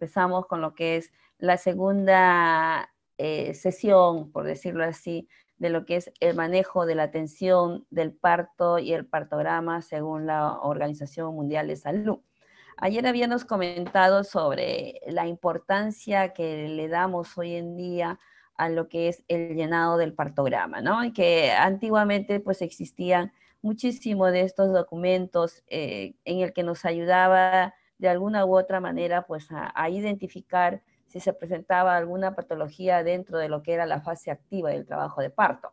empezamos con lo que es la segunda eh, sesión, por decirlo así, de lo que es el manejo de la atención del parto y el partograma según la Organización Mundial de Salud. Ayer habíamos comentado sobre la importancia que le damos hoy en día a lo que es el llenado del partograma, ¿no? Y que antiguamente pues existían muchísimos de estos documentos eh, en el que nos ayudaba de alguna u otra manera pues a, identificar si se presentaba alguna patología dentro de lo que era la fase activa del trabajo de parto.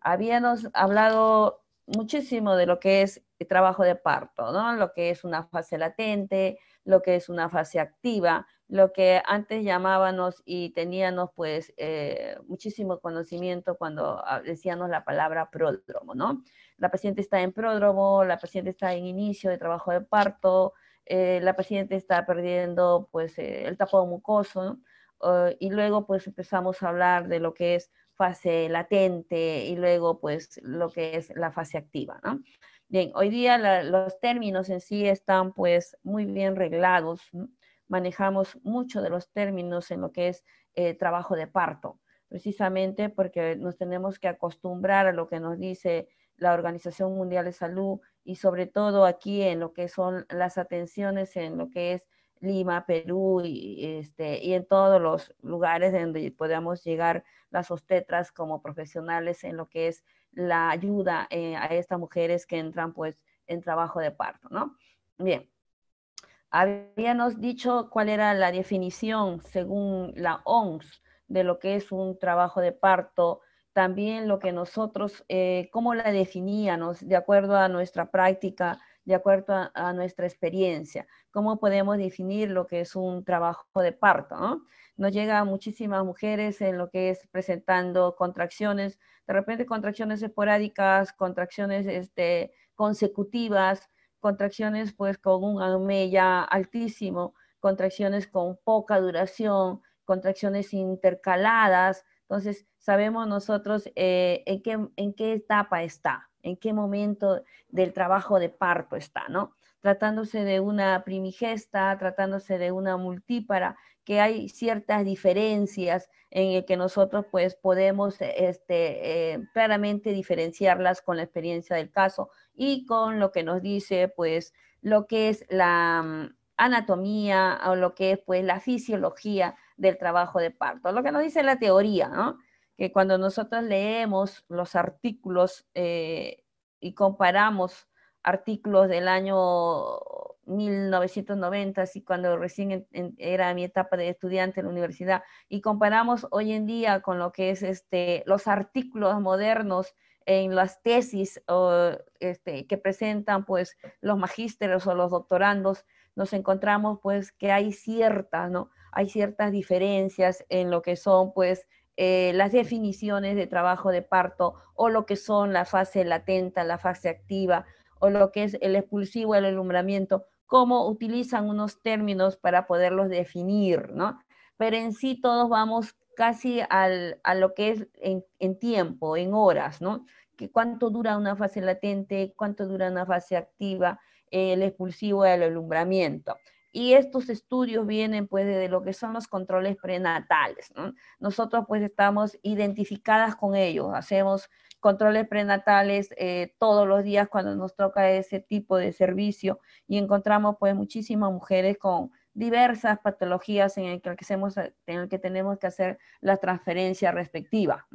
Habíamos hablado muchísimo de lo que es el trabajo de parto, ¿no? lo que es una fase latente, lo que es una fase activa, lo que antes llamábamos y teníamos pues eh, muchísimo conocimiento cuando ah, decíamos la palabra pródromo, ¿no? La paciente está en pródromo, la paciente está en inicio de trabajo de parto, eh, la paciente está perdiendo pues eh, el tapón mucoso, eh, y luego pues empezamos a hablar de lo que es fase latente y luego pues lo que es la fase activa, ¿no? Bien, hoy día los términos en sí están pues muy bien reglados, manejamos mucho de los términos en lo que es trabajo de parto, precisamente porque nos tenemos que acostumbrar a lo que nos dice la Organización Mundial de Salud y sobre todo aquí en lo que son las atenciones en lo que es Lima, Perú y, este, y en todos los lugares donde podamos llegar las obstetras como profesionales en lo que es la ayuda eh, a estas mujeres que entran pues en trabajo de parto, ¿no? Bien, habíamos dicho cuál era la definición según la OMS de lo que es un trabajo de parto también lo que nosotros, eh, cómo la definíamos de acuerdo a nuestra práctica, de acuerdo a, nuestra experiencia, cómo podemos definir lo que es un trabajo de parto. ¿no? Nos llega a muchísimas mujeres en lo que es presentando contracciones, de repente contracciones esporádicas, contracciones este, consecutivas, contracciones pues con un ya altísimo, contracciones con poca duración, contracciones intercaladas, entonces, sabemos nosotros eh, en, qué, etapa está, en qué momento del trabajo de parto está, ¿no? Tratándose de una primigesta, tratándose de una multípara, que hay ciertas diferencias en el que nosotros pues podemos este, eh, claramente diferenciarlas con la experiencia del caso y con lo que nos dice pues lo que es la mm, anatomía o lo que es pues la fisiología del trabajo de parto. Lo que nos dice la teoría, ¿no? que cuando nosotros leemos los artículos eh, y comparamos artículos del año 1990, así cuando recién era mi etapa de estudiante en la universidad, y comparamos hoy en día con lo que es este, los artículos modernos en las tesis este, que presentan pues los magísteres o los doctorandos, nos encontramos pues que hay ciertas, ¿no? hay ciertas diferencias en lo que son, pues, eh, las definiciones de trabajo de parto o lo que son la fase latente, la fase activa o lo que es el expulsivo, el alumbramiento, cómo utilizan unos términos para poderlos definir, ¿no? Pero en sí todos vamos casi a lo que es en, tiempo, en horas, ¿no? Que cuánto dura una fase latente, cuánto dura una fase activa, el expulsivo, el alumbramiento y estos estudios vienen pues de lo que son los controles prenatales. Nosotros pues estamos identificadas con ellos, hacemos controles prenatales eh, todos los días cuando nos toca ese tipo de servicio y encontramos pues muchísimas mujeres con diversas patologías en el que, tenemos que hacer la transferencia respectiva.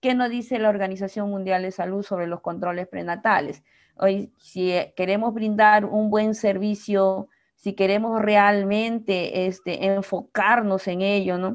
¿Qué nos dice la Organización Mundial de Salud sobre los controles prenatales? Hoy, si eh, queremos brindar un buen servicio si queremos realmente este, enfocarnos en ello, ¿no?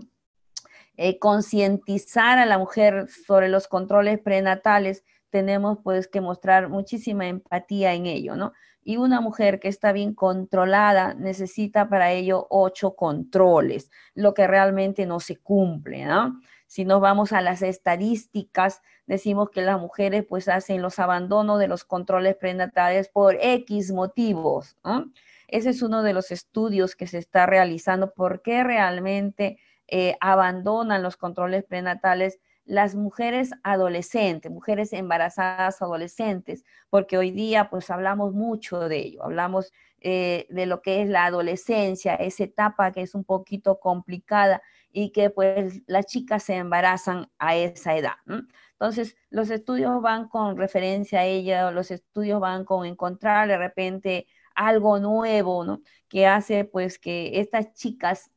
Eh, concientizar a la mujer sobre los controles prenatales, tenemos pues que mostrar muchísima empatía en ello, ¿no? Y una mujer que está bien controlada necesita para ello ocho controles, lo que realmente no se cumple, ¿no? Si nos vamos a las estadísticas, decimos que las mujeres pues hacen los abandonos de los controles prenatales por X motivos, ¿no? Ese es uno de los estudios que se está realizando, por qué realmente eh, abandonan los controles prenatales las mujeres adolescentes, mujeres embarazadas adolescentes, porque hoy día pues hablamos mucho de ello, hablamos eh, de lo que es la adolescencia, esa etapa que es un poquito complicada y que pues las chicas se embarazan a esa edad. Entonces, los estudios van con referencia a ella, los estudios van con encontrar de repente algo nuevo, ¿no? Que hace pues que estas chicas,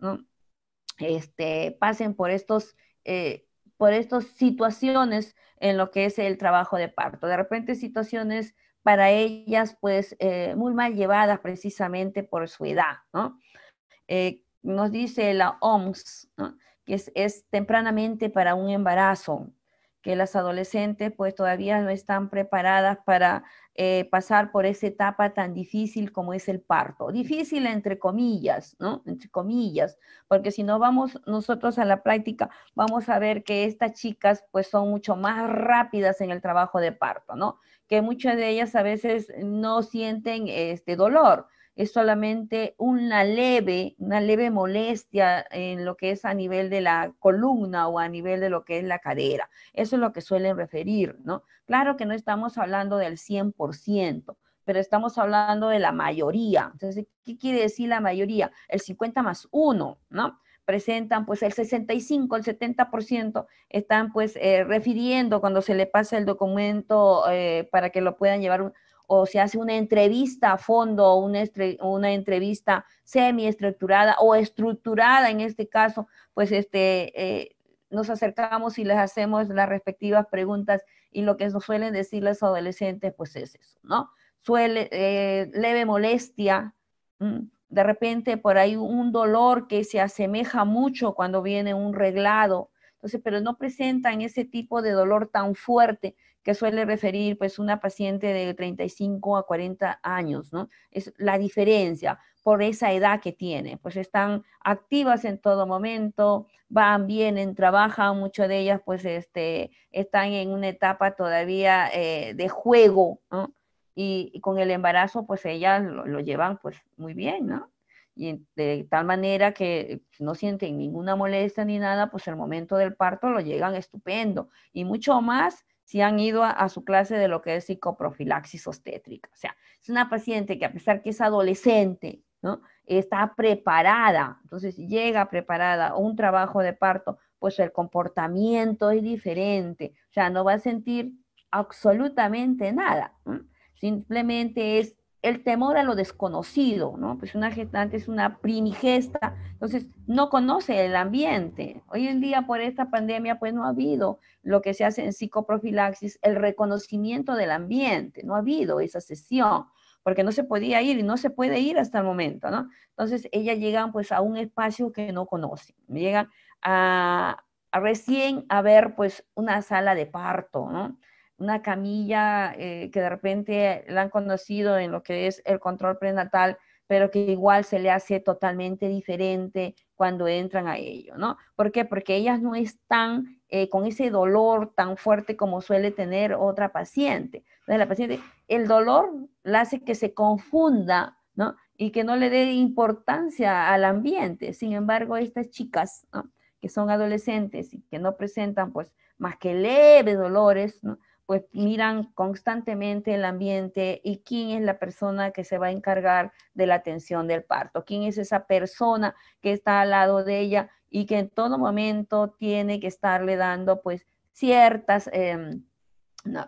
Este, pasen por estos... Eh, por estas situaciones en lo que es el trabajo de parto. De repente situaciones para ellas pues eh, muy mal llevadas precisamente por su edad, ¿no? Eh, nos dice la OMS, que es, tempranamente para un embarazo, que las adolescentes pues todavía no están preparadas para eh, pasar por esa etapa tan difícil como es el parto. Difícil entre comillas, ¿no? Entre comillas, porque si no vamos nosotros a la práctica, vamos a ver que estas chicas pues son mucho más rápidas en el trabajo de parto, ¿no? Que muchas de ellas a veces no sienten este dolor, es solamente una leve, una leve molestia en lo que es a nivel de la columna o a nivel de lo que es la cadera. Eso es lo que suelen referir, ¿no? Claro que no estamos hablando del 100%, pero estamos hablando de la mayoría. Entonces, ¿qué quiere decir la mayoría? El 50 más 1, ¿no? presentan pues el 65, el 70% están pues eh, refiriendo cuando se le pasa el documento eh, para que lo puedan llevar o se hace una entrevista a fondo, una, una entrevista semiestructurada o estructurada en este caso, pues este, eh, nos acercamos y les hacemos las respectivas preguntas y lo que nos suelen decir los adolescentes, pues es eso, ¿no? Suele, eh, leve molestia, de repente por ahí un dolor que se asemeja mucho cuando viene un reglado, entonces, pero no presentan ese tipo de dolor tan fuerte que suele referir pues una paciente de 35 a 40 años, ¿no? Es la diferencia por esa edad que tiene, pues están activas en todo momento, van, vienen, trabajan, muchas de ellas pues este, están en una etapa todavía eh, de juego, ¿no? Y, con el embarazo pues ellas lo llevan pues muy bien, ¿no? y de tal manera que pues, no sienten ninguna molestia ni nada, pues el momento del parto lo llegan estupendo y mucho más si han ido a, su clase de lo que es psicoprofilaxis obstétrica. O sea, es una paciente que a pesar que es adolescente, ¿no? está preparada, entonces llega preparada a un trabajo de parto, pues el comportamiento es diferente, o sea, no va a sentir absolutamente nada. Simplemente es el temor a lo desconocido, ¿no? Pues una gestante es una primigesta, entonces no conoce el ambiente. Hoy en día por esta pandemia pues no ha habido lo que se hace en psicoprofilaxis, el reconocimiento del ambiente, no ha habido esa sesión, porque no se podía ir y no se puede ir hasta el momento, ¿no? Entonces ella llegan pues a un espacio que no conoce llegan a recién a ver pues una sala de parto, ¿no? una camilla eh, que de repente la han conocido en lo que es el control prenatal, pero que igual se le hace totalmente diferente cuando entran a ello, ¿no? ¿Por qué? Porque ellas no están eh, con ese dolor tan fuerte como suele tener otra paciente. Entonces, la paciente, el dolor la hace que se confunda, ¿no? Y que no le dé importancia al ambiente. Sin embargo, estas chicas, ¿no? que son adolescentes y que no presentan, pues, más que leves dolores, ¿no? pues miran constantemente el ambiente y quién es la persona que se va a encargar de la atención del parto, quién es esa persona que está al lado de ella y que en todo momento tiene que estarle dando pues ciertas em,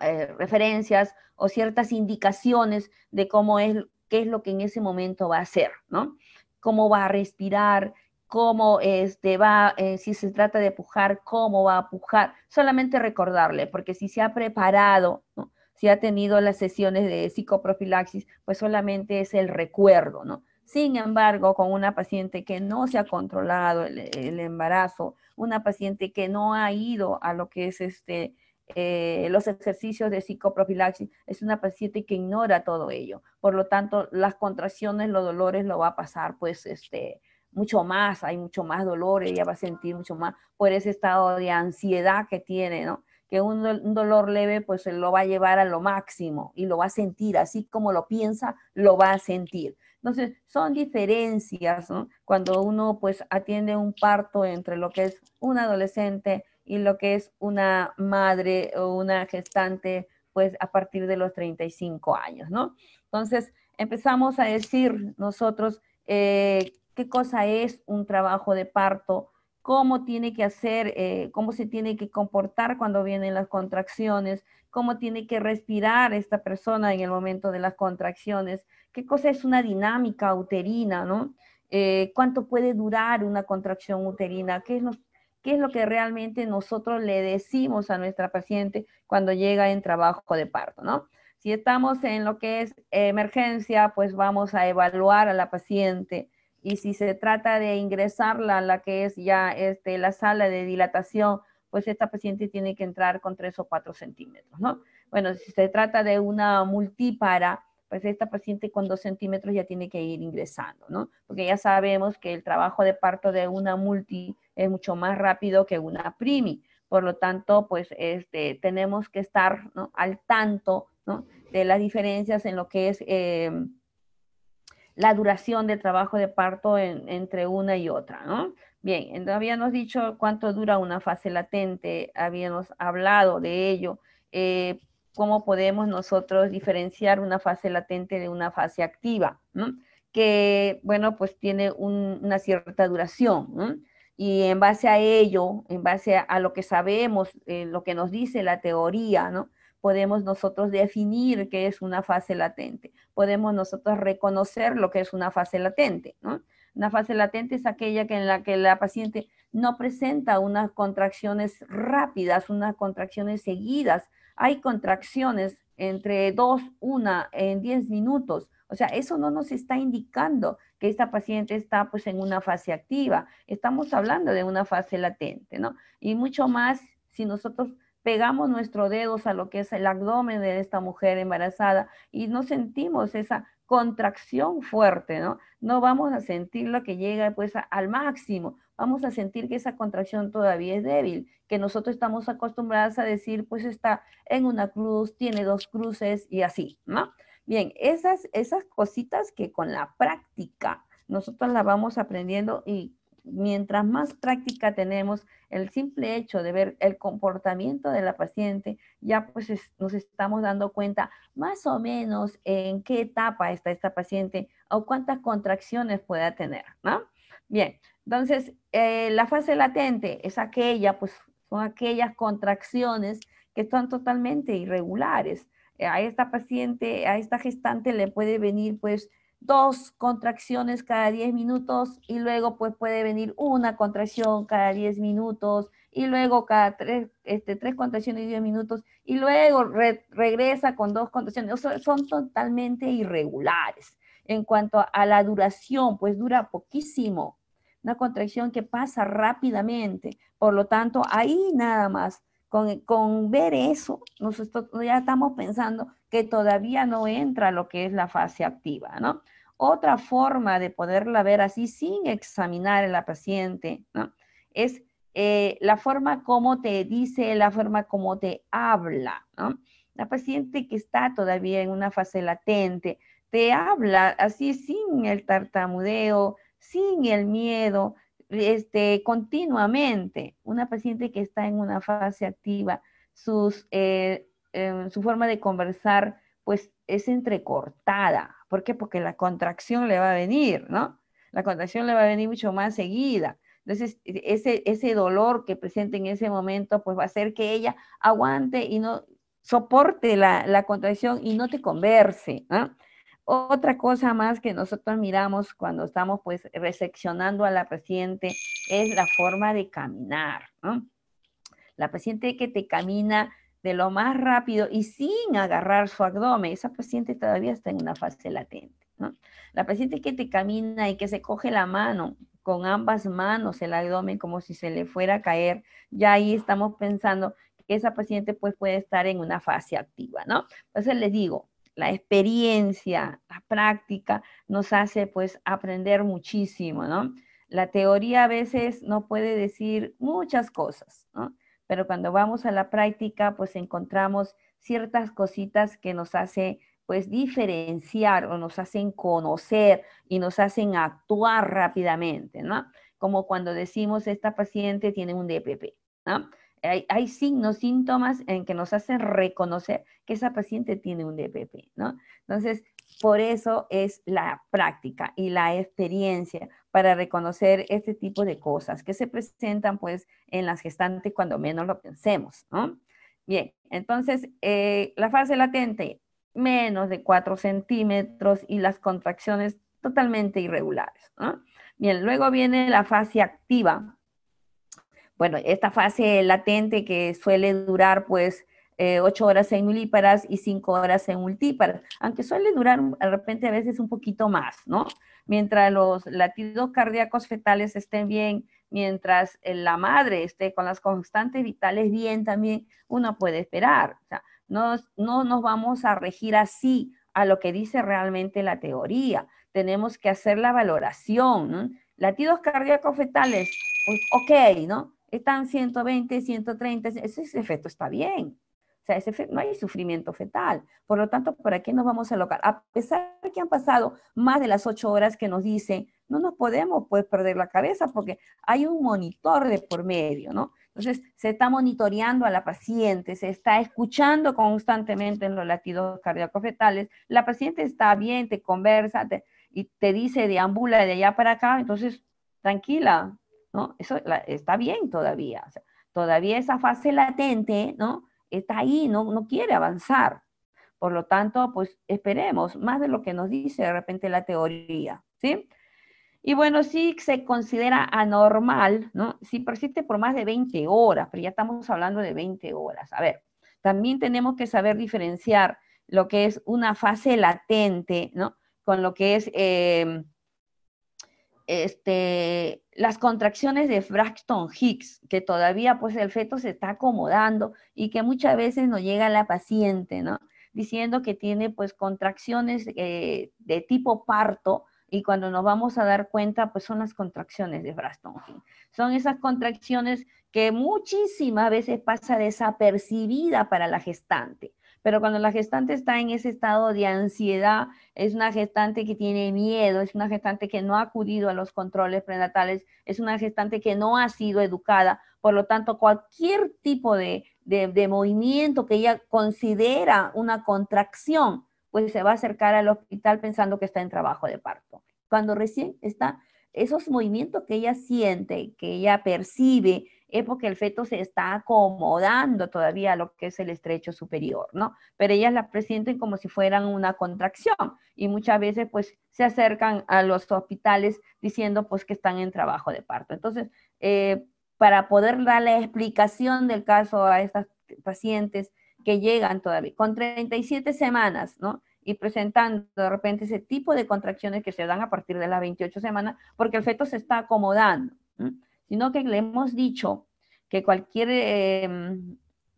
eh, referencias o ciertas indicaciones de cómo es, qué es lo que en ese momento va a hacer, ¿no? Cómo va a respirar, cómo este, va, eh, si se trata de pujar, cómo va a pujar. Solamente recordarle, porque si se ha preparado, si ha tenido las sesiones de psicoprofilaxis, pues solamente es el recuerdo, ¿no? Sin embargo, con una paciente que no se ha controlado el, embarazo, una paciente que no ha ido a lo que es este, eh, los ejercicios de psicoprofilaxis, es una paciente que ignora todo ello. Por lo tanto, las contracciones, los dolores lo va a pasar pues este, mucho más, hay mucho más dolor, ella va a sentir mucho más por ese estado de ansiedad que tiene, ¿no? Que un, dolor leve pues lo va a llevar a lo máximo y lo va a sentir, así como lo piensa, lo va a sentir. Entonces, son diferencias ¿no? cuando uno pues atiende un parto entre lo que es un adolescente y lo que es una madre o una gestante pues a partir de los 35 años, ¿no? Entonces, empezamos a decir nosotros eh, qué cosa es un trabajo de parto, cómo tiene que hacer, eh, cómo se tiene que comportar cuando vienen las contracciones, cómo tiene que respirar esta persona en el momento de las contracciones, qué cosa es una dinámica uterina, ¿no? Eh, cuánto puede durar una contracción uterina, qué es, qué es lo que realmente nosotros le decimos a nuestra paciente cuando llega en trabajo de parto, ¿no? Si estamos en lo que es emergencia, pues vamos a evaluar a la paciente, y si se trata de ingresarla a la que es ya este, la sala de dilatación, pues esta paciente tiene que entrar con 3 o 4 centímetros, ¿no? Bueno, si se trata de una multipara, pues esta paciente con 2 centímetros ya tiene que ir ingresando, ¿no? Porque ya sabemos que el trabajo de parto de una multi es mucho más rápido que una primi. Por lo tanto, pues este, tenemos que estar al tanto ¿no? de las diferencias en lo que es... Em, la duración del trabajo de parto entre una y otra, ¿no? Bien, entonces habíamos dicho cuánto dura una fase latente, habíamos hablado de ello, eh, cómo podemos nosotros diferenciar una fase latente de una fase activa, que, bueno, pues tiene una cierta duración. ¿no? Y en base a ello, en base a, lo que sabemos, eh, lo que nos dice la teoría, ¿no? podemos nosotros definir qué es una fase latente, podemos nosotros reconocer lo que es una fase latente, ¿no? Una fase latente es aquella que en la que la paciente no presenta unas contracciones rápidas, unas contracciones seguidas. Hay contracciones entre dos, una, en 10 minutos. O sea, eso no nos está indicando que esta paciente está pues en una fase activa. Estamos hablando de una fase latente, ¿no? Y mucho más si nosotros pegamos nuestros dedos a lo que es el abdomen de esta mujer embarazada y no sentimos esa contracción fuerte, ¿no? No vamos a sentir lo que llega pues al máximo, vamos a sentir que esa contracción todavía es débil, que nosotros estamos acostumbrados a decir pues está en una cruz, tiene dos cruces y así, ¿no? Bien, esas, esas cositas que con la práctica nosotros las vamos aprendiendo y mientras más práctica tenemos, el simple hecho de ver el comportamiento de la paciente, ya pues nos estamos dando cuenta más o menos en qué etapa está esta paciente o cuántas contracciones pueda tener, ¿no? Bien, entonces eh, la fase latente es aquella, pues son aquellas contracciones que son totalmente irregulares. A esta paciente, a esta gestante le puede venir pues dos contracciones cada 10 minutos y luego pues puede venir una contracción cada 10 minutos y luego cada tres, este, tres contracciones y 10 minutos y luego regresa con dos contracciones. son totalmente irregulares en cuanto a la duración, pues dura poquísimo. Una contracción que pasa rápidamente. Por lo tanto, ahí nada más. Con, con ver eso, nosotros ya estamos pensando que todavía no entra lo que es la fase activa, ¿no? Otra forma de poderla ver así sin examinar a la paciente es eh, la forma como te dice, la forma como te habla. La paciente que está todavía en una fase latente te habla así sin el tartamudeo, sin el miedo, este, continuamente. Una paciente que está en una fase activa, sus, eh, em, su forma de conversar pues es entrecortada. ¿Por qué? Porque la contracción le va a venir, ¿no? La contracción le va a venir mucho más seguida. Entonces, e-, ese, ese dolor que presente en ese momento, pues va a hacer que ella aguante y no soporte la, la contracción y no te converse. ¿no? Otra cosa más que nosotros miramos cuando estamos pues reseccionando a la paciente es la forma de caminar. ¿no? La paciente que te camina de lo más rápido y sin agarrar su abdomen. Esa paciente todavía está en una fase latente. ¿no? La paciente que te camina y que se coge la mano con ambas manos el abdomen como si se le fuera a caer, ya ahí estamos pensando que esa paciente pues puede estar en una fase activa, ¿no? Entonces les digo, la experiencia, la práctica nos hace pues aprender muchísimo, ¿no? La teoría a veces no puede decir muchas cosas, ¿no? pero cuando vamos a la práctica, pues encontramos ciertas cositas que nos hace pues diferenciar o nos hacen conocer y nos hacen actuar rápidamente, ¿no? Como cuando decimos, esta paciente tiene un DPP, ¿no? Hay, hay, signos, síntomas en que nos hacen reconocer que esa paciente tiene un DPP, ¿no? Entonces, por eso es la práctica y la experiencia, para reconocer este tipo de cosas que se presentan pues en las gestantes cuando menos lo pensemos, ¿no? Bien, entonces eh, la fase latente, menos de 4 centímetros y las contracciones totalmente irregulares, ¿no? Bien, luego viene la fase activa. Bueno, esta fase latente que suele durar pues eh, ocho horas en milíparas y cinco horas en multíparas, aunque suele durar de repente a veces un poquito más, ¿no? Mientras los latidos cardíacos fetales estén bien, mientras eh, la madre esté con las constantes vitales bien también, uno puede esperar. O sea, no, no nos vamos a regir así a lo que dice realmente la teoría. Tenemos que hacer la valoración. Latidos cardíacos fetales, pues ok, ¿no? Están 120, 130, ese efecto está bien. O sea, ese no hay sufrimiento fetal. Por lo tanto, ¿para qué nos vamos a alocar? A pesar de que han pasado más de las ocho horas que nos dicen, no nos podemos pues, perder la cabeza porque hay un monitor de por medio, ¿no? Entonces, se está monitoreando a la paciente, se está escuchando constantemente en los latidos cardíacos fetales, la paciente está bien, te conversa y te dice deambula de allá para acá, entonces, tranquila, ¿no? Eso está bien todavía. todavía esa fase latente, ¿no? está ahí, no, no quiere avanzar. Por lo tanto, pues esperemos más de lo que nos dice de repente la teoría, ¿sí? Y bueno, si se considera anormal, ¿no? Si persiste por más de 20 horas, pero ya estamos hablando de 20 horas. A ver, también tenemos que saber diferenciar lo que es una fase latente, ¿no? Con lo que es em, este, las contracciones de Braxton Hicks, que todavía pues el feto se está acomodando y que muchas veces nos llega la paciente, ¿no? Diciendo que tiene pues contracciones eh, de tipo parto y cuando nos vamos a dar cuenta pues son las contracciones de Braxton Hicks. Son esas contracciones que muchísimas veces pasa desapercibida para la gestante pero cuando la gestante está en ese estado de ansiedad, es una gestante que tiene miedo, es una gestante que no ha acudido a los controles prenatales, es una gestante que no ha sido educada. Por lo tanto, cualquier tipo de, movimiento que ella considera una contracción, pues se va a acercar al hospital pensando que está en trabajo de parto. Cuando recién está, esos movimientos que ella siente, que ella percibe, es porque el feto se está acomodando todavía a lo que es el estrecho superior, ¿no? Pero ellas las presenten como si fueran una contracción y muchas veces pues se acercan a los hospitales diciendo pues que están en trabajo de parto. Entonces, eh, para poder dar la explicación del caso a estas pacientes que llegan todavía con 37 semanas, ¿no? y presentando de repente ese tipo de contracciones que se dan a partir de las 28 semanas, porque el feto se está acomodando sino que le hemos dicho que cualquier, eh,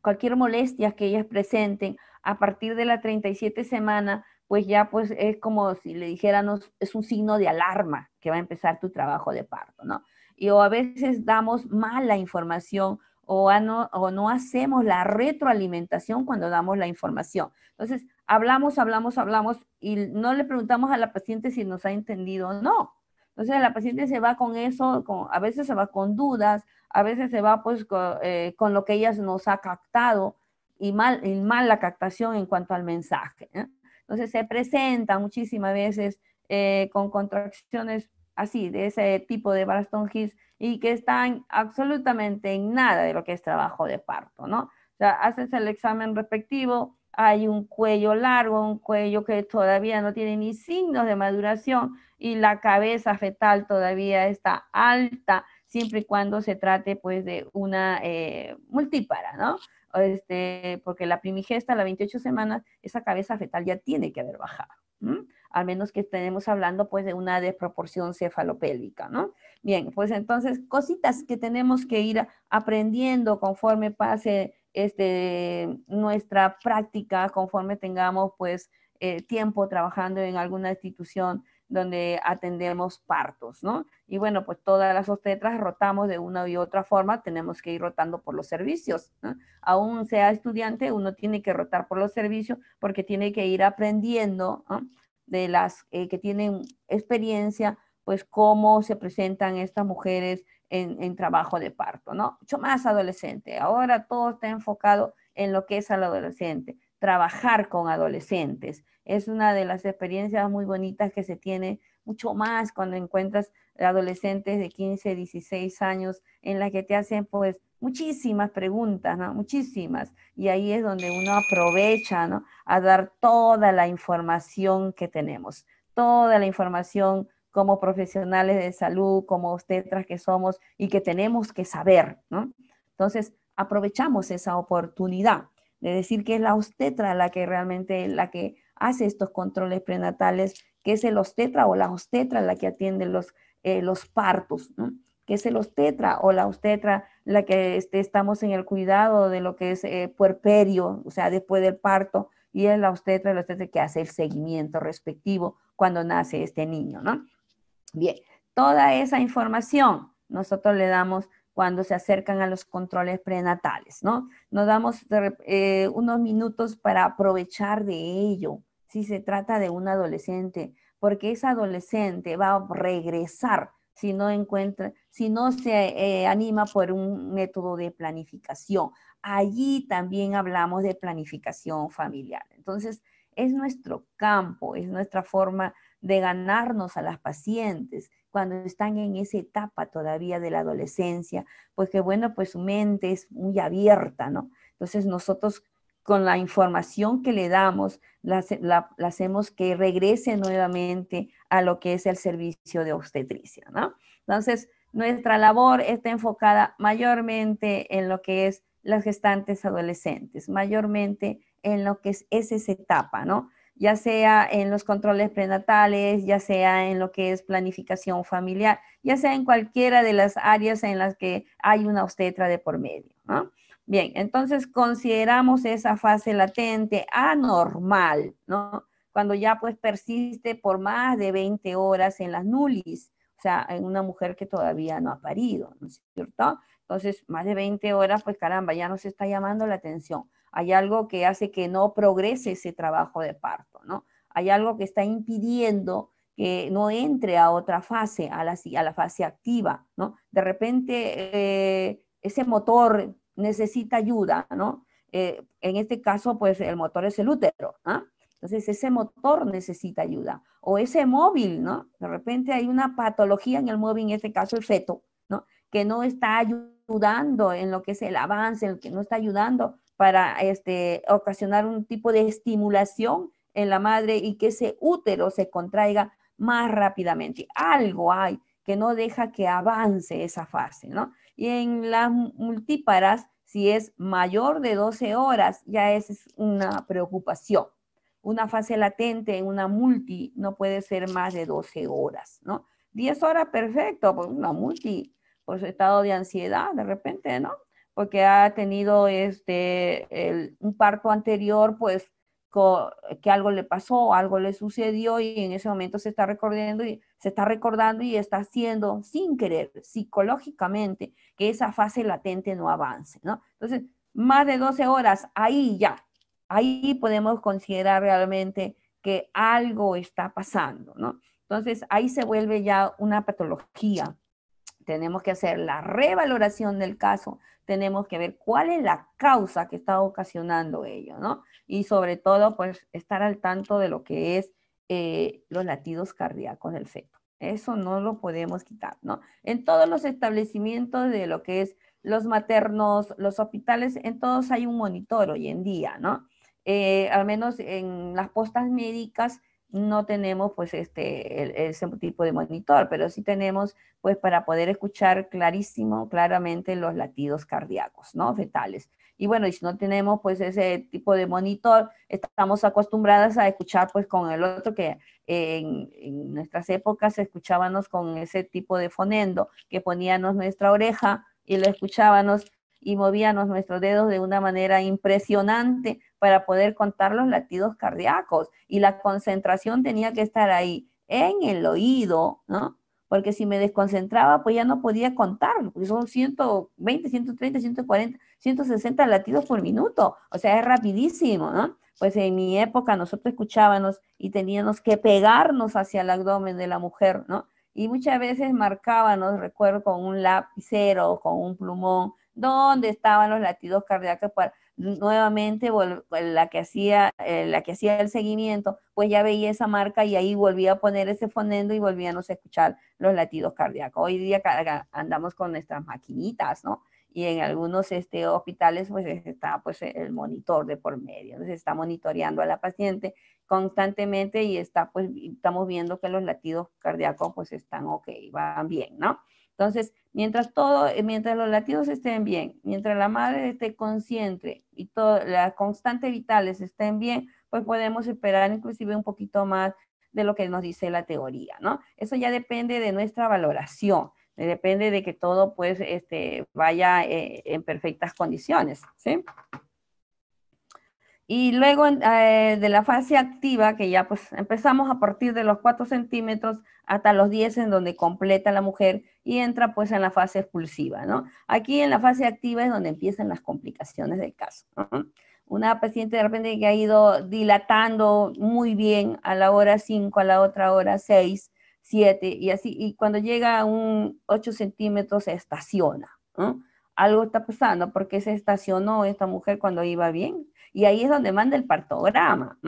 cualquier molestia que ellas presenten a partir de la 37 semana, pues ya pues es como si le dijéramos, es un signo de alarma que va a empezar tu trabajo de parto, ¿no? Y o a veces damos mala información o, no, o no hacemos la retroalimentación cuando damos la información. Entonces, hablamos, hablamos, hablamos y no le preguntamos a la paciente si nos ha entendido o no. Entonces la paciente se va con eso, con, a veces se va con dudas, a veces se va pues eh, con, lo que ella nos ha captado y mal, mal la captación en cuanto al mensaje. ¿eh? Entonces se presenta muchísimas veces eh, con contracciones así, de ese tipo de Baraston-Hicks y que están absolutamente en nada de lo que es trabajo de parto, ¿no? O sea, haces el examen respectivo, hay un cuello largo, un cuello que todavía no tiene ni signos de maduración y la cabeza fetal todavía está alta, siempre y cuando se trate pues de una eh, multípara, ¿no? Este, porque la primigesta, a las 28 semanas, esa cabeza fetal ya tiene que haber bajado. al menos que estemos hablando pues de una desproporción cefalopélvica, ¿no? Bien, pues entonces cositas que tenemos que ir aprendiendo conforme pase este, nuestra práctica conforme tengamos pues eh, tiempo trabajando en alguna institución donde atendemos partos, ¿no? Y bueno, pues todas las obstetras rotamos de una y otra forma, tenemos que ir rotando por los servicios. Aún sea estudiante, uno tiene que rotar por los servicios porque tiene que ir aprendiendo de las eh, que tienen experiencia, pues cómo se presentan estas mujeres en, trabajo de parto, ¿no? Mucho más adolescente. Ahora todo está enfocado en lo que es al adolescente. Trabajar con adolescentes es una de las experiencias muy bonitas que se tiene, mucho más cuando encuentras adolescentes de 15, 16 años en las que te hacen pues muchísimas preguntas, ¿no? Muchísimas. Y ahí es donde uno aprovecha, ¿no? A dar toda la información que tenemos, toda la información como profesionales de salud, como obstetras que somos y que tenemos que saber, ¿no? Entonces, aprovechamos esa oportunidad de decir que es la obstetra la que realmente, la que hace estos controles prenatales, que es el obstetra o la obstetra la que atiende los, eh, los partos, ¿no? que es el obstetra o la obstetra la que este, estamos en el cuidado de lo que es eh, puerperio, o sea, después del parto, y es la obstetra, la obstetra que hace el seguimiento respectivo cuando nace este niño, ¿no? Bien, toda esa información nosotros le damos cuando se acercan a los controles prenatales, ¿no? Nos damos eh, unos minutos para aprovechar de ello, si se trata de un adolescente, porque ese adolescente va a regresar si no encuentra, si no se eh, anima por un método de planificación. Allí también hablamos de planificación familiar. Entonces, es nuestro campo, es nuestra forma de ganarnos a las pacientes cuando están en esa etapa todavía de la adolescencia, pues que bueno, pues su mente es muy abierta, ¿no? Entonces nosotros con la información que le damos, la, hacemos que regrese nuevamente a lo que es el servicio de obstetricia, ¿no? Entonces, nuestra labor está enfocada mayormente en lo que es las gestantes adolescentes, mayormente en lo que es esa etapa, ¿no? ya sea en los controles prenatales, ya sea en lo que es planificación familiar, ya sea en cualquiera de las áreas en las que hay una obstetra de por medio. ¿no? Bien, entonces consideramos esa fase latente anormal, ¿no? Cuando ya pues persiste por más de 20 horas en las nulis, o sea, en una mujer que todavía no ha parido, ¿no es cierto? Entonces, más de 20 horas, pues caramba, ya no se está llamando la atención. Hay algo que hace que no progrese ese trabajo de parto, ¿no? Hay algo que está impidiendo que no entre a otra fase, a la, a la fase activa, ¿no? De repente eh, ese motor necesita ayuda, ¿no? Eh, en este caso, pues el motor es el útero, ¿no? ¿ah? Entonces ese motor necesita ayuda. O ese móvil, ¿no? De repente hay una patología en el móvil, en este caso el feto, ¿no? Que no está ayudando ayudando en lo que es el avance, en lo que no está ayudando para este, ocasionar un tipo de estimulación en la madre y que ese útero se contraiga más rápidamente. Algo hay que no deja que avance esa fase, ¿no? Y en las multíparas, si es mayor de 12 horas, ya es una preocupación. Una fase latente en una multi no puede ser más de 12 horas, ¿no? 10 horas, perfecto, pues una multi por su estado de ansiedad de repente, ¿no? Porque ha tenido este, un parto anterior, pues que algo le pasó, algo le sucedió y en ese momento se está recordando y se está recordando y está haciendo sin querer psicológicamente que esa fase latente no avance, ¿no? Entonces, más de 12 horas ahí ya. Ahí podemos considerar realmente que algo está pasando, ¿no? Entonces, ahí se vuelve ya una patología tenemos que hacer la revaloración del caso, tenemos que ver cuál es la causa que está ocasionando ello, ¿no? Y sobre todo, pues, estar al tanto de lo que es eh, los latidos cardíacos del feto. Eso no lo podemos quitar, ¿no? En todos los establecimientos de lo que es los maternos, los hospitales, en todos hay un monitor hoy en día, ¿no? Eh, al menos en las postas médicas no tenemos pues este, ese tipo de monitor, pero sí tenemos pues para poder escuchar clarísimo, claramente los latidos cardíacos, ¿no? Fetales. Y bueno, si no tenemos pues ese tipo de monitor, estamos acostumbradas a escuchar pues con el otro que en, en nuestras épocas escuchábamos con ese tipo de fonendo que poníamos nuestra oreja y lo escuchábamos y movíamos nuestros dedos de una manera impresionante para poder contar los latidos cardíacos y la concentración tenía que estar ahí en el oído, ¿no? Porque si me desconcentraba, pues ya no podía contarlo, porque son 120, 130, 140, 160 latidos por minuto, o sea, es rapidísimo, ¿no? Pues en mi época nosotros escuchábamos y teníamos que pegarnos hacia el abdomen de la mujer, ¿no? Y muchas veces marcábamos, recuerdo, con un lapicero, con un plumón, dónde estaban los latidos cardíacos nuevamente la que hacía eh, la que hacía el seguimiento, pues ya veía esa marca y ahí volvía a poner ese fonendo y volvían a escuchar los latidos cardíacos. Hoy día andamos con nuestras maquinitas, ¿no? Y en algunos este, hospitales pues está pues el monitor de por medio, entonces está monitoreando a la paciente constantemente y está pues estamos viendo que los latidos cardíacos pues están ok, van bien, ¿no? Entonces, mientras todo, eh, mientras los latidos estén bien, mientras la madre esté consciente y todas las constantes vitales estén bien, pues podemos esperar inclusive un poquito más de lo que nos dice la teoría, ¿no? Eso ya depende de nuestra valoración, depende de que todo pues este, vaya eh, en perfectas condiciones, ¿sí? Y luego eh, de la fase activa, que ya pues empezamos a partir de los 4 centímetros hasta los 10 en donde completa la mujer y entra pues en la fase expulsiva, ¿no? Aquí en la fase activa es donde empiezan las complicaciones del caso. Una paciente de repente que ha ido dilatando muy bien a la hora 5, a la otra hora 6, 7 y así, y cuando llega a un 8 centímetros se estaciona, Algo está pasando porque se estacionó esta mujer cuando iba bien y ahí es donde manda el partograma,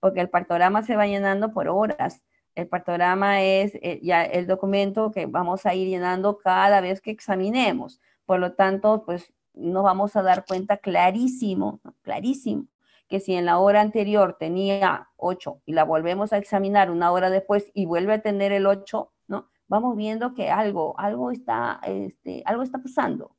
porque el partograma se va llenando por horas. El partograma es eh, ya el documento que vamos a ir llenando cada vez que examinemos. Por lo tanto, pues nos vamos a dar cuenta clarísimo, clarísimo, que si en la hora anterior tenía 8 y la volvemos a examinar una hora después y vuelve a tener el 8, ¿no? Vamos viendo que algo, algo está, este, algo está pasando.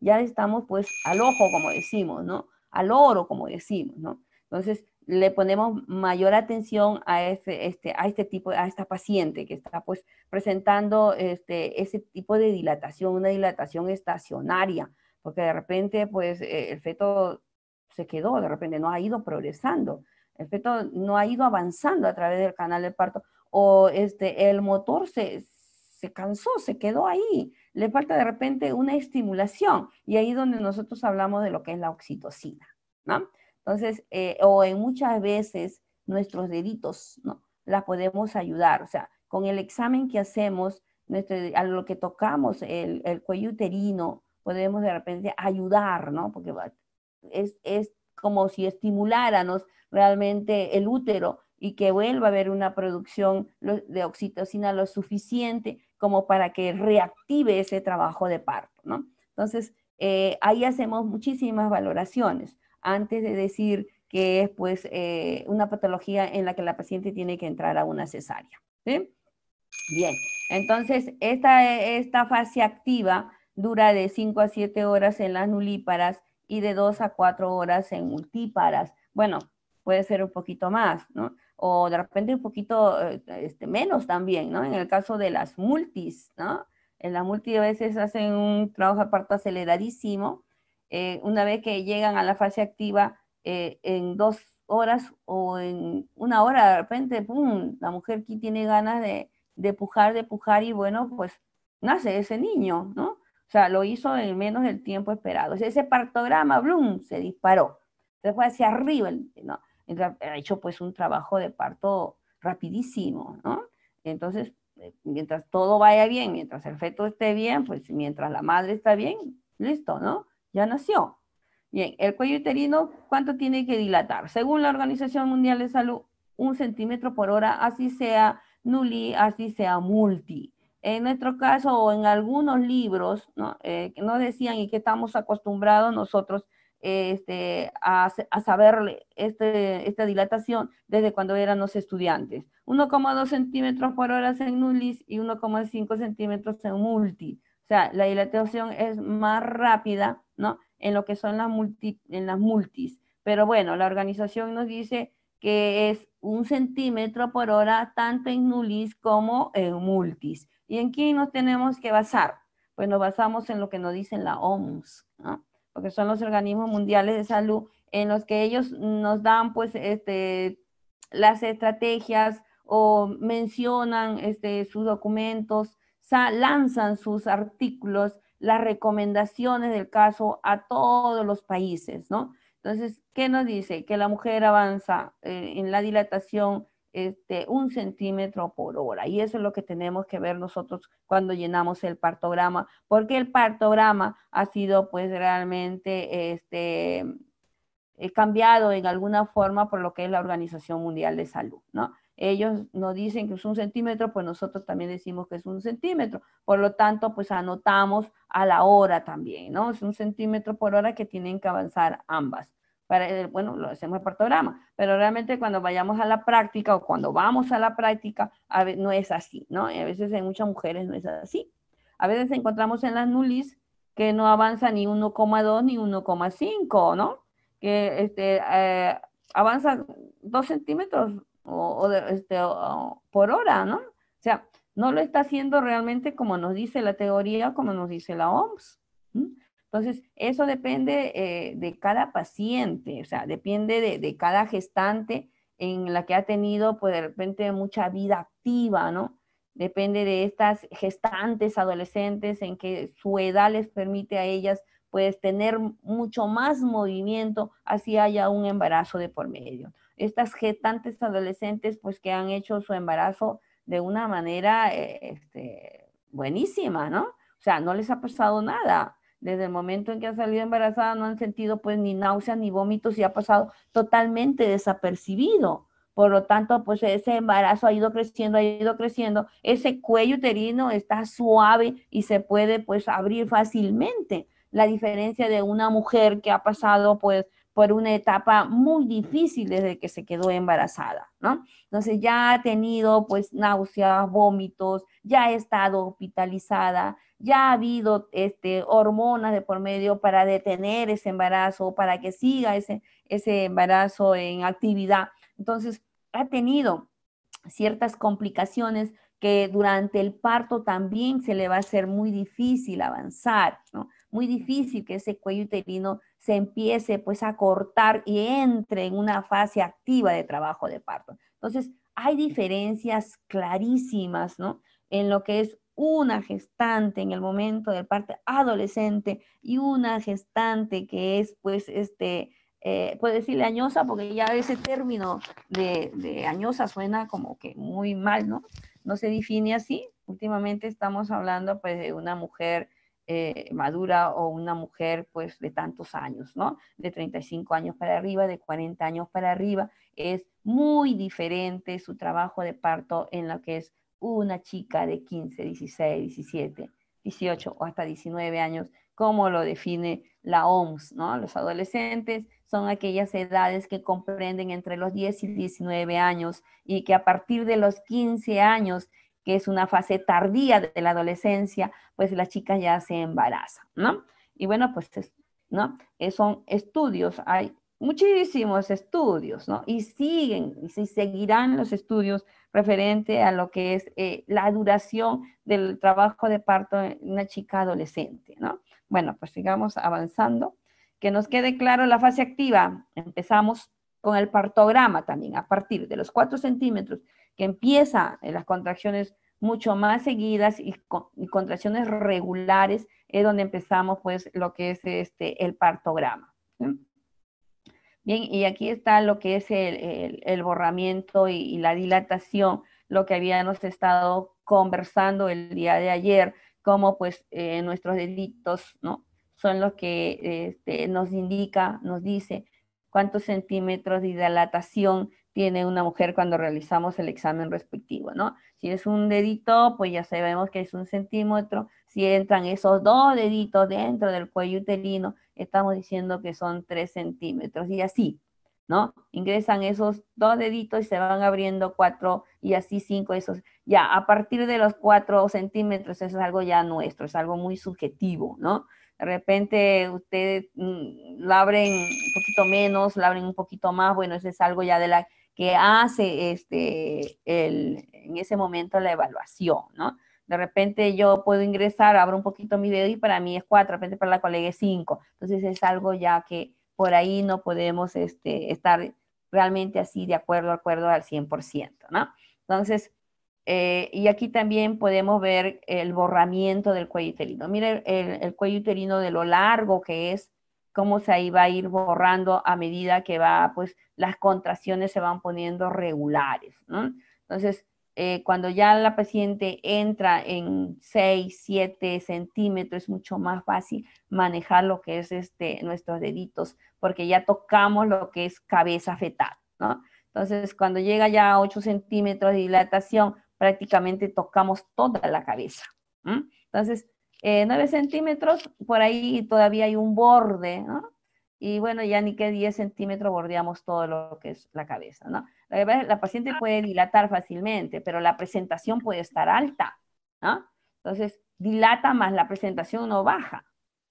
Ya estamos pues al ojo, como decimos, ¿no? al oro, como decimos, ¿no? Entonces, le ponemos mayor atención a, este, a este tipo, a esta paciente que está pues presentando este, ese tipo de dilatación, una dilatación estacionaria, porque de repente pues e, el feto se quedó, de repente no ha ido progresando, el feto no ha ido avanzando a través del canal de parto o este, el motor se, se cansó, se quedó ahí, le falta de repente una estimulación y ahí donde nosotros hablamos de lo que es la oxitocina, ¿no? Entonces, eh, o en muchas veces nuestros deditos, ¿no? Las podemos ayudar, o sea, con el examen que hacemos, nuestro, a lo que tocamos el, el, cuello uterino, podemos de repente ayudar, ¿no? Porque es, es como si estimuláramos realmente el útero y que vuelva a haber una producción de oxitocina lo suficiente como para que reactive ese trabajo de parto, ¿no? Entonces, eh, ahí hacemos muchísimas valoraciones antes de decir que es pues eh, una patología en la que la paciente tiene que entrar a una cesárea. ¿sí? Bien, entonces esta, e, esta fase activa dura de 5 a 7 horas en las nulíparas y de 2 a 4 horas en multíparas. Bueno, puede ser un poquito más, ¿no? o de repente un poquito eh, este, menos también, ¿no? En el caso de las multis, ¿no? En las multis a veces hacen un trabajo parto aceleradísimo. Eh, una vez que llegan a la fase activa, eh, en dos horas o en una hora, de repente, ¡pum!, la mujer aquí tiene ganas de, de pujar, de pujar y bueno, pues nace ese niño, ¿no? O sea, lo hizo en menos del tiempo esperado. ese partograma, ¡blum!, se disparó. Se fue hacia arriba, ¿no? ha hecho pues un trabajo de parto rapidísimo, ¿no? Entonces, eh, mientras todo vaya bien, mientras el feto esté bien, pues mientras la madre está bien, listo, ¿no? Ya nació. Bien, el cuello uterino, ¿cuánto tiene que dilatar? Según la Organización Mundial de Salud, un centímetro por hora, así sea nulli, así sea multi. En nuestro caso, o en algunos libros, ¿no? Eh, que no decían y que estamos acostumbrados nosotros, este, a, saberle este, esta dilatación desde cuando eran los estudiantes. 1,2 centímetros por hora en nulis y 1,5 centímetros en multi. O sea, la dilatación es más rápida, ¿no? En lo que son las, multi, en las multis. Pero bueno, la organización nos dice que es un centímetro por hora tanto en nulis como en multis. ¿Y en quién nos tenemos que basar? Pues nos basamos en lo que nos dice la OMS, ¿no? porque son los organismos mundiales de salud, en los que ellos nos dan pues este, las estrategias o mencionan este, sus documentos, lanzan sus artículos, las recomendaciones del caso a todos los países, ¿no? Entonces, ¿qué nos dice? Que la mujer avanza eh, en la dilatación este, un centímetro por hora. Y eso es lo que tenemos que ver nosotros cuando llenamos el partograma, porque el partograma ha sido pues realmente este, eh, cambiado en alguna forma por lo que es la Organización Mundial de Salud, ¿no? Ellos nos dicen que es un centímetro, pues nosotros también decimos que es un centímetro. Por lo tanto, pues anotamos a la hora también, ¿no? Es un centímetro por hora que tienen que avanzar ambas. Eh, bueno, lo hacemos por partograma, pero realmente cuando vayamos a la práctica o cuando vamos a la práctica, a no es así, ¿no? a veces en muchas mujeres no es así. A veces encontramos en las nulis que no avanza ni 1,2 ni 1,5, ¿no? Que este, eh, avanza 2 centímetros o, este, por hora, ¿no? O sea, no lo está haciendo realmente como nos dice la teoría, como nos dice la OMS. Entonces, eso depende eh, de cada paciente, o sea, depende de, cada gestante en la que ha tenido, pues de repente, mucha vida activa, ¿no? Depende de estas gestantes adolescentes en que su edad les permite a ellas, pues, tener mucho más movimiento, así haya un embarazo de por medio. Estas gestantes adolescentes, pues, que han hecho su embarazo de una manera eh, este, buenísima, ¿no? O sea, no les ha pasado nada desde el momento en que ha salido embarazada no han sentido pues ni náuseas ni vómitos y ha pasado totalmente desapercibido. Por lo tanto, pues ese embarazo ha ido creciendo, ha ido creciendo, ese cuello uterino está suave y se puede pues abrir fácilmente. La diferencia de una mujer que ha pasado pues por una etapa muy difícil desde que se quedó embarazada, ¿no? Entonces ya ha tenido pues náuseas, vómitos, ya ha estado hospitalizada, ya ha habido este, hormonas de por medio para detener ese embarazo, o para que siga ese, ese embarazo en actividad. Entonces, ha tenido ciertas complicaciones que durante el parto también se le va a ser muy difícil avanzar, ¿no? Muy difícil que ese cuello uterino se empiece pues a cortar y entre en una fase activa de trabajo de parto. Entonces, hay diferencias clarísimas, ¿no? En lo que es una gestante en el momento del parto adolescente y una gestante que es, pues, este, eh, puede decirle añosa, porque ya ese término de, añosa suena como que muy mal, ¿no? No se define así. Últimamente estamos hablando, pues, de una mujer eh, madura o una mujer pues de tantos años, ¿no? De 35 años para arriba, de 40 años para arriba. Es muy diferente su trabajo de parto en lo que es una chica de 15, 16, 17, 18 o hasta 19 años, como lo define la OMS, ¿no? Los adolescentes son aquellas edades que comprenden entre los 10 y 19 años y que a partir de los 15 años, que es una fase tardía de la adolescencia, pues la chica ya se embaraza, ¿no? Y bueno, pues, ¿no? Eh, son estudios, hay muchísimos estudios, ¿no? Y siguen y seguirán los estudios referente a lo que es eh, la duración del trabajo de parto en una chica adolescente, ¿no? Bueno, pues sigamos avanzando. Que nos quede claro la fase activa. Empezamos con el partograma también, a partir de los 4 centímetros, que empieza las contracciones mucho más seguidas y, contracciones regulares, es donde empezamos pues lo que es este, el partograma. Bien, y aquí está lo que es el, borramiento y, la dilatación, lo que habíamos estado conversando el día de ayer, cómo pues eh, nuestros deditos ¿no? Son los que este, nos indica, nos dice cuántos centímetros de dilatación tiene una mujer cuando realizamos el examen respectivo, ¿no? Si es un dedito, pues ya sabemos que es un centímetro. Si entran esos dos deditos dentro del cuello uterino, estamos diciendo que son tres centímetros y así, ¿no? Ingresan esos dos deditos y se van abriendo cuatro y así cinco, esos. Ya, a partir de los cuatro centímetros, eso es algo ya nuestro, es algo muy subjetivo, ¿no? De repente ustedes mm, la abren un poquito menos, la abren un poquito más, bueno, eso es algo ya de la que hace este, en ese momento la evaluación, ¿no? De repente yo puedo ingresar, abro un poquito mi dedo y para mí es cuatro de repente para la colega es 5. Entonces es algo ya que por ahí no podemos este, estar realmente así de acuerdo, acuerdo al 100%, ¿no? Entonces, eh, y aquí también podemos ver el borramiento del cuello uterino. Mire el, el, cuello uterino de lo largo que es, cómo se ahí va a ir borrando a medida que va, pues las contracciones se van poniendo regulares, ¿no? Entonces, eh, cuando ya la paciente entra en 6, 7 centímetros, es mucho más fácil manejar lo que es este, nuestros deditos, porque ya tocamos lo que es cabeza fetal, ¿no? Entonces, cuando llega ya a 8 centímetros de dilatación, prácticamente tocamos toda la cabeza. Entonces, 9 eh, centímetros, por ahí todavía hay un borde, ¿no? Y bueno, ya ni que 10 centímetros bordeamos todo lo que es la cabeza, ¿no? La paciente ah. puede dilatar fácilmente, pero la presentación puede estar alta. Entonces, dilata más la presentación no baja.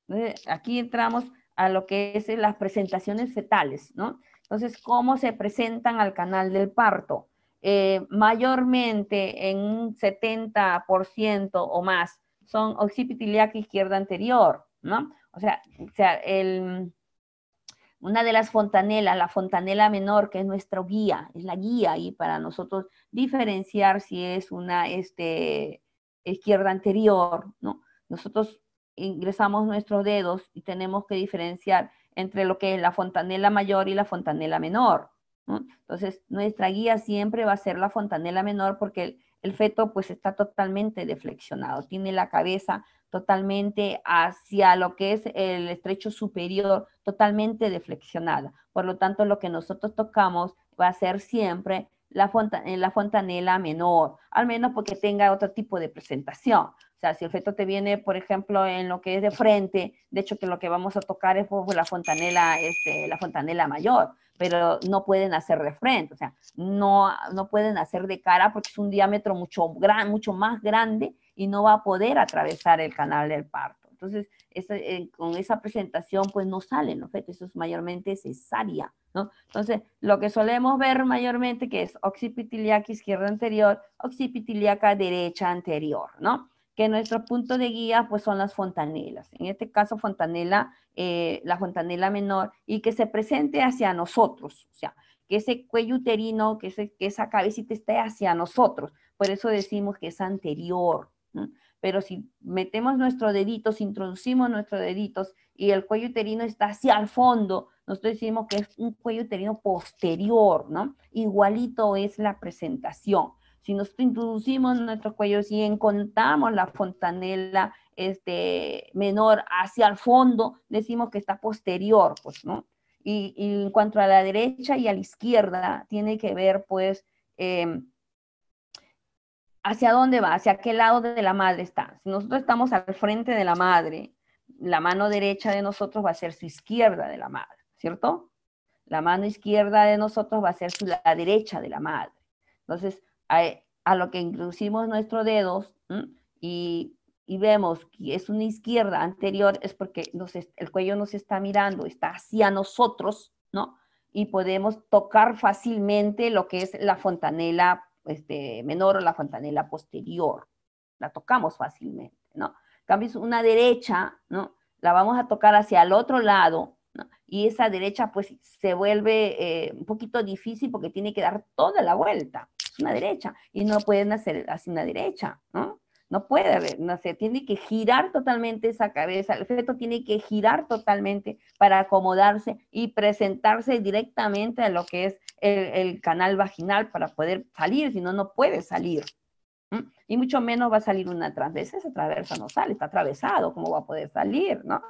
Entonces, aquí entramos a lo que es eh, las presentaciones fetales, ¿no? Entonces, ¿cómo se presentan al canal del parto? Eh, mayormente en un 70% o más son occipitiliac izquierda anterior, ¿no? O sea, o sea el, una de las fontanelas, la fontanela menor, que es nuestro guía, es la guía y para nosotros diferenciar si es una este, izquierda anterior, ¿no? Nosotros ingresamos nuestros dedos y tenemos que diferenciar entre lo que es la fontanela mayor y la fontanela menor. ¿no? Entonces, nuestra guía siempre va a ser la fontanela menor porque el, el, feto pues está totalmente deflexionado, tiene la cabeza totalmente hacia lo que es el estrecho superior, totalmente deflexionada. Por lo tanto, lo que nosotros tocamos va a ser siempre la, la fontanela menor, al menos porque tenga otro tipo de presentación. O sea, si el feto te viene, por ejemplo, en lo que es de frente, de hecho que lo que vamos a tocar es la fontanela, este, la fontanela mayor, pero no pueden hacer de frente, o sea, no, no pueden hacer de cara porque es un diámetro mucho, gran, mucho más grande y no va a poder atravesar el canal del parto. Entonces, eh, con esa presentación, pues no sale, ¿no? eso es mayormente cesárea, ¿no? Entonces, lo que solemos ver mayormente que es occipitiliaca izquierda anterior, occipitiliaca derecha anterior, ¿no? Que nuestro punto de guía, pues son las fontanelas. En este caso, fontanela, eh, la fontanela menor, y que se presente hacia nosotros, o sea, que ese cuello uterino, que, que esa cabecita esté hacia nosotros. Por eso decimos que es anterior, pero si metemos nuestros deditos, introducimos nuestros deditos y el cuello uterino está hacia el fondo, nosotros decimos que es un cuello uterino posterior, ¿no? Igualito es la presentación. Si nosotros introducimos nuestros cuellos y encontramos la fontanela este, menor hacia el fondo, decimos que está posterior, pues, ¿no? Y, en cuanto a la derecha y a la izquierda, tiene que ver, pues, em, ¿hacia dónde va? ¿Hacia qué lado de la madre está? Si nosotros estamos al frente de la madre, la mano derecha de nosotros va a ser su izquierda de la madre, ¿cierto? La mano izquierda de nosotros va a ser su, la derecha de la madre. Entonces, a, lo que introducimos nuestros dedos y, vemos que es una izquierda anterior, es porque el cuello nos está mirando, está hacia nosotros, ¿no? Y podemos tocar fácilmente lo que es la fontanela este, menor o la fontanela posterior. La tocamos fácilmente, ¿no? En una derecha, ¿no? La vamos a tocar hacia el otro lado, ¿no? Y esa derecha, pues, se vuelve eh, un poquito difícil porque tiene que dar toda la vuelta. Es una derecha. Y no pueden hacer así una derecha, ¿no? No puede, no se tiene que girar totalmente esa cabeza, el feto tiene que girar totalmente para acomodarse y presentarse directamente a lo que es el, canal vaginal para poder salir, si no, no puede salir. Y mucho menos va a salir una travesa, esa transversa no sale, está atravesado, ¿cómo va a poder salir, no?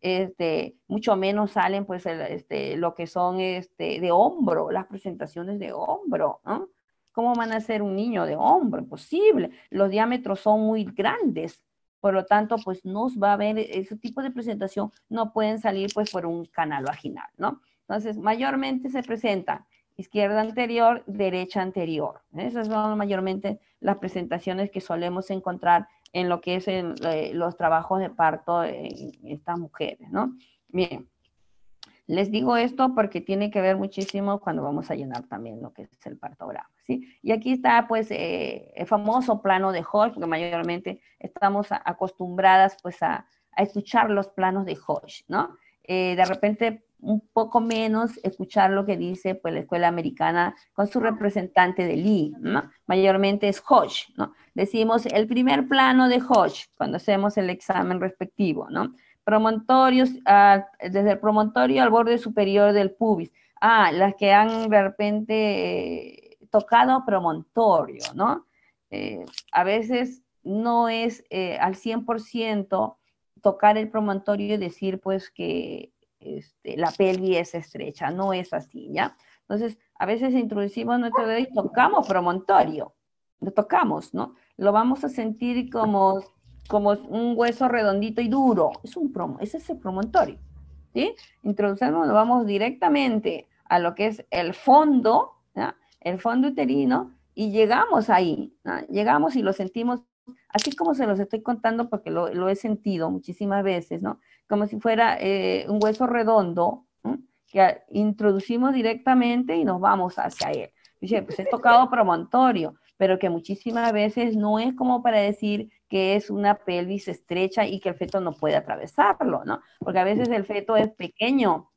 Este, mucho menos salen pues este, lo que son este, de hombro, las presentaciones de hombro, ¿no? ¿Cómo van a ser un niño de hombro? Imposible. Los diámetros son muy grandes. Por lo tanto, pues no va a ver ese tipo de presentación, no pueden salir pues por un canal vaginal, ¿no? Entonces, mayormente se presenta izquierda anterior, derecha anterior. ¿eh? Esas son mayormente las presentaciones que solemos encontrar en lo que es eh, los trabajos de parto en estas mujeres, ¿no? Bien, les digo esto porque tiene que ver muchísimo cuando vamos a llenar también lo que es el partograma, ¿sí? Y aquí está, pues, eh, el famoso plano de Hodge, porque mayormente estamos acostumbradas, pues, a, a escuchar los planos de Hodge, ¿no? Eh, de repente un poco menos escuchar lo que dice pues, la escuela americana con su representante de Lee, ¿no? mayormente es Hodge, ¿no? Decimos el primer plano de Hodge cuando hacemos el examen respectivo, ¿no? Promontorios, ah, desde el promontorio al borde superior del pubis. Ah, las que han de repente eh, tocado promontorio, ¿no? Eh, a veces no es al 100% tocar el promontorio y decir pues que este, la pelvis es estrecha, no es así, ¿ya? Entonces, a veces introducimos nuestro dedo y tocamos promontorio, lo tocamos, ¿no? Lo vamos a sentir como, como un hueso redondito y duro, es, un promo, es el promontorio, ¿sí? Introducimos, lo vamos directamente a lo que es el fondo, ¿ya? el fondo uterino, y llegamos ahí, llegamos y lo sentimos así como se los estoy contando porque lo, he sentido muchísimas veces, ¿no? Como si fuera eh, un hueso redondo que introducimos directamente y nos vamos hacia él. Dice, pues he tocado promontorio, pero que muchísimas veces no es como para decir que es una pelvis estrecha y que el feto no puede atravesarlo, ¿no? Porque a veces el feto es pequeño,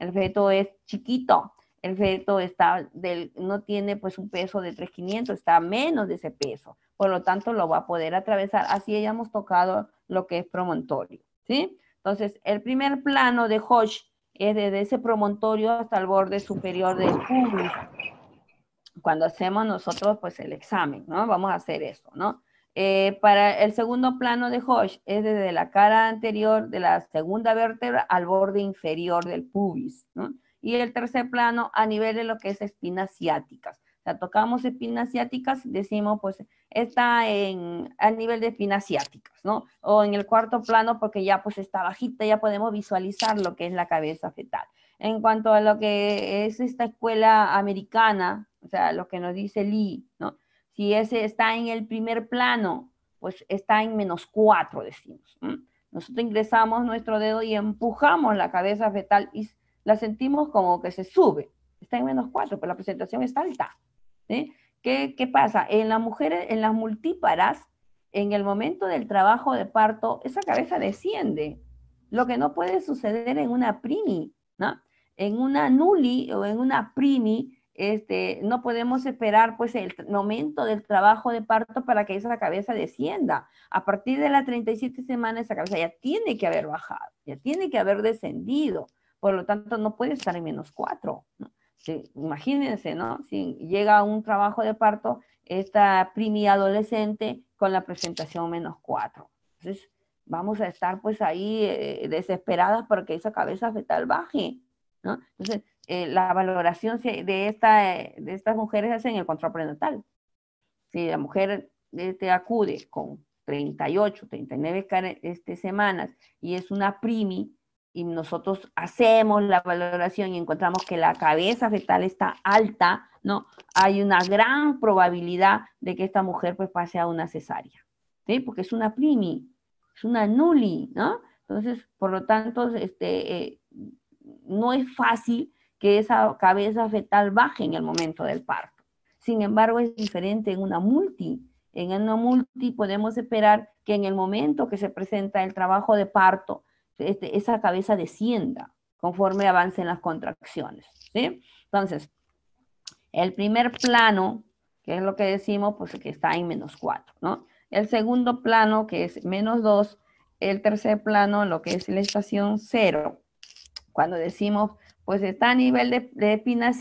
el feto es chiquito, el feto está del, no tiene pues un peso de 3,500, está menos de ese peso. Por lo tanto, lo va a poder atravesar. Así ya hemos tocado lo que es promontorio, ¿sí? Entonces, el primer plano de Hodge es desde ese promontorio hasta el borde superior del pubis. Cuando hacemos nosotros pues el examen, ¿no? Vamos a hacer eso, ¿no? Eh, para el segundo plano de Hodge es desde la cara anterior de la segunda vértebra al borde inferior del pubis, ¿no? y el tercer plano a nivel de lo que es espinas ciáticas. O sea, tocamos espinas ciáticas, decimos, pues, está en, a nivel de espinas ciáticas, ¿no? O en el cuarto plano, porque ya pues está bajita, ya podemos visualizar lo que es la cabeza fetal. En cuanto a lo que es esta escuela americana, o sea, lo que nos dice Lee, ¿no? Si ese está en el primer plano, pues está en menos cuatro, decimos. Nosotros ingresamos nuestro dedo y empujamos la cabeza fetal y la sentimos como que se sube, está en menos 4, pero la presentación está alta. ¿Qué, pasa? En las mujeres, en las multíparas, en el momento del trabajo de parto, esa cabeza desciende, lo que no puede suceder en una primi, ¿no? En una nuli o en una primi, este, no podemos esperar pues el momento del trabajo de parto para que esa cabeza descienda. A partir de las 37 semanas, esa cabeza ya tiene que haber bajado, ya tiene que haber descendido. Por lo tanto, no puede estar en menos cuatro. imagínense, ¿no? Si llega a un trabajo de parto, esta primi adolescente con la presentación menos cuatro. Entonces, vamos a estar pues ahí eh, desesperadas porque esa cabeza fetal baje, ¿no? Entonces, eh, la valoración de, esta, eh, de estas mujeres es en el control Si la mujer te acude con 38, 39 este, semanas y es una primi, y nosotros hacemos la valoración y encontramos que la cabeza fetal está alta, ¿no? Hay una gran probabilidad de que esta mujer pues pase a una cesárea, ¿sí? Porque es una primi, es una nuli, ¿no? Entonces, por lo tanto, este, eh, no es fácil que esa cabeza fetal baje en el momento del parto. Sin embargo, es diferente en una multi. En una multi podemos esperar que en el momento que se presenta el trabajo de parto, este, esa cabeza descienda conforme avancen las contracciones. ¿sí? Entonces, el primer plano, que es lo que decimos, pues que está en menos 4, ¿no? El segundo plano, que es menos 2, el tercer plano, lo que es la estación 0, cuando decimos, pues está a nivel de, de espinas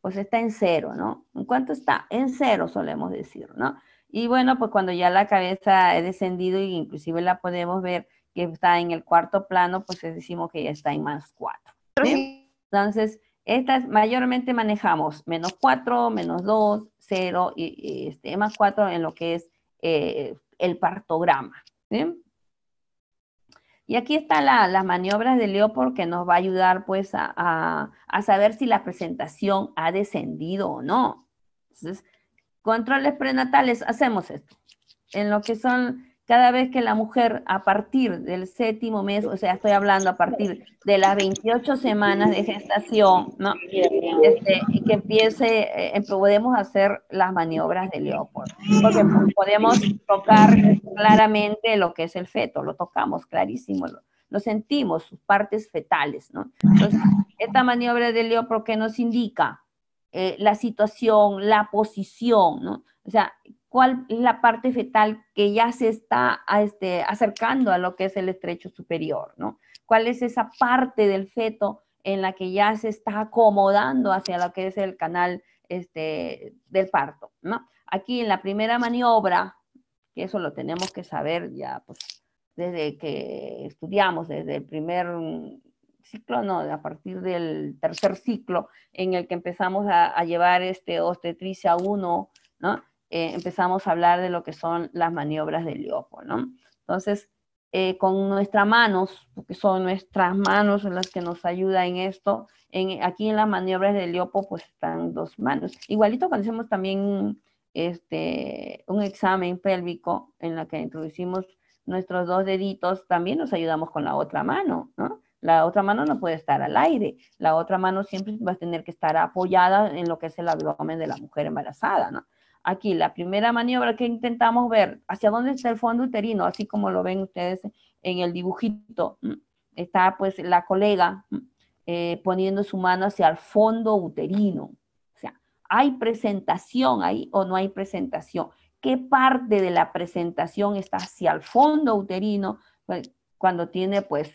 pues está en cero, ¿no? ¿En cuánto está? En cero solemos decir, ¿no? Y bueno, pues cuando ya la cabeza ha descendido e inclusive la podemos ver que está en el cuarto plano, pues decimos que ya está en más cuatro. Entonces, estas mayormente manejamos menos 4, menos 2, 0 y, este, más 4 en lo que es eh, el partograma. Y aquí están las maniobras de Leopold que nos va a ayudar pues a, a, saber si la presentación ha descendido o no. Entonces, controles prenatales, hacemos esto. En lo que son cada vez que la mujer a partir del séptimo mes, o sea, estoy hablando a partir de las 28 semanas de gestación, ¿no? Este, que empiece, eh, podemos hacer las maniobras de Leopold, porque podemos tocar claramente lo que es el feto, lo tocamos clarísimo, lo, sentimos, sus partes fetales, ¿no? Entonces, esta maniobra de Leopold que nos indica eh, la situación, la posición, ¿no? O sea, cuál es la parte fetal que ya se está este, acercando a lo que es el estrecho superior, ¿no? ¿Cuál es esa parte del feto en la que ya se está acomodando hacia lo que es el canal este, del parto, ¿no? Aquí en la primera maniobra, que eso lo tenemos que saber ya, pues, desde que estudiamos, desde el primer ciclo, no, a partir del tercer ciclo, en el que empezamos a, llevar este obstetricia 1, ¿no? Eh, empezamos a hablar de lo que son las maniobras de Liopo, ¿no? Entonces, eh, con nuestras manos, porque son nuestras manos las que nos ayuda en esto. En, aquí en las maniobras de Liopo, pues están dos manos. Igualito cuando hacemos también este, un examen pélvico en la que introducimos nuestros dos deditos, también nos ayudamos con la otra mano, ¿no? La otra mano no puede estar al aire, la otra mano siempre va a tener que estar apoyada en lo que es el abdomen de la mujer embarazada, ¿no? Aquí, la primera maniobra que intentamos ver, hacia dónde está el fondo uterino, así como lo ven ustedes en el dibujito. Está pues la colega eh, poniendo su mano hacia el fondo uterino. O sea, ¿hay presentación ahí o no hay presentación? ¿Qué parte de la presentación está hacia el fondo uterino pues, cuando tiene pues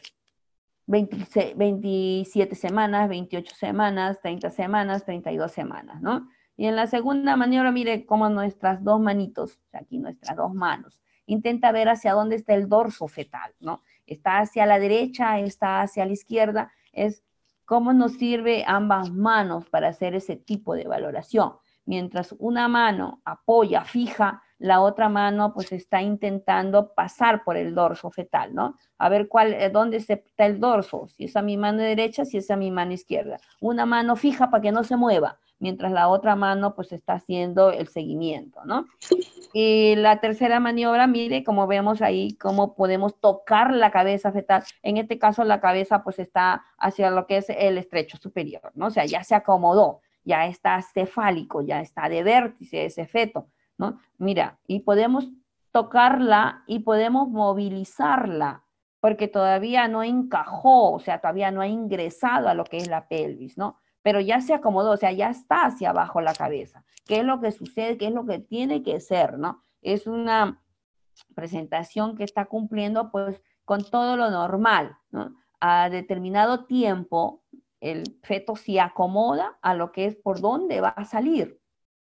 27 semanas, 28 semanas, 30 semanas, 32 semanas, ¿no? Y en la segunda maniobra, mire cómo nuestras dos manitos, aquí nuestras dos manos, intenta ver hacia dónde está el dorso fetal, ¿no? Está hacia la derecha, está hacia la izquierda, es cómo nos sirve ambas manos para hacer ese tipo de valoración. Mientras una mano apoya, fija, la otra mano pues está intentando pasar por el dorso fetal, ¿no? A ver cuál, eh, dónde está el dorso, si es a mi mano derecha, si es a mi mano izquierda. Una mano fija para que no se mueva, mientras la otra mano pues está haciendo el seguimiento, ¿no? Y la tercera maniobra, mire, como vemos ahí, cómo podemos tocar la cabeza fetal. En este caso, la cabeza pues está hacia lo que es el estrecho superior, ¿no? O sea, ya se acomodó, ya está cefálico, ya está de vértice ese feto, ¿no? Mira, y podemos tocarla y podemos movilizarla porque todavía no encajó, o sea, todavía no ha ingresado a lo que es la pelvis, ¿no? pero ya se acomodó, o sea, ya está hacia abajo la cabeza. ¿Qué es lo que sucede? ¿Qué es lo que tiene que ser? ¿No? Es una presentación que está cumpliendo pues con todo lo normal. A determinado tiempo el feto se acomoda a lo que es por dónde va a salir,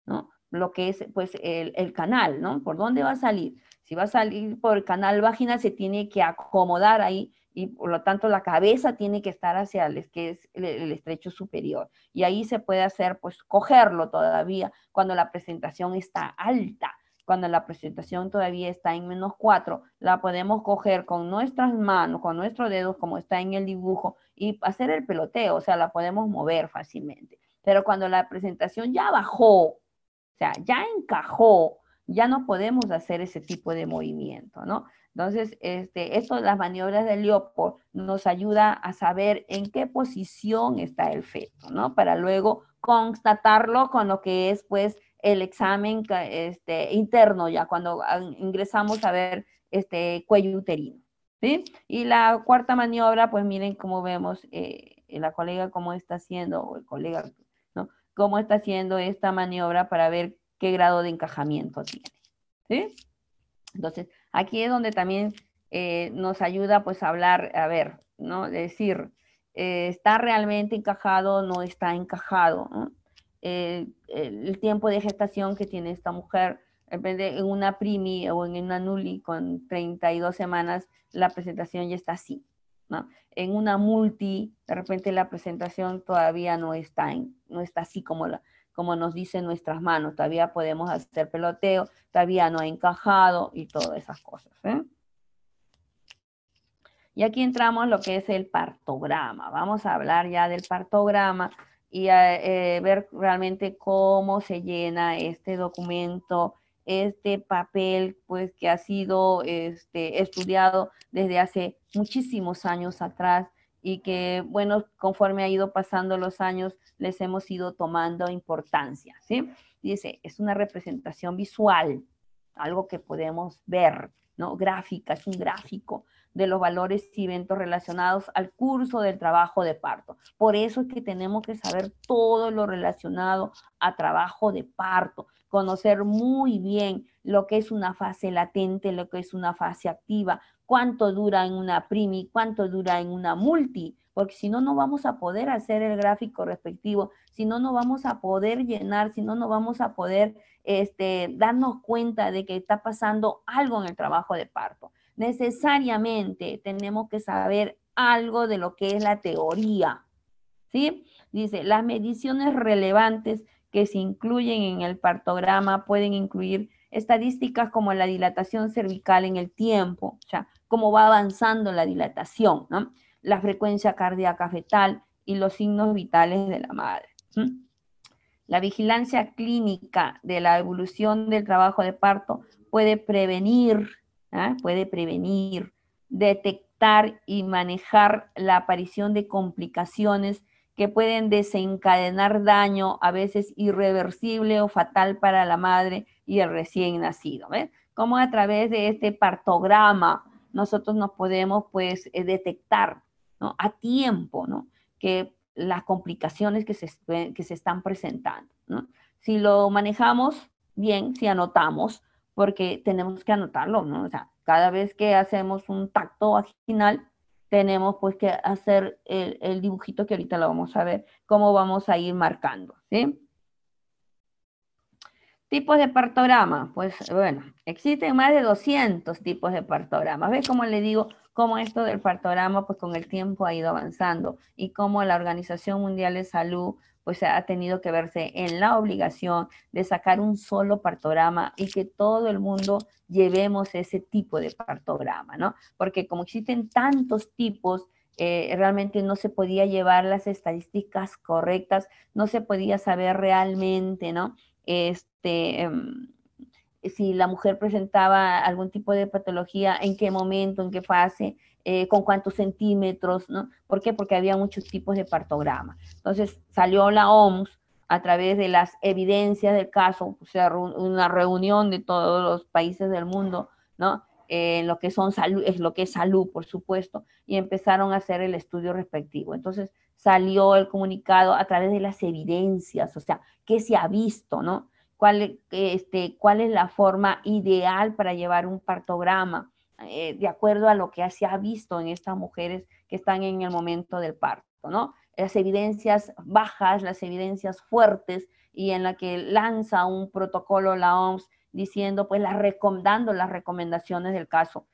¿no? Lo que es pues el, canal, ¿no? ¿Por dónde va a salir? Si va a salir por el canal vagina se tiene que acomodar ahí y por lo tanto la cabeza tiene que estar hacia el, que es el, estrecho superior. Y ahí se puede hacer, pues, cogerlo todavía cuando la presentación está alta. Cuando la presentación todavía está en menos cuatro, la podemos coger con nuestras manos, con nuestros dedos, como está en el dibujo, y hacer el peloteo, o sea, la podemos mover fácilmente. Pero cuando la presentación ya bajó, o sea, ya encajó, ya no podemos hacer ese tipo de movimiento, ¿no? Entonces, este, esto, las maniobras de Leopold nos ayuda a saber en qué posición está el feto, ¿no? Para luego constatarlo con lo que es, pues, el examen este, interno, ya cuando ah, ingresamos a ver este cuello uterino, ¿sí? Y la cuarta maniobra, pues miren cómo vemos eh, la colega cómo está haciendo, o el colega, ¿no? Cómo está haciendo esta maniobra para ver qué grado de encajamiento tiene, ¿sí? Entonces, Aquí es donde también eh, nos ayuda pues a hablar, a ver, ¿no? Decir, eh, ¿está realmente encajado o no está encajado? Eh, el tiempo de gestación que tiene esta mujer, depende, en una primi o en una nuli con 32 semanas, la presentación ya está así. ¿no? En una multi, de repente la presentación todavía no está, no está así como la, como nos dicen nuestras manos, todavía podemos hacer peloteo, todavía no ha encajado y todas esas cosas. ¿eh? Y aquí entramos lo que es el partograma. Vamos a hablar ya del partograma y a, eh, eh, ver realmente cómo se llena este documento, este papel, pues que ha sido este, estudiado desde hace muchísimos años atrás y que, bueno, conforme ha ido pasando los años, les hemos ido tomando importancia, ¿sí? Dice, es una representación visual, algo que podemos ver, ¿no? Gráfica, es un gráfico de los valores y eventos relacionados al curso del trabajo de parto. Por eso es que tenemos que saber todo lo relacionado a trabajo de parto, conocer muy bien lo que es una fase latente, lo que es una fase activa, cuánto dura en una primi, cuánto dura en una multi, porque si no, no vamos a poder hacer el gráfico respectivo, si no, no vamos a poder llenar, si no, no vamos a poder este, darnos cuenta de que está pasando algo en el trabajo de parto. Necesariamente tenemos que saber algo de lo que es la teoría, ¿sí? Dice, las mediciones relevantes que se incluyen en el partograma pueden incluir estadísticas como la dilatación cervical en el tiempo, o sea, cómo va avanzando la dilatación, la frecuencia cardíaca fetal y los signos vitales de la madre. La vigilancia clínica de la evolución del trabajo de parto puede prevenir, ¿ah? puede prevenir, detectar y manejar la aparición de complicaciones que pueden desencadenar daño a veces irreversible o fatal para la madre y el recién nacido. ¿ves? Como a través de este partograma nosotros nos podemos pues eh, detectar ¿no? a tiempo ¿no? que las complicaciones que se, que se están presentando. ¿no? Si lo manejamos bien, si anotamos, porque tenemos que anotarlo, ¿no? O sea, cada vez que hacemos un tacto vaginal, tenemos pues que hacer el, el dibujito que ahorita lo vamos a ver, cómo vamos a ir marcando, ¿sí? Tipos de partograma. Pues bueno, existen más de 200 tipos de partograma. ¿Ves cómo le digo cómo esto del partograma pues con el tiempo ha ido avanzando y cómo la Organización Mundial de Salud pues ha tenido que verse en la obligación de sacar un solo partograma y que todo el mundo llevemos ese tipo de partograma, ¿no? Porque como existen tantos tipos, eh, realmente no se podía llevar las estadísticas correctas, no se podía saber realmente, ¿no? este, em, si la mujer presentaba algún tipo de patología, en qué momento, en qué fase, eh, con cuántos centímetros, ¿no? ¿Por qué? Porque había muchos tipos de partograma. Entonces salió la OMS a través de las evidencias del caso, o sea, una reunión de todos los países del mundo, ¿no? en lo que son salud, es lo que es salud, por supuesto, y empezaron a hacer el estudio respectivo. Entonces, salió el comunicado a través de las evidencias, o sea, qué se ha visto, ¿no? ¿Cuál, este, es la forma ideal para llevar un partograma, eh, de acuerdo a lo que se ha visto en estas mujeres que están en el momento del parto, ¿no? Las evidencias bajas, las evidencias fuertes, y en la que lanza un protocolo la OMS diciendo, pues, las, dando las recomendaciones del caso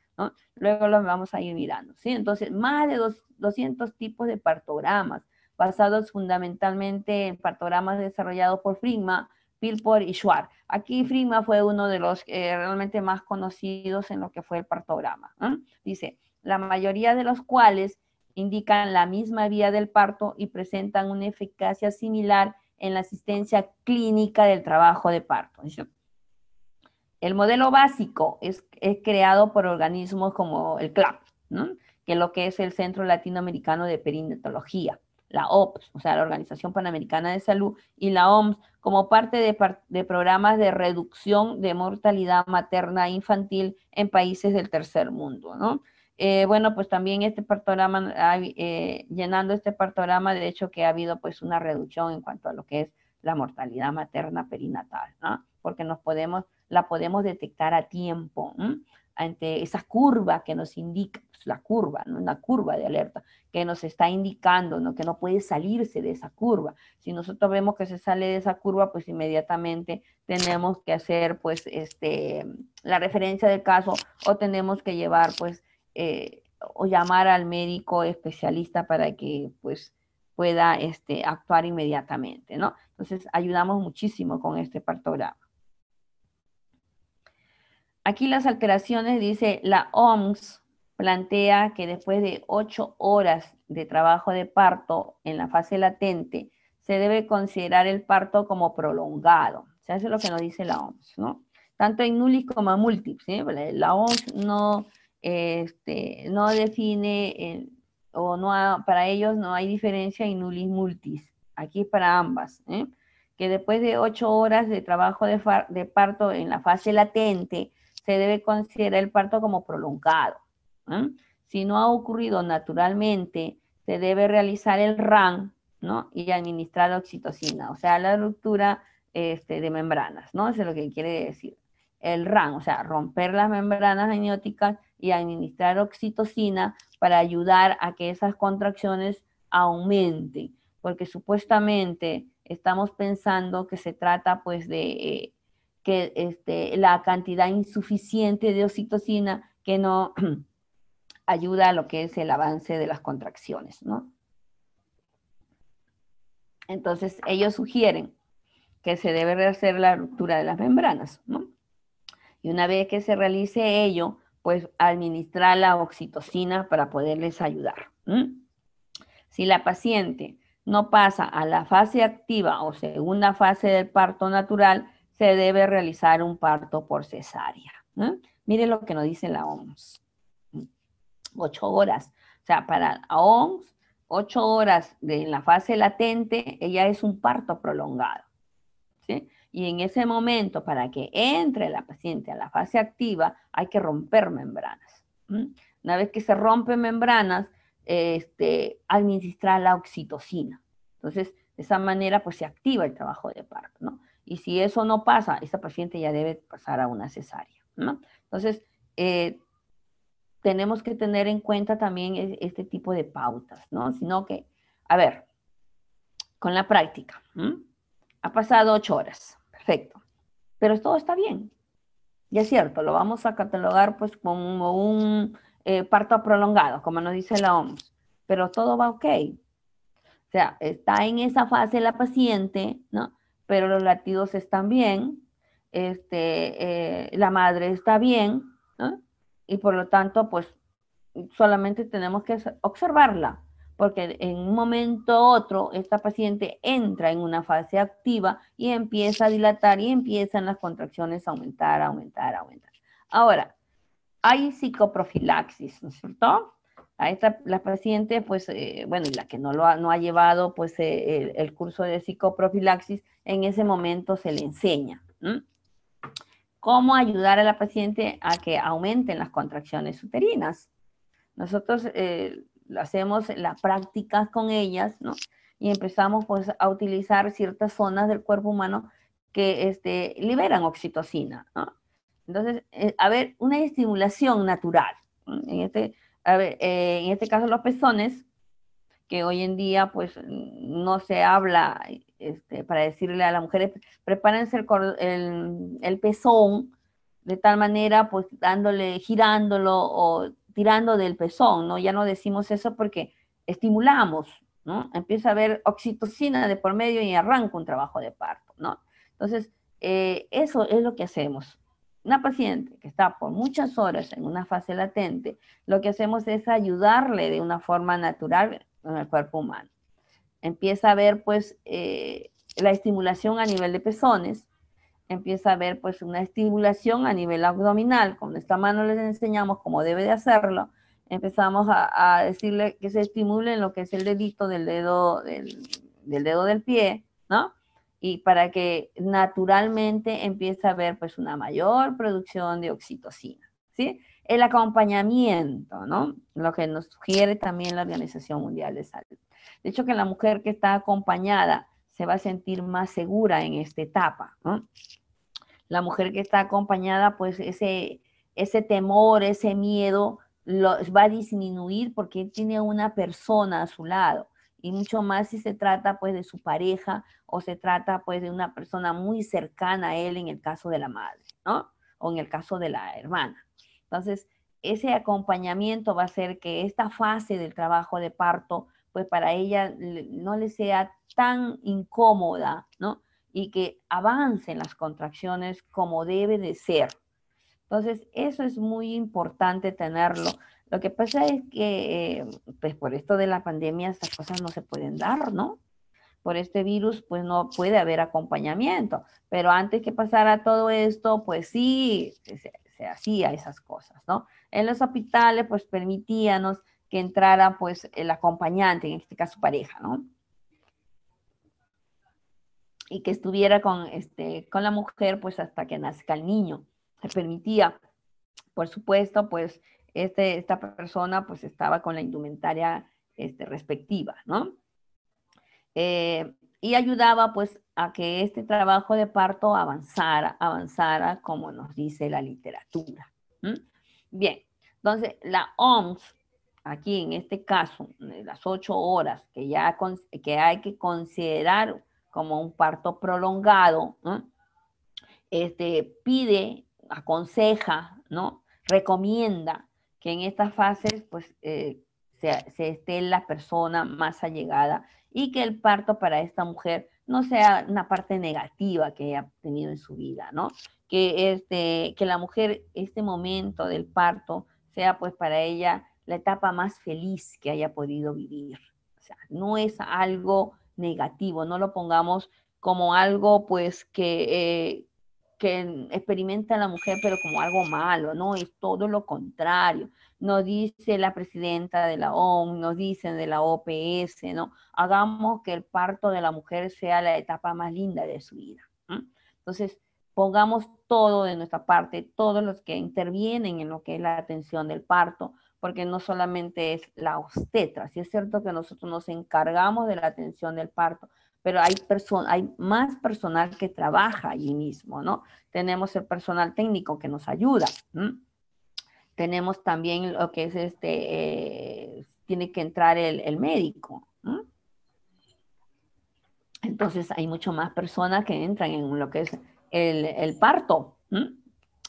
Luego lo vamos a ir mirando, ¿sí? Entonces, más de 200 tipos de partogramas, basados fundamentalmente en partogramas desarrollados por Frigma, Pilpor y Schwarz. Aquí Frigma fue uno de los eh, realmente más conocidos en lo que fue el partograma. Dice, la mayoría de los cuales indican la misma vía del parto y presentan una eficacia similar en la asistencia clínica del trabajo de parto. El modelo básico es, creado por organismos como el CLAP, que es lo que es el Centro Latinoamericano de Perinatología, la OPS, o sea, la Organización Panamericana de Salud, y la OMS, como parte de, programas de reducción de mortalidad materna infantil en países del tercer mundo, eh, bueno, pues también este programa, eh, llenando este partorama, de hecho que ha habido pues una reducción en cuanto a lo que es la mortalidad materna perinatal, Porque nos podemos la podemos detectar a tiempo, ante esa curva que nos indica, pues, la curva, una curva de alerta, que nos está indicando ¿no? que no puede salirse de esa curva. Si nosotros vemos que se sale de esa curva, pues inmediatamente tenemos que hacer pues, este, la referencia del caso o tenemos que llevar pues, eh, o llamar al médico especialista para que pues, pueda este, actuar inmediatamente. ¿no? Entonces ayudamos muchísimo con este grave. Aquí las alteraciones, dice la OMS, plantea que después de ocho horas de trabajo de parto en la fase latente, se debe considerar el parto como prolongado. O sea, eso es lo que nos dice la OMS, ¿no? Tanto en nulis como en multis, La OMS este, no, define, o no para ellos no hay diferencia en nulis multis. Aquí es para ambas. ¿eh? Que después de ocho horas de trabajo de parto en la fase latente, se debe considerar el parto como prolongado. Si no ha ocurrido naturalmente, se debe realizar el RAN ¿no? y administrar oxitocina, o sea, la ruptura este, de membranas, ¿no? Eso es lo que quiere decir. El RAN, o sea, romper las membranas amnióticas y administrar oxitocina para ayudar a que esas contracciones aumenten, porque supuestamente estamos pensando que se trata pues de, eh, que este, la cantidad insuficiente de oxitocina que no ayuda a lo que es el avance de las contracciones, ¿no? Entonces, ellos sugieren que se debe rehacer la ruptura de las membranas, ¿no? Y una vez que se realice ello, pues administrar la oxitocina para poderles ayudar. Si la paciente no pasa a la fase activa o segunda fase del parto natural, se debe realizar un parto por cesárea. Mire lo que nos dice la OMS. Ocho horas. O sea, para la OMS, ocho horas en la fase latente, ella es un parto prolongado. Y en ese momento, para que entre la paciente a la fase activa, hay que romper membranas. Una vez que se rompen membranas, este, administrar la oxitocina. Entonces, de esa manera, pues se activa el trabajo de parto, ¿no? Y si eso no pasa, esta paciente ya debe pasar a una cesárea. Entonces, eh, tenemos que tener en cuenta también e-, este tipo de pautas, ¿no? Sino que, a ver, con la práctica, ha pasado ocho horas, perfecto, pero todo está bien. Y es cierto, lo vamos a catalogar pues como un eh, parto prolongado, como nos dice la OMS, pero todo va ok. O sea, está en esa fase la paciente, ¿no? pero los latidos están bien, este, eh, la madre está bien, y por lo tanto, pues solamente tenemos que observarla, porque en un momento u otro esta paciente entra en una fase activa y empieza a dilatar y empiezan las contracciones a aumentar, a aumentar, a aumentar. Ahora, hay psicoprofilaxis, ¿no es cierto? a esta, la paciente, pues, eh, bueno, y la que no, lo ha, no ha llevado, pues, eh, el, curso de psicoprofilaxis, en ese momento se le enseña cómo ayudar a la paciente a que aumenten las contracciones uterinas. Nosotros eh, hacemos las prácticas con ellas, ¿no? Y empezamos, pues, a utilizar ciertas zonas del cuerpo humano que este, liberan oxitocina, ¿no? Entonces, a ver, una estimulación natural. En este a ver, eh, en este caso los pezones, que hoy en día pues no se habla este, para decirle a las mujeres, prepárense el, el, pezón de tal manera pues dándole, girándolo o tirando del pezón, ¿no? Ya no decimos eso porque estimulamos, ¿no? Empieza a haber oxitocina de por medio y arranca un trabajo de parto, ¿no? Entonces, eh, eso es lo que hacemos una paciente que está por muchas horas en una fase latente, lo que hacemos es ayudarle de una forma natural en el cuerpo humano. Empieza a ver pues eh, la estimulación a nivel de pezones, empieza a ver pues una estimulación a nivel abdominal, con esta mano les enseñamos cómo debe de hacerlo, empezamos a, decirle que se estimule en lo que es el dedito del dedo del dedo del pie, ¿no? y para que naturalmente empiece a haber pues una mayor producción de oxitocina, ¿sí? El acompañamiento, ¿no? Lo que nos sugiere también la Organización Mundial de Salud. De hecho, que la mujer que está acompañada se va a sentir más segura en esta etapa, La mujer que está acompañada, pues ese, ese temor, ese miedo, lo, va a disminuir porque tiene una persona a su lado y mucho más si se trata pues de su pareja o se trata pues de una persona muy cercana a él en el caso de la madre, ¿no? O en el caso de la hermana. Entonces, ese acompañamiento va a hacer que esta fase del trabajo de parto pues para ella no le sea tan incómoda, ¿no? Y que avancen las contracciones como debe de ser. Entonces, eso es muy importante tenerlo. Lo que pasa es que, em, pues por esto de la pandemia, estas cosas no se pueden dar, ¿no? Por este virus, pues no puede haber acompañamiento. Pero antes que pasara todo esto, pues sí, se, hacía esas cosas, ¿no? En los hospitales, pues permitíanos que entrara, pues, el acompañante, en este caso pareja, ¿no? Y que estuviera con, este, con la mujer, pues, hasta que nazca el niño. Se permitía, por supuesto, pues, este, esta persona pues estaba con la indumentaria este, respectiva, ¿no? Eh, y ayudaba pues a que este trabajo de parto avanzara, avanzara como nos dice la literatura. Bien, entonces la OMS, aquí en este caso, las ocho horas que ya que hay que considerar como un parto prolongado, este, pide, aconseja, ¿no? recomienda que en estas fases pues eh, se, esté la persona más allegada y que el parto para esta mujer no sea una parte negativa que haya tenido en su vida, ¿no? Que, este, que la mujer, este momento del parto, sea pues para ella la etapa más feliz que haya podido vivir. O sea, no es algo negativo, no lo pongamos como algo pues que, eh, que experimenta la mujer, pero como algo malo, no, es todo lo contrario. Nos dice la presidenta de la ONU, nos dicen de la OPS, ¿no? Hagamos que el parto de la mujer sea la etapa más linda de su vida. Entonces, pongamos todo de nuestra parte, todos los que intervienen en lo que es la atención del parto, porque no solamente es la obstetra, si es cierto que nosotros nos encargamos de la atención del parto, pero hay, hay más personal que trabaja allí mismo, ¿no? Tenemos el personal técnico que nos ayuda. Tenemos también lo que es este, eh, tiene que entrar el, médico. Entonces hay mucho más personas que entran en lo que es el, parto.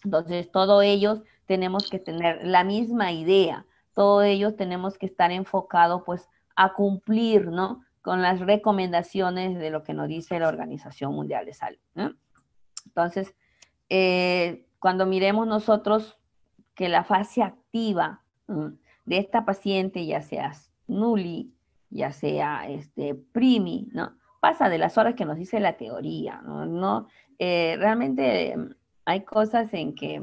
Entonces todos ellos tenemos que tener la misma idea. Todos ellos tenemos que estar enfocados pues a cumplir, ¿no? con las recomendaciones de lo que nos dice la Organización Mundial de Salud. Entonces, eh, cuando miremos nosotros que la fase activa de esta paciente, ya sea nuli, ya sea este, primi, ¿no? pasa de las horas que nos dice la teoría. ¿no? Eh, realmente mm, hay cosas en que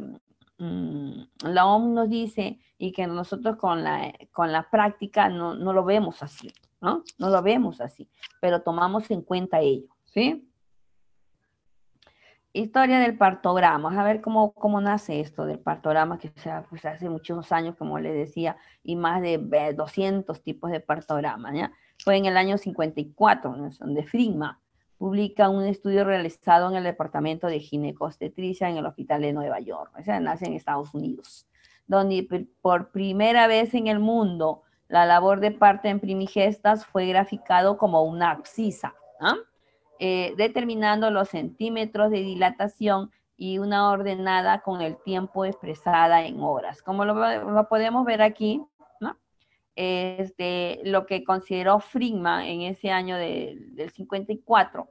mm, la OMS nos dice y que nosotros con la, con la práctica no lo vemos así. ¿no? lo vemos así, pero tomamos en cuenta ello, ¿sí? Historia del partograma. a ver cómo, cómo nace esto del partograma, que pues, hace muchos años, como les decía, y más de 200 tipos de partogramas, ¿ya? Fue en el año 54, donde Frigma publica un estudio realizado en el departamento de ginecostetricia en el hospital de Nueva York. O sea, nace en Estados Unidos, donde por primera vez en el mundo la labor de parte en primigestas fue graficado como una abscisa, ¿ah? eh, determinando los centímetros de dilatación y una ordenada con el tiempo expresada en horas. Como lo, podemos ver aquí, ¿no? Este, lo que consideró Frigma en ese año del 54,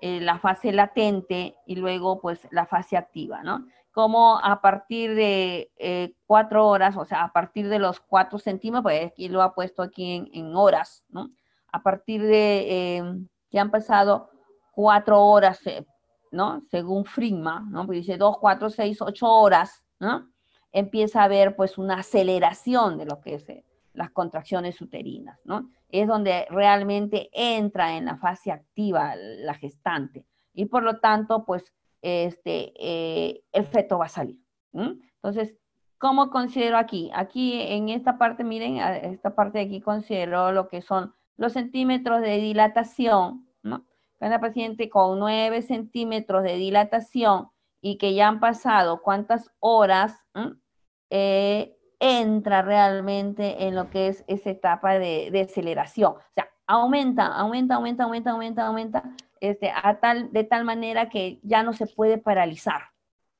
eh, la fase latente y luego pues la fase activa, ¿no? como a partir de eh, cuatro horas, o sea, a partir de los cuatro centímetros, pues aquí lo ha puesto aquí en, horas, ¿no? A partir de eh, que han pasado cuatro horas, eh, ¿no? Según Frigma, ¿no? Pues dice dos, cuatro, seis, ocho horas, ¿no? Empieza a haber pues una aceleración de lo que es eh, las contracciones uterinas, ¿no? Es donde realmente entra en la fase activa la gestante y por lo tanto pues este, eh, el feto va a salir. Entonces, ¿cómo considero aquí? Aquí en esta parte, miren, esta parte de aquí considero lo que son los centímetros de dilatación, ¿no? Una paciente con 9 centímetros de dilatación y que ya han pasado cuántas horas eh, entra realmente en lo que es esa etapa de, aceleración. O sea, aumenta, aumenta, aumenta, aumenta, aumenta, aumenta este, tal, de tal manera que ya no se puede paralizar.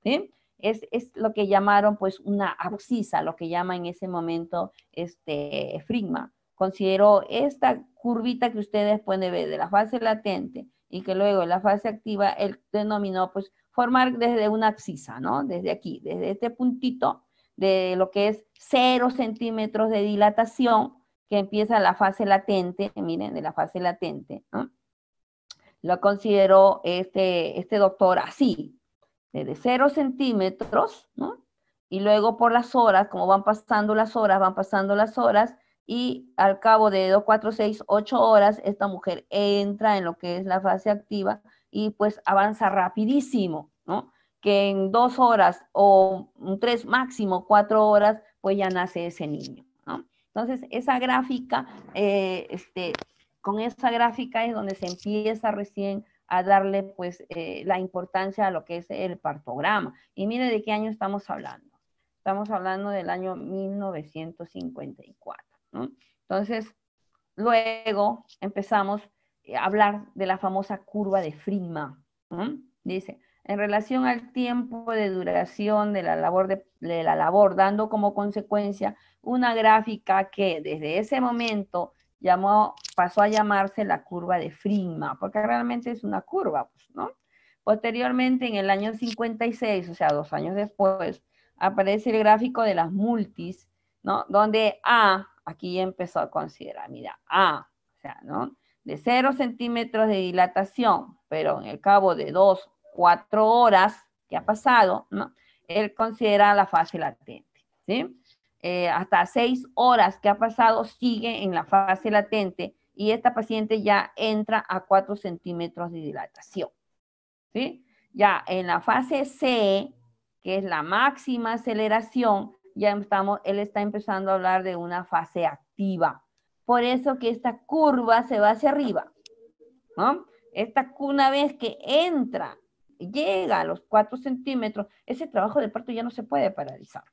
¿sí? Es, lo que llamaron pues una abscisa, lo que llama en ese momento este frigma. Consideró esta curvita que ustedes pueden ver de la fase latente y que luego en la fase activa, él denominó pues formar desde una abscisa, ¿no? Desde aquí, desde este puntito de lo que es cero centímetros de dilatación que empieza la fase latente, miren, de la fase latente, ¿no? lo consideró este, este doctor así, de cero centímetros, ¿no? Y luego por las horas, como van pasando las horas, van pasando las horas, y al cabo de dos, cuatro, seis, ocho horas, esta mujer entra en lo que es la fase activa y pues avanza rapidísimo, ¿no? Que en dos horas o tres máximo, cuatro horas, pues ya nace ese niño, ¿no? Entonces, esa gráfica, eh, este, con esa gráfica es donde se empieza recién a darle pues eh, la importancia a lo que es el partograma. Y mire de qué año estamos hablando. Estamos hablando del año 1954. Entonces, luego empezamos eh, a hablar de la famosa curva de Friedman. Dice, en relación al tiempo de duración de la, labor de la labor, dando como consecuencia una gráfica que desde ese momento llamó, pasó a llamarse la curva de Frigma, porque realmente es una curva, pues, ¿no? Posteriormente, en el año 56, o sea, dos años después, aparece el gráfico de las multis, ¿no? Donde A, aquí empezó a considerar, mira, A, o sea, ¿no? De 0 centímetros de dilatación, pero en el cabo de 2, 4 horas que ha pasado, ¿no? Él considera la fase latente, ¿sí? Eh, hasta seis horas que ha pasado, sigue en la fase latente y esta paciente ya entra a 4 centímetros de dilatación. ¿sí? Ya en la fase C, que es la máxima aceleración, ya estamos, él está empezando a hablar de una fase activa. Por eso que esta curva se va hacia arriba. una vez que entra, llega a los 4 centímetros, ese trabajo de parto ya no se puede paralizar.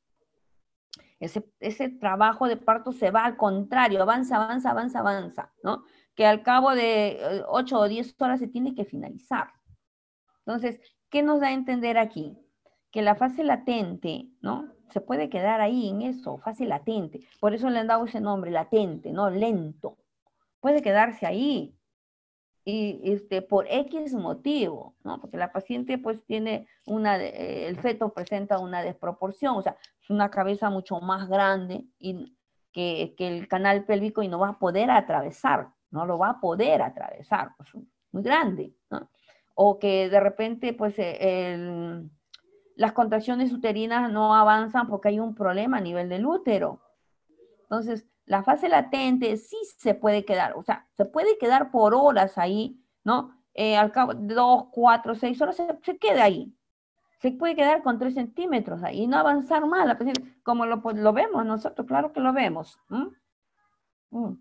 Ese, ese trabajo de parto se va al contrario, avanza, avanza, avanza, avanza, ¿no? Que al cabo de 8 eh, o 10 horas se tiene que finalizar. Entonces, ¿qué nos da a entender aquí? Que la fase latente, ¿no? Se puede quedar ahí en eso, fase latente. Por eso le han dado ese nombre, latente, ¿no? Lento. Puede quedarse ahí, y este, por X motivo, ¿no? Porque la paciente pues tiene una, el feto presenta una desproporción, o sea, es una cabeza mucho más grande y que, que, el canal pélvico y no va a poder atravesar, no lo va a poder atravesar, pues, muy grande, ¿no? O que de repente pues e, el, las contracciones uterinas no avanzan porque hay un problema a nivel del útero. Entonces, la fase latente sí se puede quedar, o sea, se puede quedar por horas ahí, ¿no? Eh, al cabo de dos, cuatro, seis horas se, queda ahí. Se puede quedar con tres centímetros ahí y no avanzar más, como lo, pues, lo vemos nosotros, claro que lo vemos. Mm.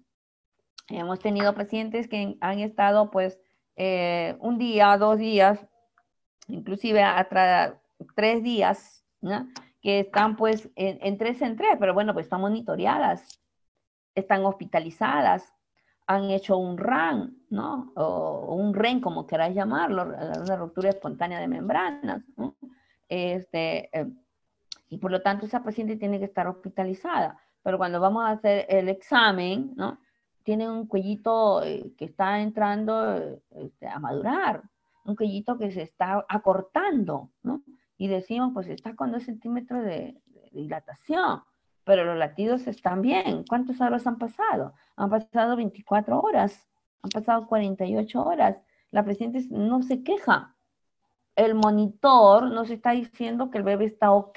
Hemos tenido pacientes que han estado pues eh, un día, dos días, inclusive hasta tres días, ¿no? que están pues en, en tres en tres, pero bueno, pues están monitoreadas, están hospitalizadas, han hecho un RAN, ¿no? O un REN, como queráis llamarlo, una ruptura espontánea de membranas, ¿no? Este, em, y por lo tanto esa paciente tiene que estar hospitalizada. Pero cuando vamos a hacer el examen, ¿no? Tiene un cuellito eh, que está entrando eh, este, a madurar, un cuellito que se está acortando, ¿no? Y decimos, pues está con dos centímetros de dilatación pero los latidos están bien. ¿Cuántas horas han pasado? Han pasado 24 horas, han pasado 48 horas. La paciente no se queja. El monitor nos está diciendo que el bebé está ok.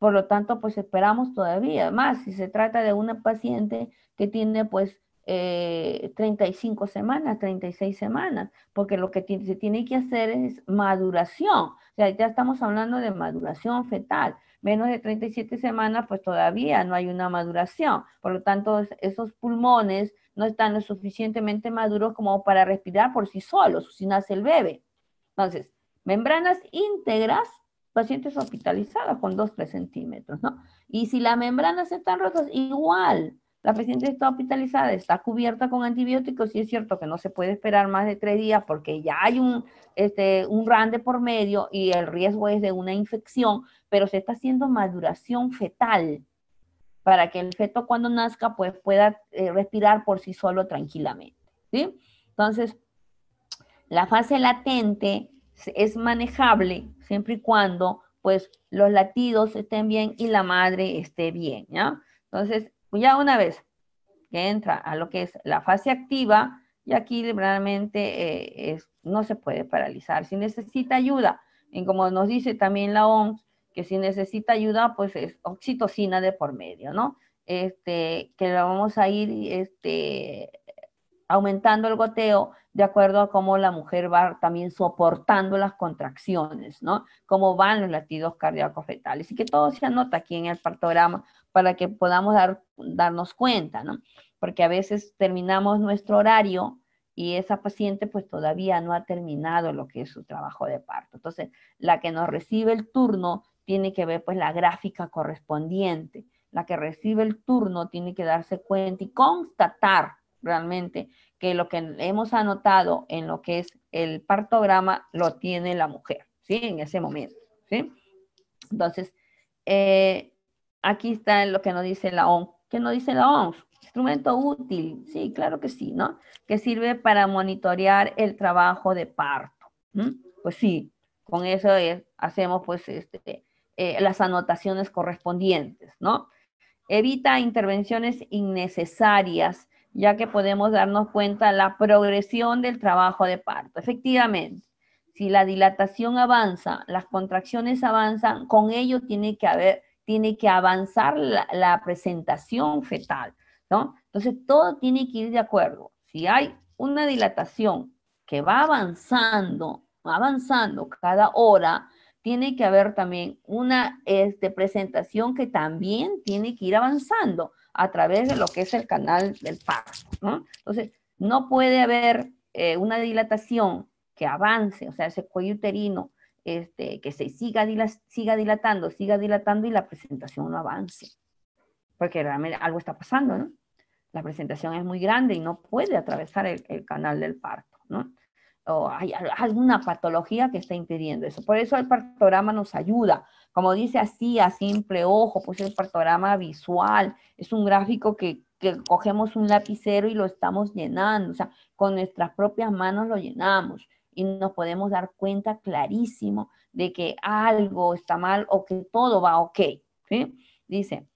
Por lo tanto, pues esperamos todavía más. Si se trata de una paciente que tiene pues 35 eh, semanas, 36 semanas, porque lo que se tiene que hacer es maduración. O sea, ya estamos hablando de maduración fetal menos de 37 semanas, pues todavía no hay una maduración. Por lo tanto, esos pulmones no están lo suficientemente maduros como para respirar por sí solos, si nace el bebé. Entonces, membranas íntegras, pacientes hospitalizados con 2-3 centímetros, ¿no? Y si las membranas están rotas, igual, la paciente está hospitalizada, está cubierta con antibióticos y es cierto que no se puede esperar más de tres días porque ya hay un, este, un rande por medio y el riesgo es de una infección, pero se está haciendo maduración fetal para que el feto cuando nazca pues pueda eh, respirar por sí solo tranquilamente, ¿sí? Entonces, la fase latente es manejable siempre y cuando pues los latidos estén bien y la madre esté bien, ¿ya? Entonces, ya una vez que entra a lo que es la fase activa, y aquí realmente eh, no se puede paralizar. Si necesita ayuda, en como nos dice también la OMS, que si necesita ayuda, pues es oxitocina de por medio, ¿no? Este, que vamos a ir este, aumentando el goteo de acuerdo a cómo la mujer va también soportando las contracciones, ¿no? Cómo van los latidos cardíacos fetales. Y que todo se anota aquí en el partograma para que podamos darnos cuenta, ¿no? Porque a veces terminamos nuestro horario y esa paciente pues todavía no ha terminado lo que es su trabajo de parto. Entonces, la que nos recibe el turno tiene que ver pues la gráfica correspondiente. La que recibe el turno tiene que darse cuenta y constatar realmente que lo que hemos anotado en lo que es el partograma lo tiene la mujer, ¿sí? En ese momento, ¿sí? Entonces, eh, aquí está lo que nos dice la OMS. ¿Qué nos dice la OMS? Instrumento útil, sí, claro que sí, ¿no? Que sirve para monitorear el trabajo de parto. Pues sí, con eso e, hacemos pues este, eh, las anotaciones correspondientes, ¿no? Evita intervenciones innecesarias, ya que podemos darnos cuenta la progresión del trabajo de parto. Efectivamente, si la dilatación avanza, las contracciones avanzan, con ello tiene que haber tiene que avanzar la, presentación fetal, ¿no? Entonces todo tiene que ir de acuerdo. Si hay una dilatación que va avanzando, avanzando cada hora, tiene que haber también una este, presentación que también tiene que ir avanzando a través de lo que es el canal del parto. ¿no? Entonces, no puede haber eh, una dilatación que avance, o sea, ese cuello uterino este, que se siga, siga dilatando, siga dilatando y la presentación no avance. Porque realmente algo está pasando, ¿no? La presentación es muy grande y no puede atravesar el, canal del parto, ¿no? O hay alguna patología que está impidiendo eso. Por eso el partograma nos ayuda. Como dice así, a simple ojo, pues el partograma visual es un gráfico que, que cogemos un lapicero y lo estamos llenando. O sea, con nuestras propias manos lo llenamos y nos podemos dar cuenta clarísimo de que algo está mal o que todo va ok. Dice,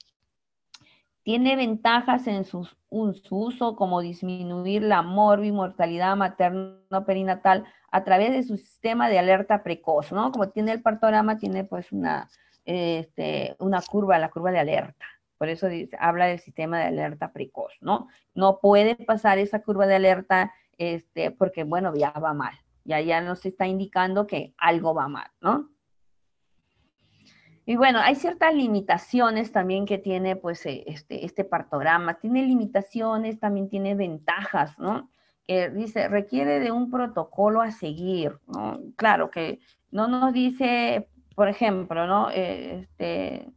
tiene ventajas en su, uso como disminuir la morbi-mortalidad materno perinatal a través de su sistema de alerta precoz, ¿no? Como tiene el partorama, tiene pues una, este, una curva, la curva de alerta. Por eso habla del sistema de alerta precoz, ¿no? No puede pasar esa curva de alerta este, porque, bueno, ya va mal. Ya, ya nos está indicando que algo va mal, ¿no? Y bueno, hay ciertas limitaciones también que tiene pues eh, este, este partograma. Tiene limitaciones, también tiene ventajas, ¿no? Que dice, requiere de un protocolo a seguir, ¿no? Claro que no nos dice, por ejemplo, ¿no? Eh, este,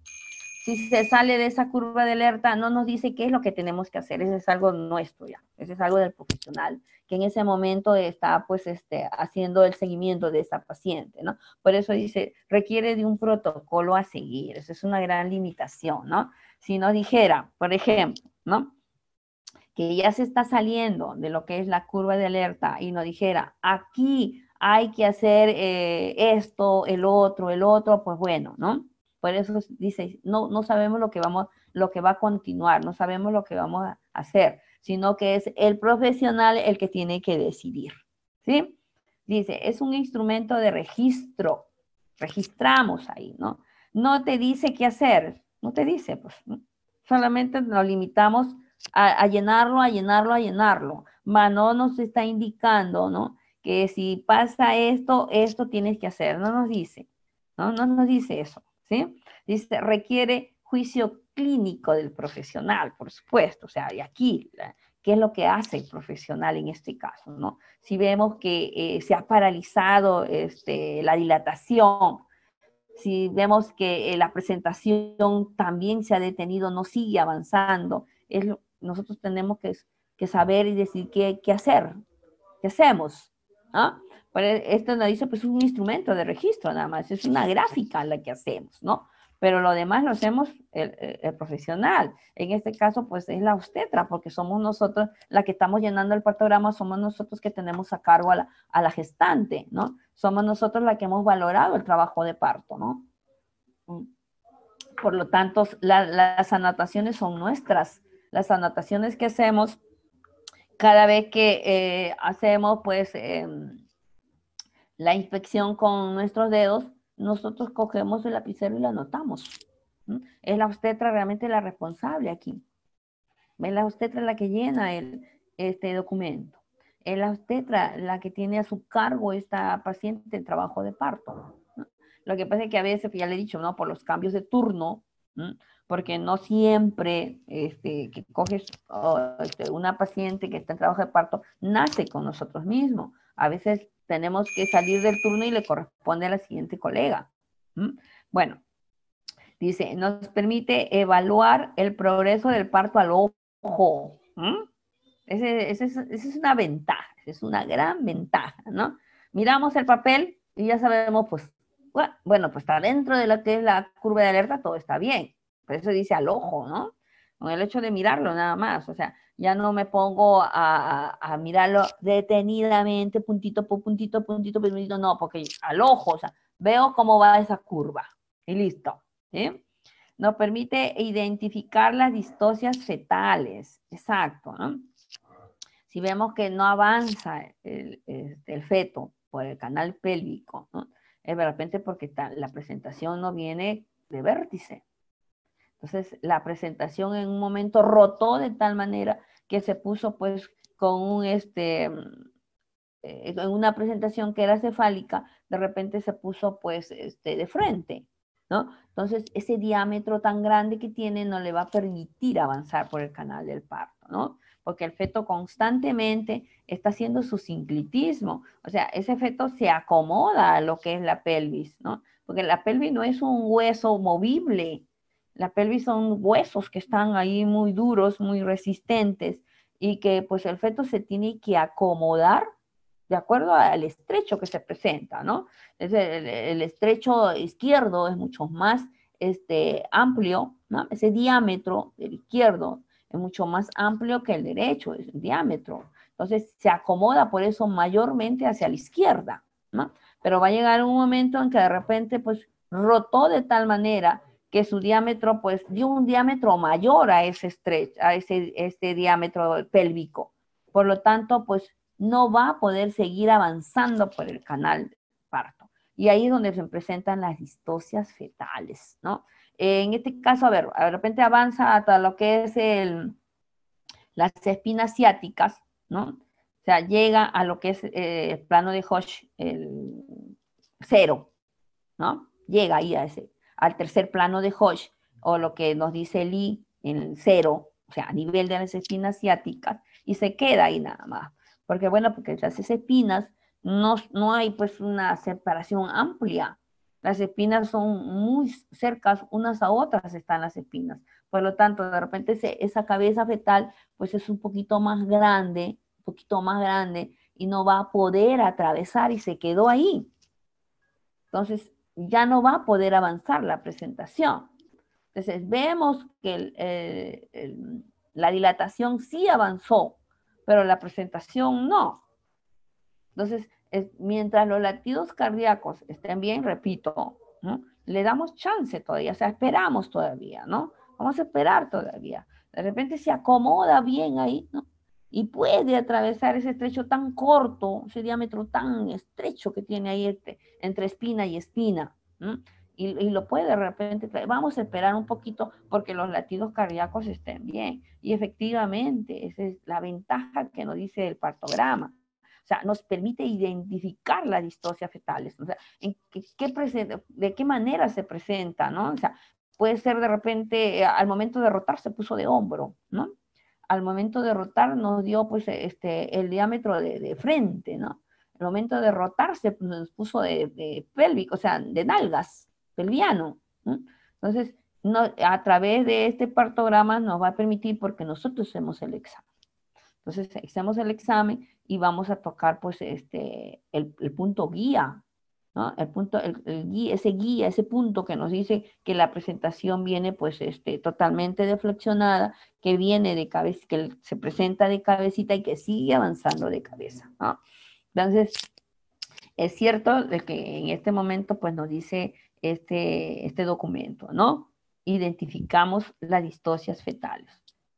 si se sale de esa curva de alerta, no nos dice qué es lo que tenemos que hacer. Ese es algo nuestro ya, ese es algo del profesional que en ese momento está pues este, haciendo el seguimiento de esa paciente, ¿no? Por eso dice, requiere de un protocolo a seguir. eso es una gran limitación, ¿no? Si nos dijera, por ejemplo, ¿no? Que ya se está saliendo de lo que es la curva de alerta y no dijera, aquí hay que hacer eh, esto, el otro, el otro, pues bueno, ¿no? Por eso dice, no, no sabemos lo que, vamos, lo que va a continuar, no sabemos lo que vamos a hacer, sino que es el profesional el que tiene que decidir. ¿Sí? Dice, es un instrumento de registro, registramos ahí, ¿no? No te dice qué hacer, no te dice, pues, solamente nos limitamos a, llenarlo, a llenarlo, a llenarlo, mas no nos está indicando, ¿no? Que si pasa esto, esto tienes que hacer, no nos dice, no, no nos dice eso. ¿sí? Dice, requiere juicio clínico del profesional, por supuesto, o sea, y aquí, ¿qué es lo que hace el profesional en este caso, no? Si vemos que eh, se ha paralizado este, la dilatación, si vemos que eh, la presentación también se ha detenido, no sigue avanzando, es nosotros tenemos que, que, saber y decir qué, qué hacer, qué hacemos, ¿no? ¿ah? esto nos dice, pues un instrumento de registro nada más, es una gráfica la que hacemos, ¿no? Pero lo demás lo hacemos el, profesional. En este caso, pues es la obstetra, porque somos nosotros, la que estamos llenando el partograma, somos nosotros que tenemos a cargo a la, gestante, ¿no? Somos nosotros la que hemos valorado el trabajo de parto, ¿no? Mm. Por lo tanto, las anotaciones son nuestras. Las anotaciones que hacemos cada vez que eh, hacemos, pues... Em, la inspección con nuestros dedos, nosotros cogemos el lapicero y lo anotamos. Es la obstetra realmente la responsable aquí. Es la obstetra la que llena el, este documento. Es la obstetra la que tiene a su cargo esta paciente en trabajo de parto. Lo que pasa es que a veces, ya le he dicho, ¿no? por los cambios de turno, porque no siempre este, que coges este, una paciente que está en trabajo de parto nace con nosotros mismos. A veces tenemos que salir del turno y le corresponde a la siguiente colega. Bueno, dice, nos permite evaluar el progreso del parto al ojo. esa es una ventaja, es una gran ventaja, ¿no? Miramos el papel y ya sabemos, pues, bueno, pues está dentro de lo que es la curva de alerta, todo está bien. Por eso dice al ojo, ¿no? con el hecho de mirarlo nada más, o sea, ya no me pongo a, mirarlo detenidamente, puntito por puntito, puntito por puntito, no, porque al ojo, o sea, veo cómo va esa curva y listo. Nos permite identificar las distocias fetales, exacto, ¿no? Si vemos que no avanza el, este, feto por el canal pélvico, es de repente porque la presentación no viene de vértice, entonces, la presentación en un momento rotó de tal manera que se puso pues con un, este, eh, en una presentación que era cefálica, de repente se puso pues este, de frente, ¿no? Entonces, ese diámetro tan grande que tiene no le va a permitir avanzar por el canal del parto, ¿no? Porque el feto constantemente está haciendo su sinclitismo, o sea, ese feto se acomoda a lo que es la pelvis, ¿no? Porque la pelvis no es un hueso movible, la pelvis son huesos que están ahí muy duros, muy resistentes y que pues el feto se tiene que acomodar de acuerdo al estrecho que se presenta, ¿no? El, estrecho izquierdo es mucho más este, amplio, ¿no? Ese diámetro del izquierdo es mucho más amplio que el derecho, es el diámetro. Entonces se acomoda por eso mayormente hacia la izquierda, ¿no? Pero va a llegar un momento en que de repente pues rotó de tal manera que su diámetro pues dio un diámetro mayor a ese stretch, a ese este diámetro pélvico. Por lo tanto, pues no va a poder seguir avanzando por el canal parto. Y ahí es donde se presentan las distosias fetales, ¿no? En este caso, a ver, de repente avanza hasta lo que es el, las espinas ciáticas, ¿no? O sea, llega a lo que es eh, el plano de Hodge, el cero, ¿no? Llega ahí a ese al tercer plano de Hodge, o lo que nos dice Lee en el cero, o sea, a nivel de las espinas ciáticas, y se queda ahí nada más. Porque bueno, porque las espinas no, no hay pues una separación amplia. Las espinas son muy cercas unas a otras están las espinas. Por lo tanto, de repente esa cabeza fetal pues es un poquito más grande, un poquito más grande y no va a poder atravesar y se quedó ahí. Entonces, ya no va a poder avanzar la presentación. Entonces vemos que eh, la dilatación sí avanzó, pero la presentación no. Entonces, mientras los latidos cardíacos estén bien, repito, le damos chance todavía, o sea, esperamos todavía, ¿no? Vamos a esperar todavía. De repente se acomoda bien ahí, ¿no? y puede atravesar ese estrecho tan corto, ese diámetro tan estrecho que tiene ahí este, entre espina y espina. Y, lo puede de repente Vamos a esperar un poquito porque los latidos cardíacos estén bien. Y efectivamente, esa es la ventaja que nos dice el partograma. O sea, nos permite identificar la distosia fetales. O sea, de qué manera se presenta, ¿no? O sea, puede ser de repente, al momento de rotar se puso de hombro, ¿no? al momento de rotar nos dio pues este, el diámetro de, frente, ¿no? Al momento de rotar se nos puso de, pélvico, o sea, de nalgas, pelviano. Entonces, no, a través de este partograma nos va a permitir porque nosotros hacemos el examen. Entonces, hacemos el examen y vamos a tocar pues este, el punto guía el punto, ese guía, ese punto que nos dice que la presentación viene pues este, totalmente deflexionada, que viene de cabeza, que se presenta de cabecita y que sigue avanzando de cabeza. Entonces, es cierto de que en este momento pues nos dice este, este documento, ¿no? Identificamos las distocias fetales.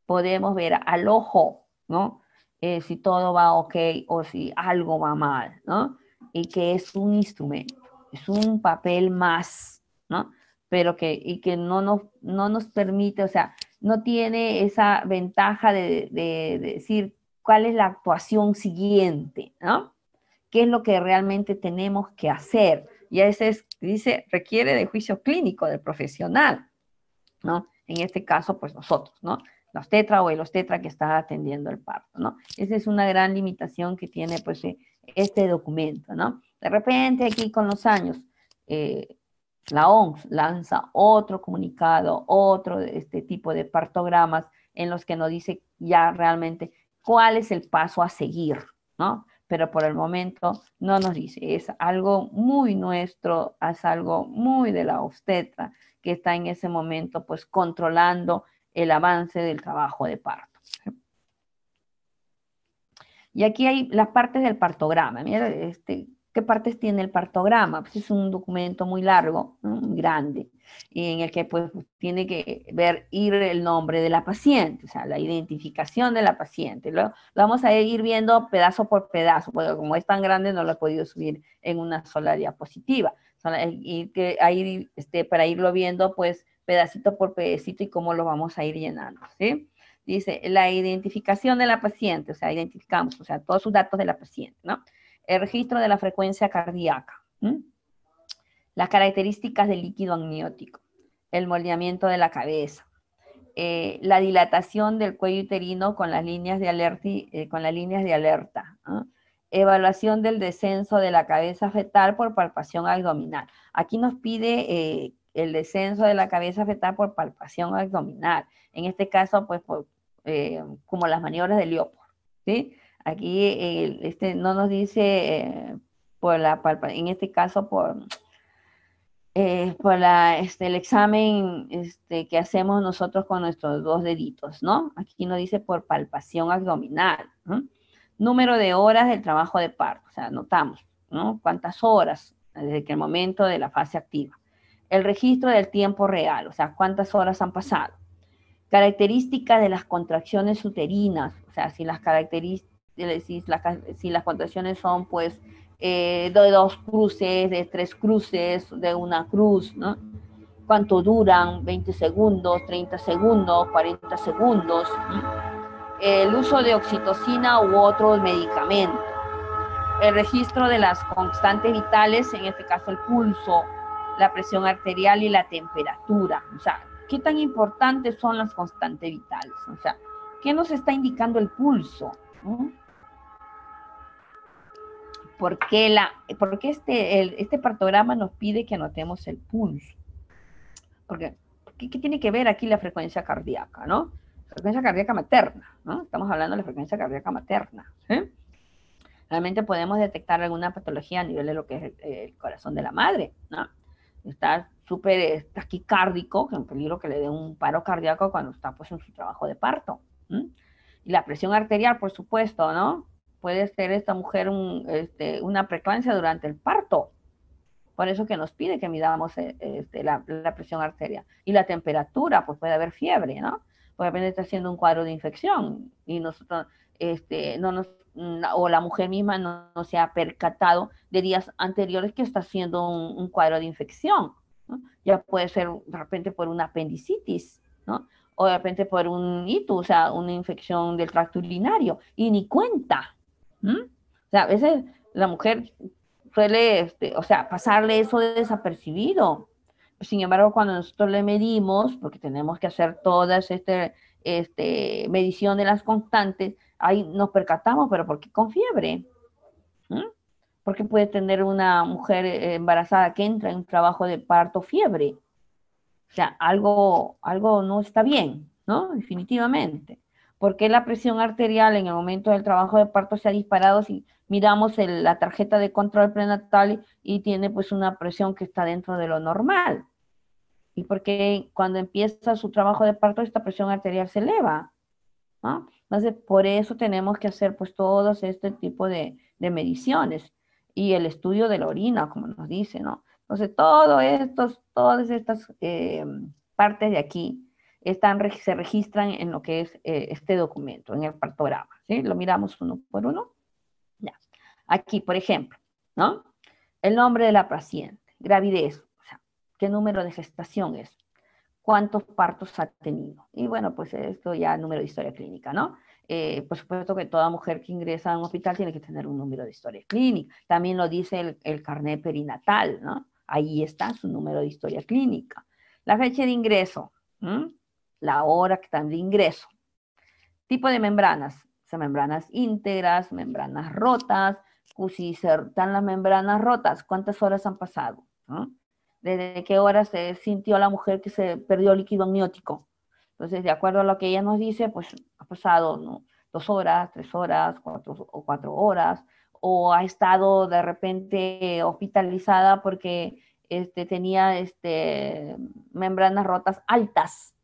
Podemos ver al ojo, ¿no? Eh, si todo va ok o si algo va mal, ¿no? y que es un instrumento, es un papel más, ¿no? Pero que, y que no nos, no nos permite, o sea, no tiene esa ventaja de, de, decir cuál es la actuación siguiente, ¿no? ¿Qué es lo que realmente tenemos que hacer? Y a veces dice, requiere de juicio clínico del profesional, ¿no? En este caso, pues nosotros, ¿no? Los tetra o el ostetra que está atendiendo el parto, ¿no? Esa es una gran limitación que tiene, pues, eh, este documento, ¿no? De repente aquí con los años, eh, la OMS lanza otro comunicado, otro de este tipo de partogramas en los que nos dice ya realmente cuál es el paso a seguir, ¿no? Pero por el momento no nos dice, es algo muy nuestro, es algo muy de la obstetra que está en ese momento pues controlando el avance del trabajo de parto. Y aquí hay las partes del partograma. Mira, este, ¿qué partes tiene el partograma? Pues es un documento muy largo, muy grande, en el que pues tiene que ver, ir el nombre de la paciente, o sea, la identificación de la paciente. Lo, vamos a ir viendo pedazo por pedazo, porque como es tan grande no lo he podido subir en una sola diapositiva. Y que este, para irlo viendo, pues, pedacito por pedacito y cómo lo vamos a ir llenando, ¿sí? dice la identificación de la paciente, o sea, identificamos, o sea, todos sus datos de la paciente, ¿no? El registro de la frecuencia cardíaca, las características del líquido amniótico, el moldeamiento de la cabeza, eh, la dilatación del cuello uterino con las líneas de alerta, eh, con las líneas de alerta ¿ah? evaluación del descenso de la cabeza fetal por palpación abdominal. Aquí nos pide eh, el descenso de la cabeza fetal por palpación abdominal. En este caso, pues por, eh, como las maniobras de Leopold ¿sí? Aquí este no nos dice eh, por la en este caso por, eh, por este, el examen este, que hacemos nosotros con nuestros dos deditos, ¿no? Aquí nos dice por palpación abdominal. Número de horas del trabajo de parto, o sea, notamos, ¿no? Cuántas horas desde que el momento de la fase activa. El registro del tiempo real, o sea, cuántas horas han pasado. Característica de las contracciones uterinas, o sea, si las, características, si las contracciones son pues eh, de dos cruces, de tres cruces, de una cruz, ¿no? ¿Cuánto duran? 20 segundos, 30 segundos, 40 segundos. El uso de oxitocina u otro medicamento. El registro de las constantes vitales, en este caso el pulso, la presión arterial y la temperatura. O sea, ¿Qué tan importantes son las constantes vitales? O sea, ¿qué nos está indicando el pulso? ¿Mm? ¿Por qué, la, este, este partograma nos pide que anotemos el pulso? Porque, ¿qué, tiene que ver aquí la frecuencia cardíaca, no? Frecuencia cardíaca materna, ¿no? Estamos hablando de la frecuencia cardíaca materna. Realmente podemos detectar alguna patología a nivel de lo que es el corazón de la madre, ¿no? está súper taquicárdico, que un peligro que le dé un paro cardíaco cuando está pues en su trabajo de parto. Y la presión arterial, por supuesto, ¿no? Puede ser esta mujer este, una preclancia durante el parto. Por eso que nos pide que midamos eh, este, la, presión arterial. Y la temperatura, pues puede haber fiebre, ¿no? Porque apenas está haciendo un cuadro de infección y nosotros este, no nos Mm, o la mujer misma no, se ha percatado de días anteriores que está haciendo un, cuadro de infección. Ya puede ser de repente por una apendicitis, ¿no? o de repente por un hito, o sea, una infección del tracto urinario, y ni cuenta. O sea, a veces la mujer suele, este, o sea, pasarle eso desapercibido. Sin embargo, cuando nosotros le medimos, porque tenemos que hacer todas este, este medición de las constantes, ahí nos percatamos, pero ¿por qué con fiebre? ¿Mm? ¿Por qué puede tener una mujer eh, embarazada que entra en un trabajo de parto fiebre? O sea, algo, algo no está bien, ¿no? Definitivamente. ¿Por qué la presión arterial en el momento del trabajo de parto se ha disparado si miramos la tarjeta de control prenatal y tiene pues una presión que está dentro de lo normal? ¿Y por qué cuando empieza su trabajo de parto esta presión arterial se eleva? ¿no? Entonces, por eso tenemos que hacer pues todos este tipo de, mediciones y el estudio de la orina, como nos dice, ¿no? Entonces, todo estos, todas estas eh, partes de aquí están, se registran en lo que es eh, este documento, en el partograma, ¿sí? Lo miramos uno por uno. Aquí, por ejemplo, ¿no? El nombre de la paciente, gravidez, o sea, qué número de gestación es, cuántos partos ha tenido. Y bueno, pues esto ya número de historia clínica, ¿no? Eh, por supuesto que toda mujer que ingresa a un hospital tiene que tener un número de historia clínica. También lo dice el, carnet perinatal, ¿no? Ahí está su número de historia clínica. La fecha de ingreso, la hora que están de ingreso. Tipo de membranas, o membranas íntegras, membranas rotas. si están las membranas rotas, ¿cuántas horas han pasado? ¿no? desde qué hora se sintió la mujer que se perdió líquido amniótico. Entonces, de acuerdo a lo que ella nos dice, pues ha pasado dos horas, tres horas, cuatro, o cuatro horas, o ha estado de repente hospitalizada porque este, tenía este, membranas rotas altas,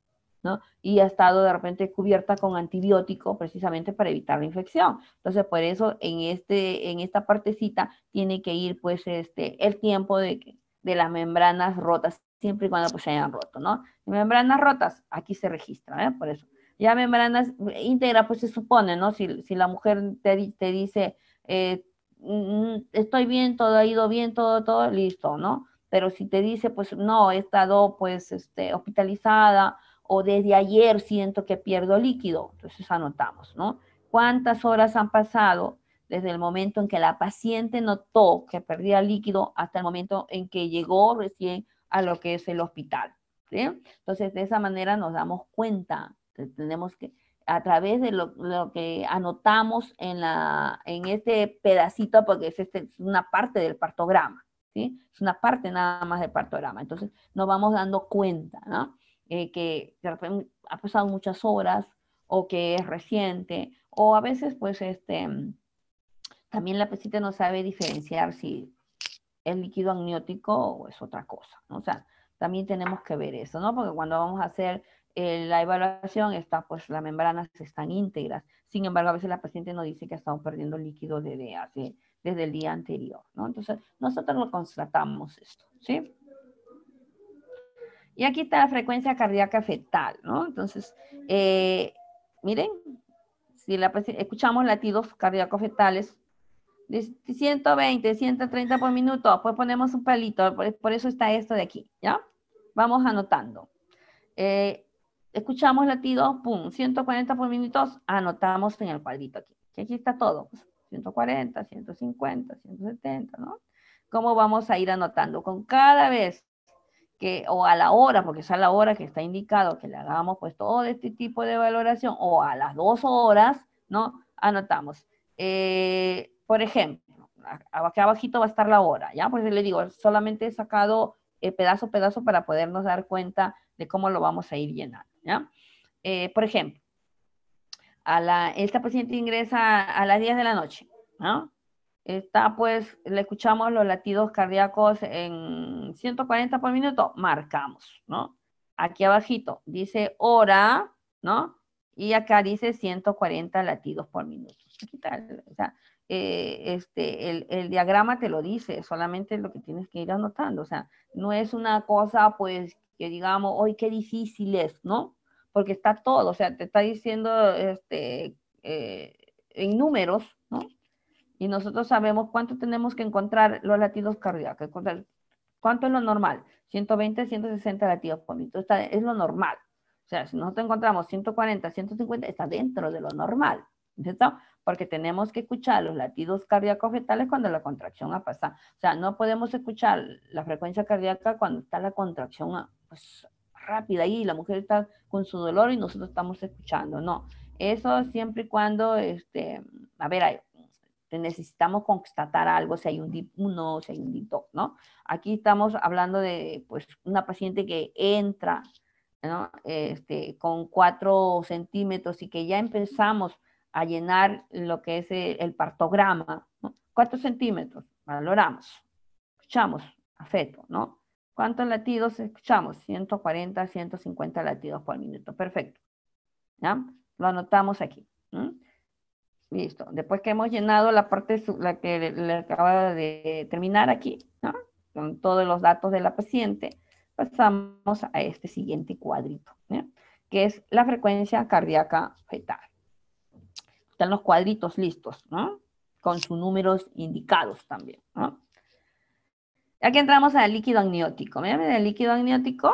¿no? Y ha estado de repente cubierta con antibiótico precisamente para evitar la infección. Entonces, por eso en, este, en esta partecita tiene que ir pues este, el tiempo de que de las membranas rotas, siempre y cuando pues, se hayan roto, ¿no? Membranas rotas, aquí se registra, ¿eh? Por eso. Ya membranas íntegras, pues se supone, ¿no? Si, la mujer te, dice, eh, mm, estoy bien, todo ha ido bien, todo, todo, listo, ¿no? Pero si te dice, pues no, he estado pues este, hospitalizada o desde ayer siento que pierdo líquido, entonces anotamos, ¿no? ¿Cuántas horas han pasado? desde el momento en que la paciente notó que perdía líquido hasta el momento en que llegó recién a lo que es el hospital. ¿sí? Entonces, de esa manera nos damos cuenta, tenemos que, a través de lo, que anotamos en, la, en este pedacito, porque es, este, una parte del partograma, ¿sí? es una parte nada más del partograma. Entonces, nos vamos dando cuenta ¿no? Eh, que ha pasado muchas horas o que es reciente, o a veces pues este, también la paciente no sabe diferenciar si es líquido amniótico o es otra cosa, ¿no? O sea, también tenemos que ver eso, ¿no? Porque cuando vamos a hacer eh, la evaluación, está, pues las membranas están íntegras. Sin embargo, a veces la paciente nos dice que estamos perdiendo líquido desde, desde el día anterior, ¿no? Entonces, nosotros lo constatamos esto, ¿sí? Y aquí está la frecuencia cardíaca fetal, ¿no? Entonces, eh, miren, si la, escuchamos latidos cardíacos fetales 120, 130 por minuto, pues ponemos un palito, por, eso está esto de aquí, ¿ya? Vamos anotando. Eh, escuchamos latido, pum, 140 por minutos, anotamos en el cuadrito aquí, que aquí está todo, 140, 150, 170, ¿no? ¿Cómo vamos a ir anotando? Con cada vez que, o a la hora, porque es a la hora que está indicado que le hagamos pues todo este tipo de valoración, o a las dos horas, ¿no? Anotamos. Eh, por ejemplo, aquí abajito va a estar la hora, ¿ya? Pues le digo, solamente he sacado eh, pedazo pedazo para podernos dar cuenta de cómo lo vamos a ir llenando, ¿ya? Eh, por ejemplo, a la, esta paciente ingresa a las 10 de la noche, ¿no? Está pues, le escuchamos los latidos cardíacos en 140 por minuto, marcamos, ¿no? Aquí abajito dice hora, ¿no? Y acá dice 140 latidos por minuto. Eh, este, el, el, diagrama te lo dice, solamente lo que tienes que ir anotando. O sea, no es una cosa, pues, que digamos, hoy qué difícil es, ¿no? Porque está todo, o sea, te está diciendo este, eh, en números, ¿no? Y nosotros sabemos cuánto tenemos que encontrar los latidos cardíacos, cuánto es lo normal, 120, 160 latidos por minuto, es lo normal. O sea, si nosotros encontramos 140, 150, está dentro de lo normal cierto? Porque tenemos que escuchar los latidos cardíacos fetales cuando la contracción ha pasado. O sea, no podemos escuchar la frecuencia cardíaca cuando está la contracción ah, pues, rápida y la mujer está con su dolor y nosotros estamos escuchando. No, eso siempre y cuando, este, a ver, necesitamos constatar algo, si hay un DIP 1, si hay un DIP 2, ¿no? Aquí estamos hablando de, pues, una paciente que entra, ¿no? Este, con 4 centímetros y que ya empezamos a llenar lo que es el partograma. ¿no? ¿Cuántos centímetros? Valoramos. Escuchamos afecto, ¿no? ¿Cuántos latidos escuchamos? 140, 150 latidos por minuto. Perfecto. ¿Ya? Lo anotamos aquí. Listo. Después que hemos llenado la parte, la que le acaba de terminar aquí, ¿no? con todos los datos de la paciente, pasamos a este siguiente cuadrito, ¿eh? que es la frecuencia cardíaca fetal están los cuadritos listos, ¿no? Con sus números indicados también, ¿no? Aquí entramos al líquido amniótico. Miren, el líquido amniótico,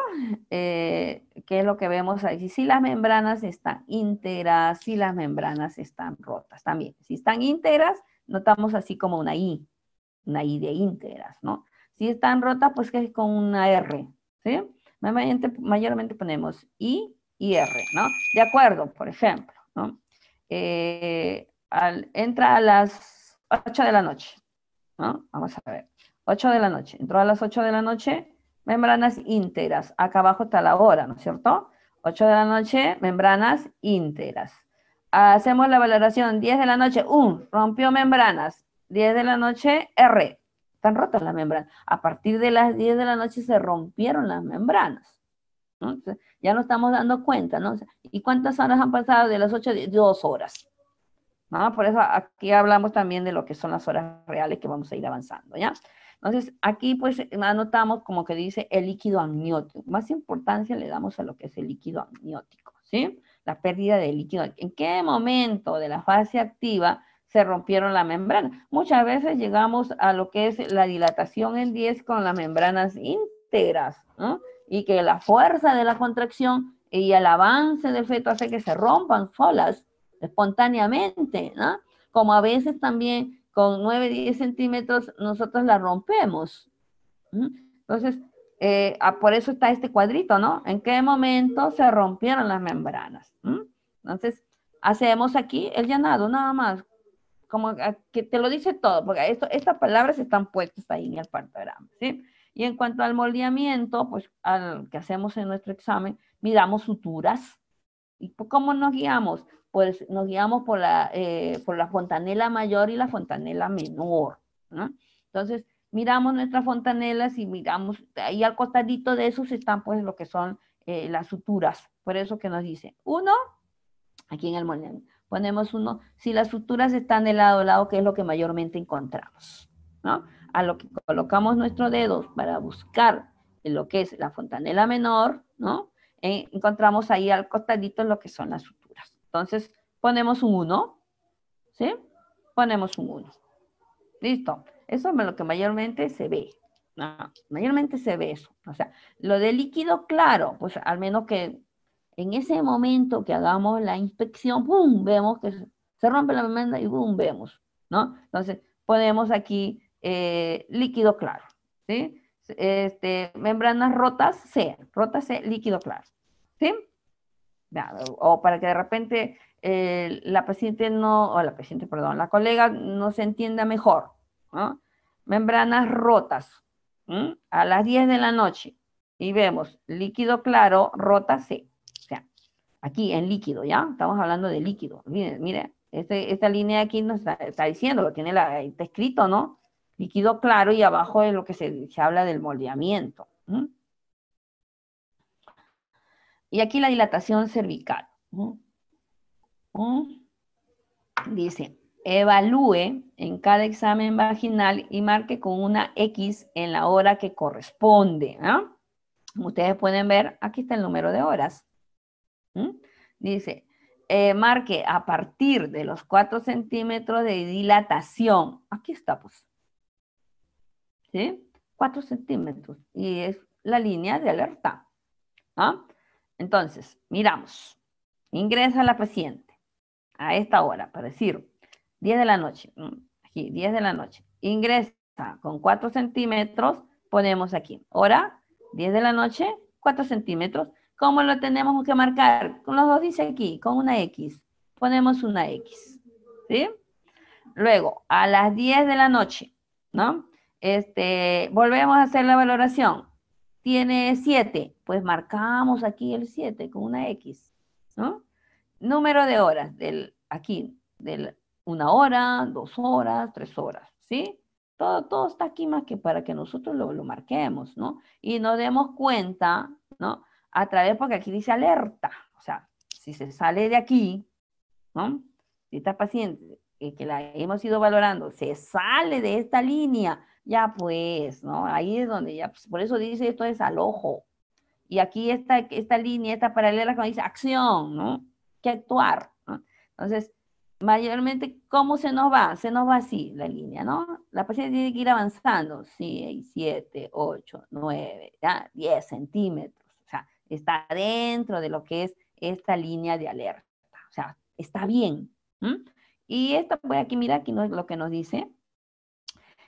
eh, ¿qué es lo que vemos ahí? Si las membranas están íntegras, si las membranas están rotas también. Si están íntegras, notamos así como una I, una I de íntegras, ¿no? Si están rotas, pues que es con una R, ¿sí? Mayormente, mayormente ponemos I y R, ¿no? De acuerdo, por ejemplo, ¿no? Eh, entra a las 8 de la noche, ¿no? Vamos a ver, 8 de la noche, entró a las 8 de la noche, membranas íntegras, acá abajo está la hora, ¿no es cierto? 8 de la noche, membranas íntegras. Hacemos la valoración, 10 de la noche, 1, ¡um! rompió membranas, 10 de la noche, R, están rotas las membranas. A partir de las 10 de la noche se rompieron las membranas ya nos estamos dando cuenta, ¿no? ¿Y cuántas horas han pasado de las 8 a 2 Dos horas. ¿no? Por eso aquí hablamos también de lo que son las horas reales que vamos a ir avanzando, ¿ya? Entonces, aquí pues anotamos como que dice el líquido amniótico. Más importancia le damos a lo que es el líquido amniótico, ¿sí? La pérdida de líquido. ¿En qué momento de la fase activa se rompieron la membrana? Muchas veces llegamos a lo que es la dilatación en 10 con las membranas íntegras, ¿no? y que la fuerza de la contracción y el avance del feto hace que se rompan folas espontáneamente, ¿no? Como a veces también con 9, 10 centímetros nosotros la rompemos. Entonces, eh, ah, por eso está este cuadrito, ¿no? ¿En qué momento se rompieron las membranas? Entonces, hacemos aquí el llenado, nada más. Como ah, que te lo dice todo, porque esto, estas palabras están puestas ahí en el sí ¿sí? Y en cuanto al moldeamiento, pues al que hacemos en nuestro examen, miramos suturas. ¿Y cómo nos guiamos? Pues nos guiamos por la, eh, por la fontanela mayor y la fontanela menor. ¿no? Entonces, miramos nuestras fontanelas y miramos, ahí al costadito de esos están pues lo que son eh, las suturas. Por eso que nos dice, uno, aquí en el moldeamiento, ponemos uno, si las suturas están de lado a lado, que es lo que mayormente encontramos, ¿no? a lo que colocamos nuestros dedos para buscar lo que es la fontanela menor, ¿no? E encontramos ahí al costadito lo que son las suturas. Entonces, ponemos un 1, ¿sí? Ponemos un 1. Listo. Eso es lo que mayormente se ve. mayormente se ve eso. O sea, lo de líquido, claro, pues al menos que en ese momento que hagamos la inspección, ¡pum! Vemos que se rompe la membrana y ¡pum! Vemos, ¿no? Entonces, ponemos aquí eh, líquido claro, ¿sí? Este, membranas rotas C, rotas C, líquido claro, ¿sí? O para que de repente eh, la paciente no, o la paciente, perdón, la colega no se entienda mejor, ¿no? Membranas rotas, a las 10 de la noche, y vemos líquido claro, rota C, o sea, aquí en líquido, ¿ya? Estamos hablando de líquido, mire, mire, este, esta línea aquí nos está, está diciendo, lo tiene la, está escrito, ¿no? líquido claro y abajo de lo que se, habla del moldeamiento. Y aquí la dilatación cervical. Dice, evalúe en cada examen vaginal y marque con una X en la hora que corresponde. ¿ah? ustedes pueden ver, aquí está el número de horas. Dice, eh, marque a partir de los 4 centímetros de dilatación. Aquí está, pues. ¿sí? 4 centímetros y es la línea de alerta. ¿No? ¿ah? Entonces, miramos. Ingresa la paciente a esta hora, para decir 10 de la noche. Mm, aquí, 10 de la noche. Ingresa con 4 centímetros, ponemos aquí. Hora, 10 de la noche, 4 centímetros. ¿Cómo lo tenemos que marcar? Con los dos dice aquí, con una X. Ponemos una X. ¿Sí? Luego, a las 10 de la noche, ¿no? Este, volvemos a hacer la valoración. Tiene 7, pues marcamos aquí el 7 con una X, ¿no? Número de horas, del, aquí, de una hora, dos horas, tres horas, ¿sí? Todo, todo está aquí más que para que nosotros lo, lo marquemos, ¿no? Y nos demos cuenta, ¿no? A través, porque aquí dice alerta, o sea, si se sale de aquí, ¿no? Si esta paciente, eh, que la hemos ido valorando, se sale de esta línea ya pues, ¿no? Ahí es donde ya, pues, por eso dice esto es al ojo. Y aquí está esta línea, esta paralela cuando dice acción, ¿no? Que actuar. Entonces, mayormente, ¿cómo se nos va? Se nos va así la línea, ¿no? La paciente tiene que ir avanzando, sí siete, ocho, nueve, ¿ya? diez centímetros. O sea, está dentro de lo que es esta línea de alerta. O sea, está bien. Y esto, pues aquí mira aquí lo que nos dice.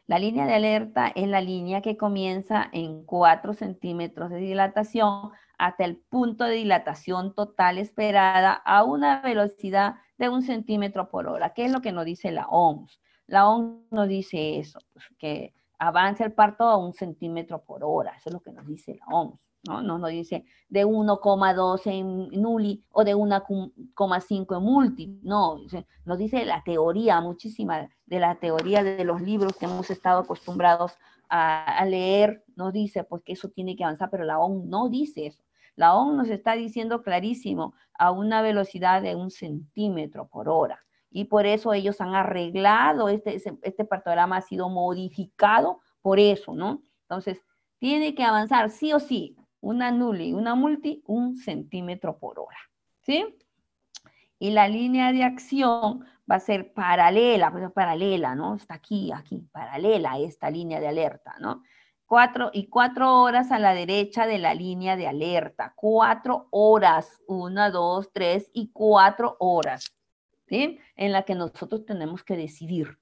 La línea de alerta es la línea que comienza en 4 centímetros de dilatación hasta el punto de dilatación total esperada a una velocidad de un centímetro por hora. ¿Qué es lo que nos dice la OMS? La OMS nos dice eso, pues, que avance el parto a un centímetro por hora. Eso es lo que nos dice la OMS. ¿no? No, dice de 1,2 en nulli o de 1,5 en multi, no, nos dice la teoría, muchísima de la teoría de los libros que hemos estado acostumbrados a, leer, nos dice pues que eso tiene que avanzar, pero la ONU no dice eso. La ONU nos está diciendo clarísimo a una velocidad de un centímetro por hora. Y por eso ellos han arreglado, este, este ha sido modificado por eso, ¿no? Entonces, tiene que avanzar sí o sí una y una multi, un centímetro por hora, ¿sí? Y la línea de acción va a ser paralela, pues paralela, ¿no? Está aquí, aquí, paralela a esta línea de alerta, ¿no? Cuatro, y cuatro horas a la derecha de la línea de alerta. Cuatro horas, una, dos, tres y cuatro horas, ¿sí? En la que nosotros tenemos que decidir,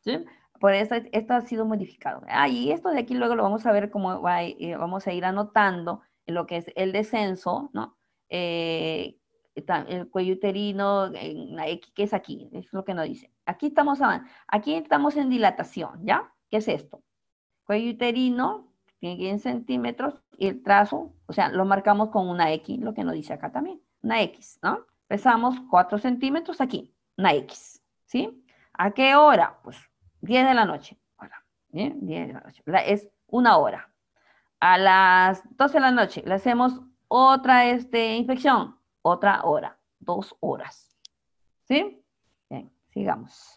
¿sí? por eso esto ha sido modificado. Ah, y esto de aquí luego lo vamos a ver cómo va, eh, vamos a ir anotando lo que es el descenso, ¿no? Eh, el cuello uterino, la X, que es aquí, es lo que nos dice. Aquí estamos, aquí estamos en dilatación, ¿ya? ¿Qué es esto? Cuello uterino, tiene 10 centímetros, y el trazo, o sea, lo marcamos con una X, lo que nos dice acá también, una X, ¿no? Pesamos 4 centímetros aquí, una X, ¿sí? ¿A qué hora? Pues 10 de la noche. la es una hora. A las 12 de la noche le hacemos otra este, infección. Otra hora. Dos horas. ¿Sí? Bien, sigamos.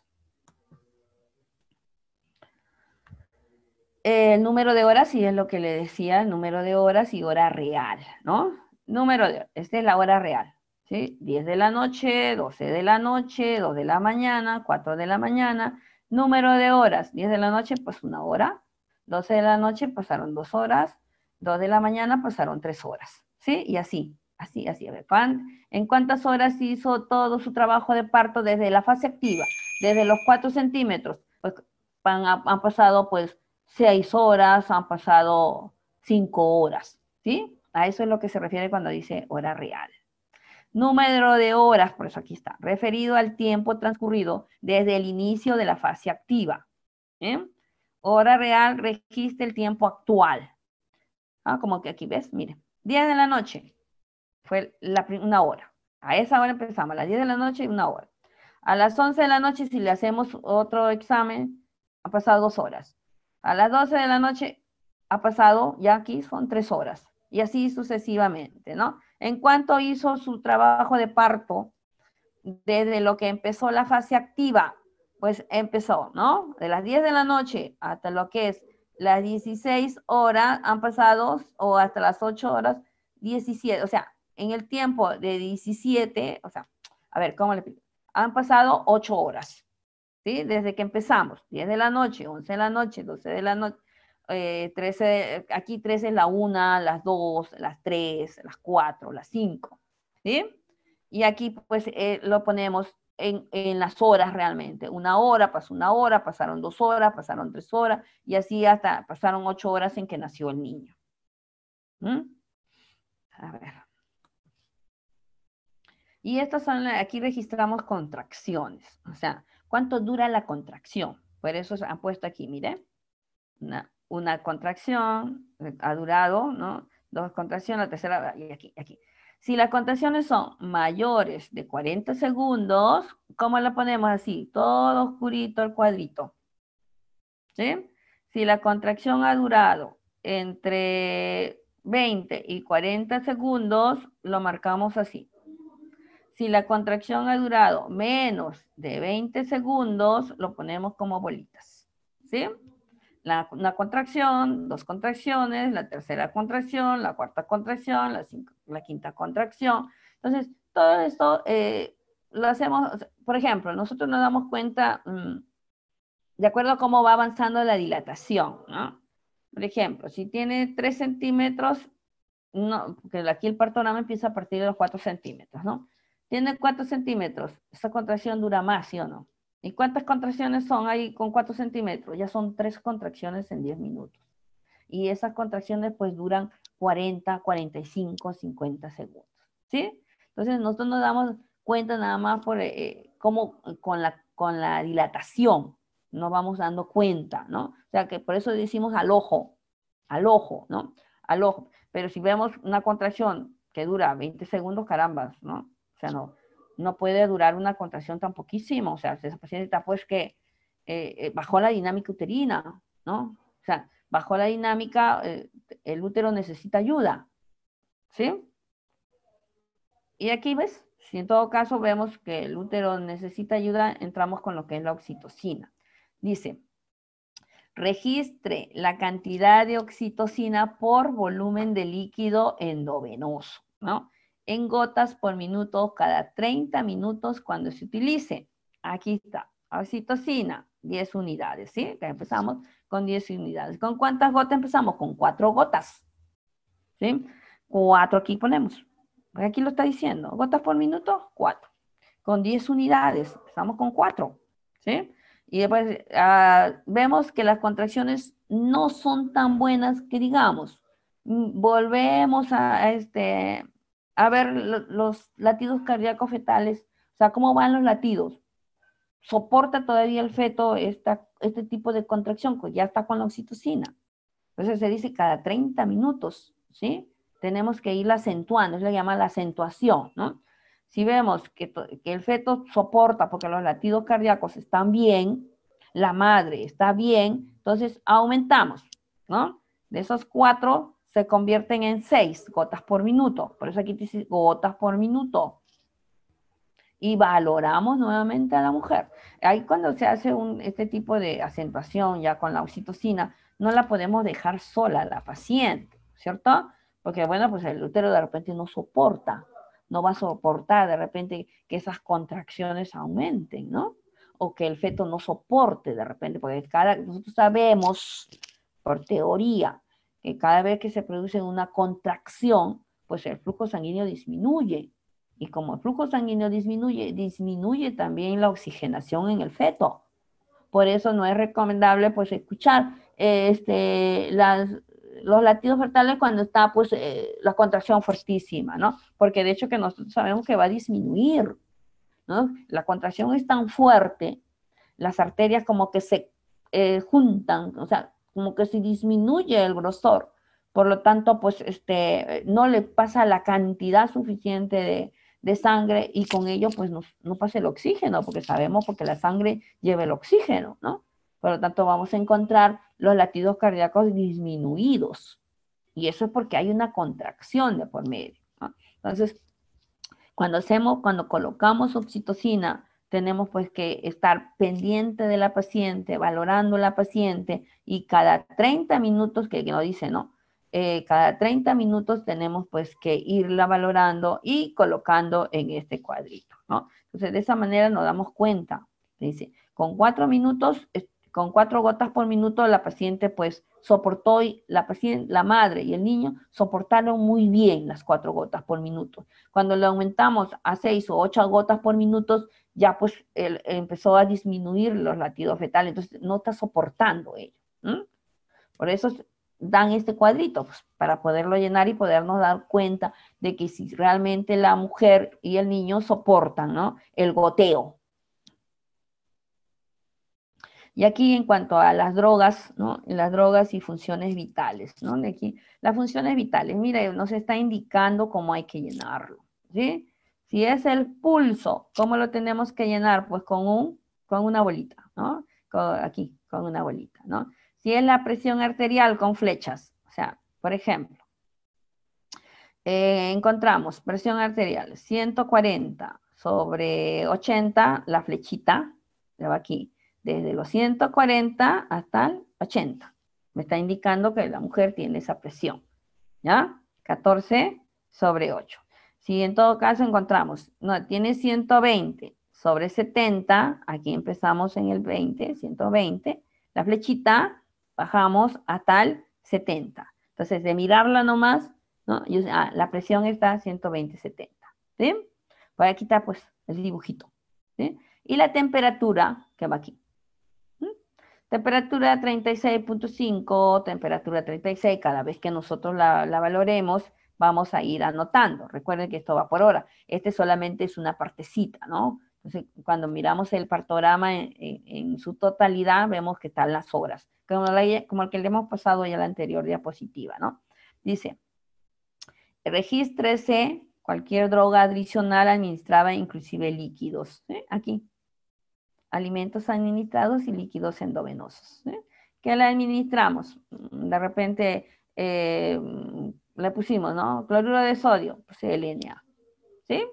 El número de horas, y es lo que le decía, el número de horas y hora real, ¿no? Número de esta es la hora real, ¿sí? 10 de la noche, 12 de la noche, 2 de la mañana, 4 de la mañana, Número de horas, 10 de la noche, pues una hora. 12 de la noche pasaron dos horas. 2 de la mañana pasaron tres horas. ¿Sí? Y así, así, así. A ver, ¿En cuántas horas hizo todo su trabajo de parto desde la fase activa? Desde los 4 centímetros. Pues han, pasado pues 6 horas, han pasado 5 horas. ¿Sí? A eso es lo que se refiere cuando dice hora real. Número de horas, por eso aquí está, referido al tiempo transcurrido desde el inicio de la fase activa. ¿eh? Hora real registra el tiempo actual. Ah, como que aquí ves, mire, 10 de la noche fue la, una hora. A esa hora empezamos, a las 10 de la noche una hora. A las 11 de la noche, si le hacemos otro examen, ha pasado dos horas. A las 12 de la noche ha pasado, ya aquí son tres horas. Y así sucesivamente, ¿no? en cuanto hizo su trabajo de parto, desde lo que empezó la fase activa, pues empezó, ¿no? De las 10 de la noche hasta lo que es las 16 horas han pasado, o hasta las 8 horas, 17, o sea, en el tiempo de 17, o sea, a ver, ¿cómo le pido? Han pasado 8 horas, ¿sí? Desde que empezamos, 10 de la noche, 11 de la noche, 12 de la noche, 13, eh, aquí 13 es la 1, las 2, las 3, las 4, las 5. ¿sí? Y aquí pues eh, lo ponemos en, las horas realmente. Una hora, pasó una hora, pasaron dos horas, pasaron tres horas y así hasta pasaron ocho horas en que nació el niño. A ver. Y estas son, aquí registramos contracciones, o sea, cuánto dura la contracción. Por eso se han puesto aquí, mire, una, una contracción ha durado, ¿no? Dos contracciones, la tercera y aquí, aquí. Si las contracciones son mayores de 40 segundos, ¿cómo la ponemos así? Todo oscurito el cuadrito. ¿Sí? Si la contracción ha durado entre 20 y 40 segundos, lo marcamos así. Si la contracción ha durado menos de 20 segundos, lo ponemos como bolitas. ¿Sí? la, una contracción, dos contracciones, la tercera contracción, la cuarta contracción, la, la quinta contracción. Entonces, todo esto eh, lo hacemos, por ejemplo, nosotros nos damos cuenta mm, de acuerdo a cómo va avanzando la dilatación. ¿no? Por ejemplo, si tiene 3 centímetros, no, porque aquí el partograma empieza a partir de los 4 centímetros, ¿no? Tiene cuatro centímetros, esta contracción dura más, ¿sí o no? ¿Y cuántas contracciones son ahí con 4 centímetros? Ya son 3 contracciones en 10 minutos. Y esas contracciones pues duran 40, 45, 50 segundos. ¿Sí? Entonces nosotros nos damos cuenta nada más por eh, eh cómo eh, con la, con la dilatación nos vamos dando cuenta, ¿no? O sea que por eso decimos al ojo, al ojo, ¿no? Al ojo. Pero si vemos una contracción que dura 20 segundos, carambas, ¿no? O sea, no, no puede durar una contracción tan poquísima, o sea, esa paciente está pues que eh, eh, bajó la dinámica uterina, ¿no? O sea, bajó la dinámica, eh, el útero necesita ayuda, ¿sí? Y aquí ves, si en todo caso vemos que el útero necesita ayuda, entramos con lo que es la oxitocina. Dice, registre la cantidad de oxitocina por volumen de líquido endovenoso, ¿no? en gotas por minuto cada 30 minutos cuando se utilice. Aquí está, oxitocina, 10 unidades, ¿sí? empezamos con 10 unidades. ¿Con cuántas gotas empezamos? Con 4 gotas, ¿sí? 4 aquí ponemos. Aquí lo está diciendo, gotas por minuto, 4. Con 10 unidades, empezamos con 4, ¿sí? Y después ah, vemos que las contracciones no son tan buenas que digamos. Mm, volvemos a este, a ver los latidos cardíacos fetales, o sea, cómo van los latidos. ¿Soporta todavía el feto esta, este tipo de contracción? Pues ya está con la oxitocina. Entonces se dice cada 30 minutos, ¿sí? Tenemos que ir acentuando, es la llama la acentuación, ¿no? Si vemos que, que el feto soporta porque los latidos cardíacos están bien, la madre está bien, entonces aumentamos, ¿no? De esos cuatro, se convierten en seis gotas por minuto. Por eso aquí dice gotas por minuto. Y valoramos nuevamente a la mujer. Ahí cuando se hace un, este tipo de acentuación ya con la oxitocina, no la podemos dejar sola la paciente, ¿cierto? Porque bueno, pues el útero de repente no soporta, no va a soportar de repente que esas contracciones aumenten, ¿no? O que el feto no soporte de repente, porque cada, nosotros sabemos por teoría que cada vez que se produce una contracción, pues el flujo sanguíneo disminuye. Y como el flujo sanguíneo disminuye, disminuye también la oxigenación en el feto. Por eso no es recomendable pues escuchar este, los latidos fetales cuando está pues eh, la contracción fuertísima, ¿no? Porque de hecho que nosotros sabemos que va a disminuir, ¿no? La contracción es tan fuerte, las arterias como que se eh, juntan, o sea, como que se disminuye el grosor. Por lo tanto, pues este, no le pasa la cantidad suficiente de, sangre y con ello pues no, pasa el oxígeno, porque sabemos porque la sangre lleva el oxígeno, ¿no? Por lo tanto, vamos a encontrar los latidos cardíacos disminuidos. Y eso es porque hay una contracción de por medio. Entonces, cuando hacemos, cuando colocamos oxitocina tenemos pues que estar pendiente de la paciente, valorando la paciente y cada 30 minutos, que no dice, ¿no? Eh, cada 30 minutos tenemos pues que irla valorando y colocando en este cuadrito, ¿no? Entonces de esa manera nos damos cuenta, dice, con cuatro minutos, con cuatro gotas por minuto la paciente pues soportó, y la, paciente, la madre y el niño soportaron muy bien las cuatro gotas por minuto. Cuando le aumentamos a seis o ocho gotas por minuto, ya pues él empezó a disminuir los latidos fetales, entonces no está soportando ello. Por eso dan este cuadrito, pues, para poderlo llenar y podernos dar cuenta de que si realmente la mujer y el niño soportan ¿no? el goteo. Y aquí en cuanto a las drogas, ¿no? Las drogas y funciones vitales, ¿no? aquí, las funciones vitales, mira, nos está indicando cómo hay que llenarlo, ¿sí? Si es el pulso, ¿cómo lo tenemos que llenar? Pues con, un, con una bolita, ¿no? aquí, con una bolita, ¿no? Si es la presión arterial, con flechas. O sea, por ejemplo, eh, encontramos presión arterial 140 sobre 80, la flechita, le aquí, desde los 140 hasta el 80. Me está indicando que la mujer tiene esa presión, ¿ya? 14 sobre 8. Si en todo caso encontramos, no, tiene 120 sobre 70, aquí empezamos en el 20, 120, la flechita, bajamos a tal 70. Entonces, de mirarla nomás, ¿no? Ah, la presión está 120, 70. Voy a quitar, pues, el dibujito. Y la temperatura que va aquí. Temperatura 36.5, temperatura 36, cada vez que nosotros la, la valoremos, vamos a ir anotando. Recuerden que esto va por hora. Este solamente es una partecita, ¿no? Entonces, cuando miramos el partograma en, su totalidad, vemos que están las horas, como, la, como el que le hemos pasado ya la anterior diapositiva, ¿no? Dice, regístrese cualquier droga adicional administrada, inclusive líquidos, ¿eh? aquí, alimentos administrados y líquidos endovenosos. ¿eh? ¿Qué le administramos? De repente, eh, le pusimos, ¿no? Cloruro de sodio, pues se NA, ¿Sí?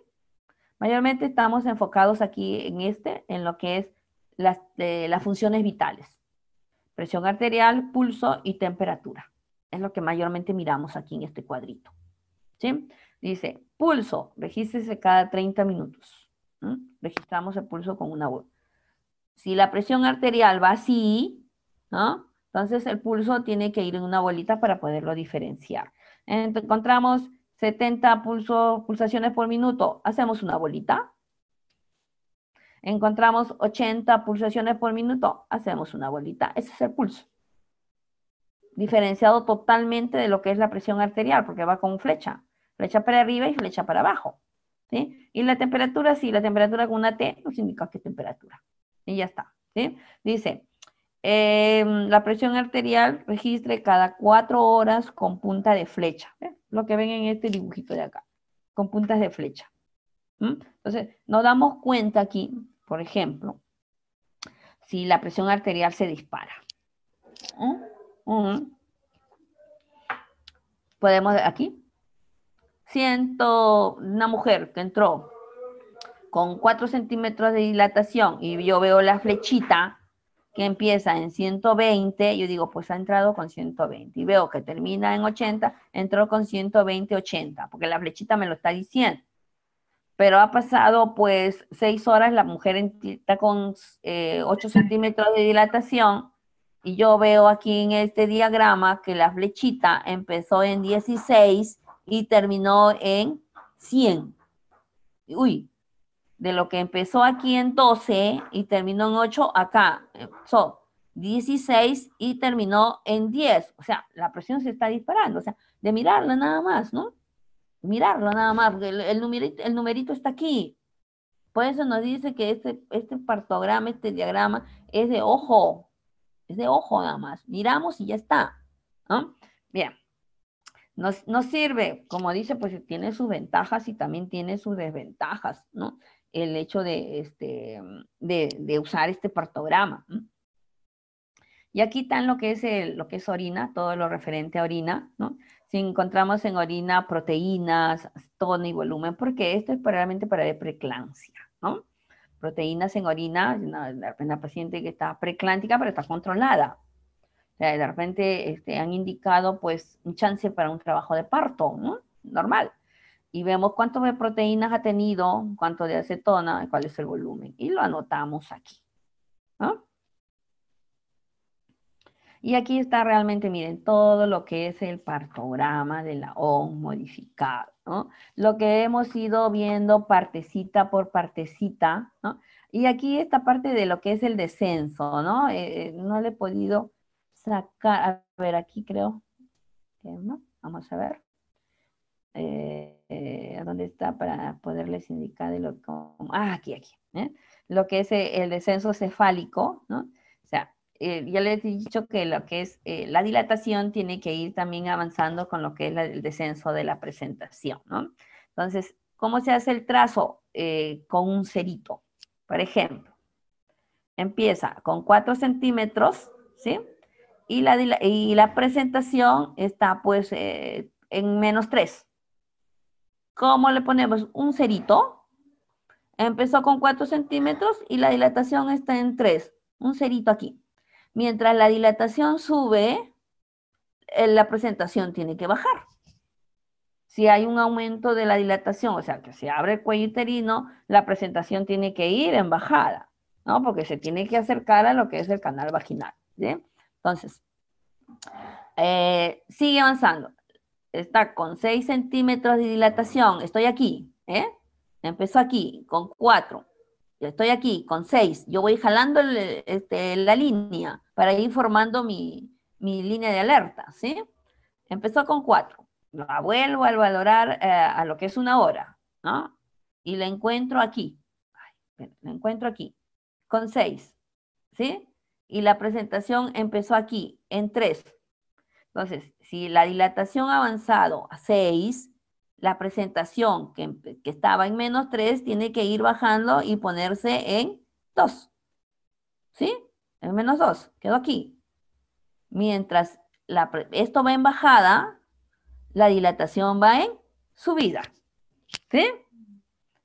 Mayormente estamos enfocados aquí en este, en lo que es eh, las, funciones vitales. Presión arterial, pulso y temperatura. Es lo que mayormente miramos aquí en este cuadrito. ¿Sí? Dice, pulso, regístrese cada 30 minutos. Registramos el pulso con una bolsa. Si la presión arterial va así, ¿no? Entonces el pulso tiene que ir en una bolita para poderlo diferenciar encontramos 70 pulso, pulsaciones por minuto, hacemos una bolita. Encontramos 80 pulsaciones por minuto, hacemos una bolita. Ese es el pulso. Diferenciado totalmente de lo que es la presión arterial, porque va con flecha. Flecha para arriba y flecha para abajo. ¿sí? Y la temperatura, sí, la temperatura con una T nos indica qué temperatura. Y ya está. ¿sí? Dice, Em, la presión arterial registre cada cuatro horas con punta de flecha. Lo que ven en este dibujito de acá, con puntas de flecha. Entonces, nos damos cuenta aquí, por ejemplo, si la presión arterial se dispara. ¿Podemos aquí, siento una mujer que entró con 4 centímetros de dilatación y yo veo la flechita, que empieza en 120, yo digo, pues ha entrado con 120 y veo que termina en 80, entró con 120, 80, porque la flechita me lo está diciendo. Pero ha pasado pues seis horas, la mujer está con 8 eh, centímetros de dilatación y yo veo aquí en este diagrama que la flechita empezó en 16 y terminó en 100. Uy, de lo que empezó aquí en 12 y terminó en 8 acá. Eh, son 16 y terminó en 10. O sea, la presión se está disparando. O sea, de mirarlo nada más, ¿no? Mirarlo nada más, porque el, numerito, está aquí. Por eso nos dice que este, este partograma, este diagrama, es de ojo. Es de ojo nada más. Miramos y ya está. Bien. Nos, nos sirve, como dice, pues tiene sus ventajas y también tiene sus desventajas, ¿no? el hecho de, este, mm, de, usar este partograma. Y aquí están lo que es, lo que es orina, todo lo referente a orina, ¿no? Si encontramos en orina proteínas, tono y volumen, porque esto es realmente para de preeclampsia, ¿no? Proteínas en orina, una, paciente que está preeclántica, pero está controlada. de repente este, han indicado, pues, un chance para un trabajo de parto, Normal y vemos de proteínas ha tenido, cuánto de acetona, cuál es el volumen. Y lo anotamos aquí. ¿no? Y aquí está realmente, miren, todo lo que es el partograma de la O modificado. ¿no? Lo que hemos ido viendo partecita por partecita. ¿no? Y aquí esta parte de lo que es el descenso, ¿no? Eh, eh, no le he podido sacar, a ver, aquí creo, vamos a ver eh, eh ¿dónde está para poderles indicar de lo como, ah, aquí, aquí, ¿eh? lo que es eh, el descenso cefálico, ¿no? O sea, ya les he dicho que lo que es la dilatación tiene que ir también avanzando con lo que es el descenso de la presentación, ¿no? Entonces, ¿cómo se hace el trazo? con un cerito, por ejemplo. Empieza con 4 centímetros, ¿sí? Y la, y la presentación está pues en menos 3, ¿Cómo le ponemos? Un cerito. Empezó con 4 centímetros y la dilatación está en 3. Un cerito aquí. Mientras la dilatación sube, eh, la presentación tiene que bajar. Si hay un aumento de la dilatación, o sea, que se abre el cuello uterino, la presentación tiene que ir en bajada, ¿no? Porque se tiene que acercar a lo que es el canal vaginal, ¿sí? Entonces, eh, sigue avanzando está con 6 centímetros de dilatación, estoy aquí, ¿eh? Empezó aquí, con 4. Estoy aquí, con 6. Yo voy jalando este, la línea para ir formando mi, línea de alerta, ¿sí? Empezó con 4. La vuelvo a valorar eh, a lo que es una hora, ¿no? Y la encuentro aquí. la encuentro aquí, con 6, ¿sí? Y la presentación empezó aquí, en 3 entonces, si la dilatación ha avanzado a 6, la presentación que, estaba en menos 3 tiene que ir bajando y ponerse en 2. ¿Sí? En menos 2. Quedó aquí. Mientras esto va en bajada, la dilatación va en subida. ¿Sí?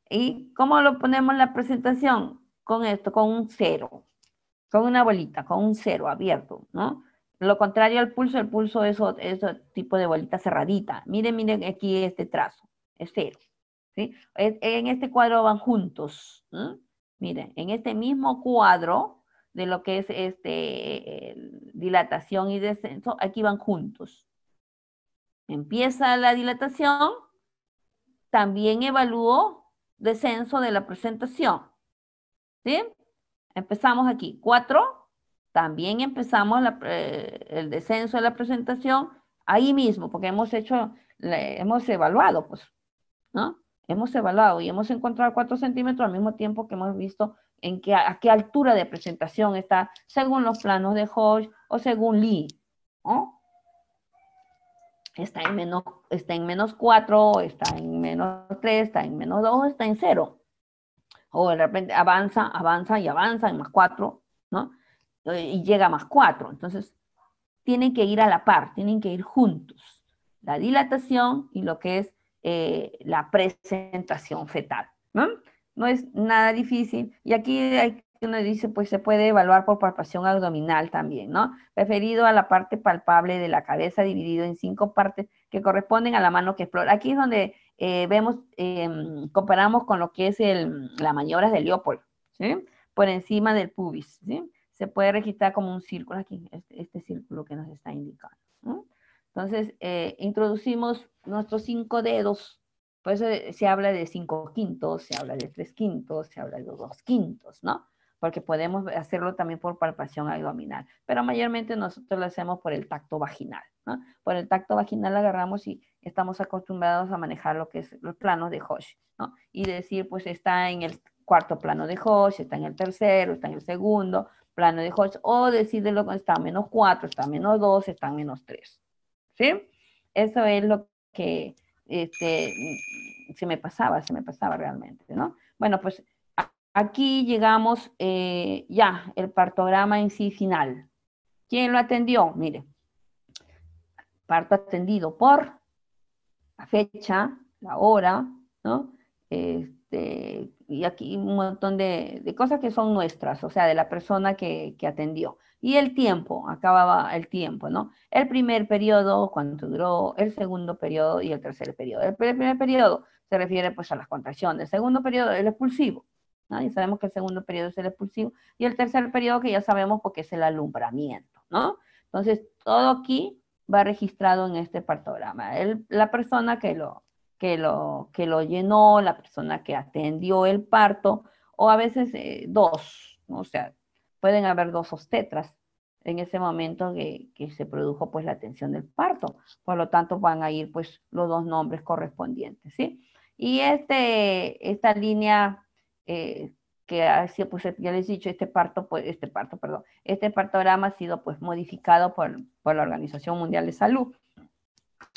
¿Y cómo lo ponemos la presentación? Con esto, con un cero. Con una bolita, con un cero abierto, ¿no? Lo contrario al pulso, el pulso es otro tipo de bolita cerradita. Miren, miren aquí este trazo, es cero. ¿sí? En este cuadro van juntos. Miren, en este mismo cuadro de lo que es este, dilatación y descenso, aquí van juntos. Empieza la dilatación, también evalúo descenso de la presentación. ¿Sí? Empezamos aquí, cuatro... También empezamos eh, el descenso de la presentación ahí mismo, porque hemos hecho, hemos evaluado, pues, ¿no? Hemos evaluado y hemos encontrado cuatro centímetros al mismo tiempo que hemos visto en qué, a qué altura de presentación está, según los planos de Hodge o según Lee, ¿no? Está en menos, está en menos 4, está en menos 3, está en menos dos está en cero O de repente avanza, avanza y avanza en más 4, ¿no? Eh, y llega más cuatro, Entonces, tienen que ir a la par, tienen que ir juntos. La dilatación y lo que es eh, la presentación fetal. ¿no? no es nada difícil. Y aquí uno dice, pues se puede evaluar por palpación abdominal también, ¿no? Referido a la parte palpable de la cabeza dividido en cinco partes que corresponden a la mano que explora. Aquí es donde eh, vemos, em, comparamos con lo que es el, la maniobra de Leopold, ¿sí? Por encima del pubis, ¿sí? se puede registrar como un círculo aquí, este, este círculo que nos está indicando. Entonces, eh, introducimos nuestros cinco dedos, por eso eh, se habla de cinco quintos, se habla de tres quintos, se habla de dos quintos, ¿no? Porque podemos hacerlo también por palpación abdominal, pero mayormente nosotros lo hacemos por el tacto vaginal, ¿no? Por el tacto vaginal agarramos y estamos acostumbrados a manejar lo que es los planos de Hodge, ¿no? Y decir, pues está en el cuarto plano de Hodge, está en el tercero, está en el segundo, plano de Hodge, o decídelo cuando está menos 4, está menos 2, está menos 3. ¿Sí? Eso es lo que este, se me pasaba, se me pasaba realmente, ¿no? Bueno, pues aquí llegamos eh, ya, el partograma en sí final. ¿Quién lo atendió? Mire, parto atendido por la fecha, la hora, ¿no? Este, y aquí un montón de, de, cosas que son nuestras, o sea, de la persona que, atendió. Y el tiempo, acababa el tiempo, ¿no? El primer periodo, cuánto duró, el segundo periodo y el tercer periodo. El primer periodo se refiere pues a las contracciones, el segundo periodo el expulsivo, Y sabemos que el segundo periodo es el expulsivo, y el tercer periodo que ya sabemos porque es el alumbramiento, ¿no? Entonces, todo aquí va registrado en este partograma. El, la persona que lo, que lo, que lo llenó, la persona que atendió el parto, o a veces eh, dos, o sea, pueden haber dos ostetras en ese momento que, se produjo pues la atención del parto. Por lo tanto, van a ir pues los dos nombres correspondientes, ¿sí? Y este, esta línea eh, que sido, pues ya les he dicho, este parto, pues, este parto, perdón, este partograma ha sido pues modificado por, por la Organización Mundial de Salud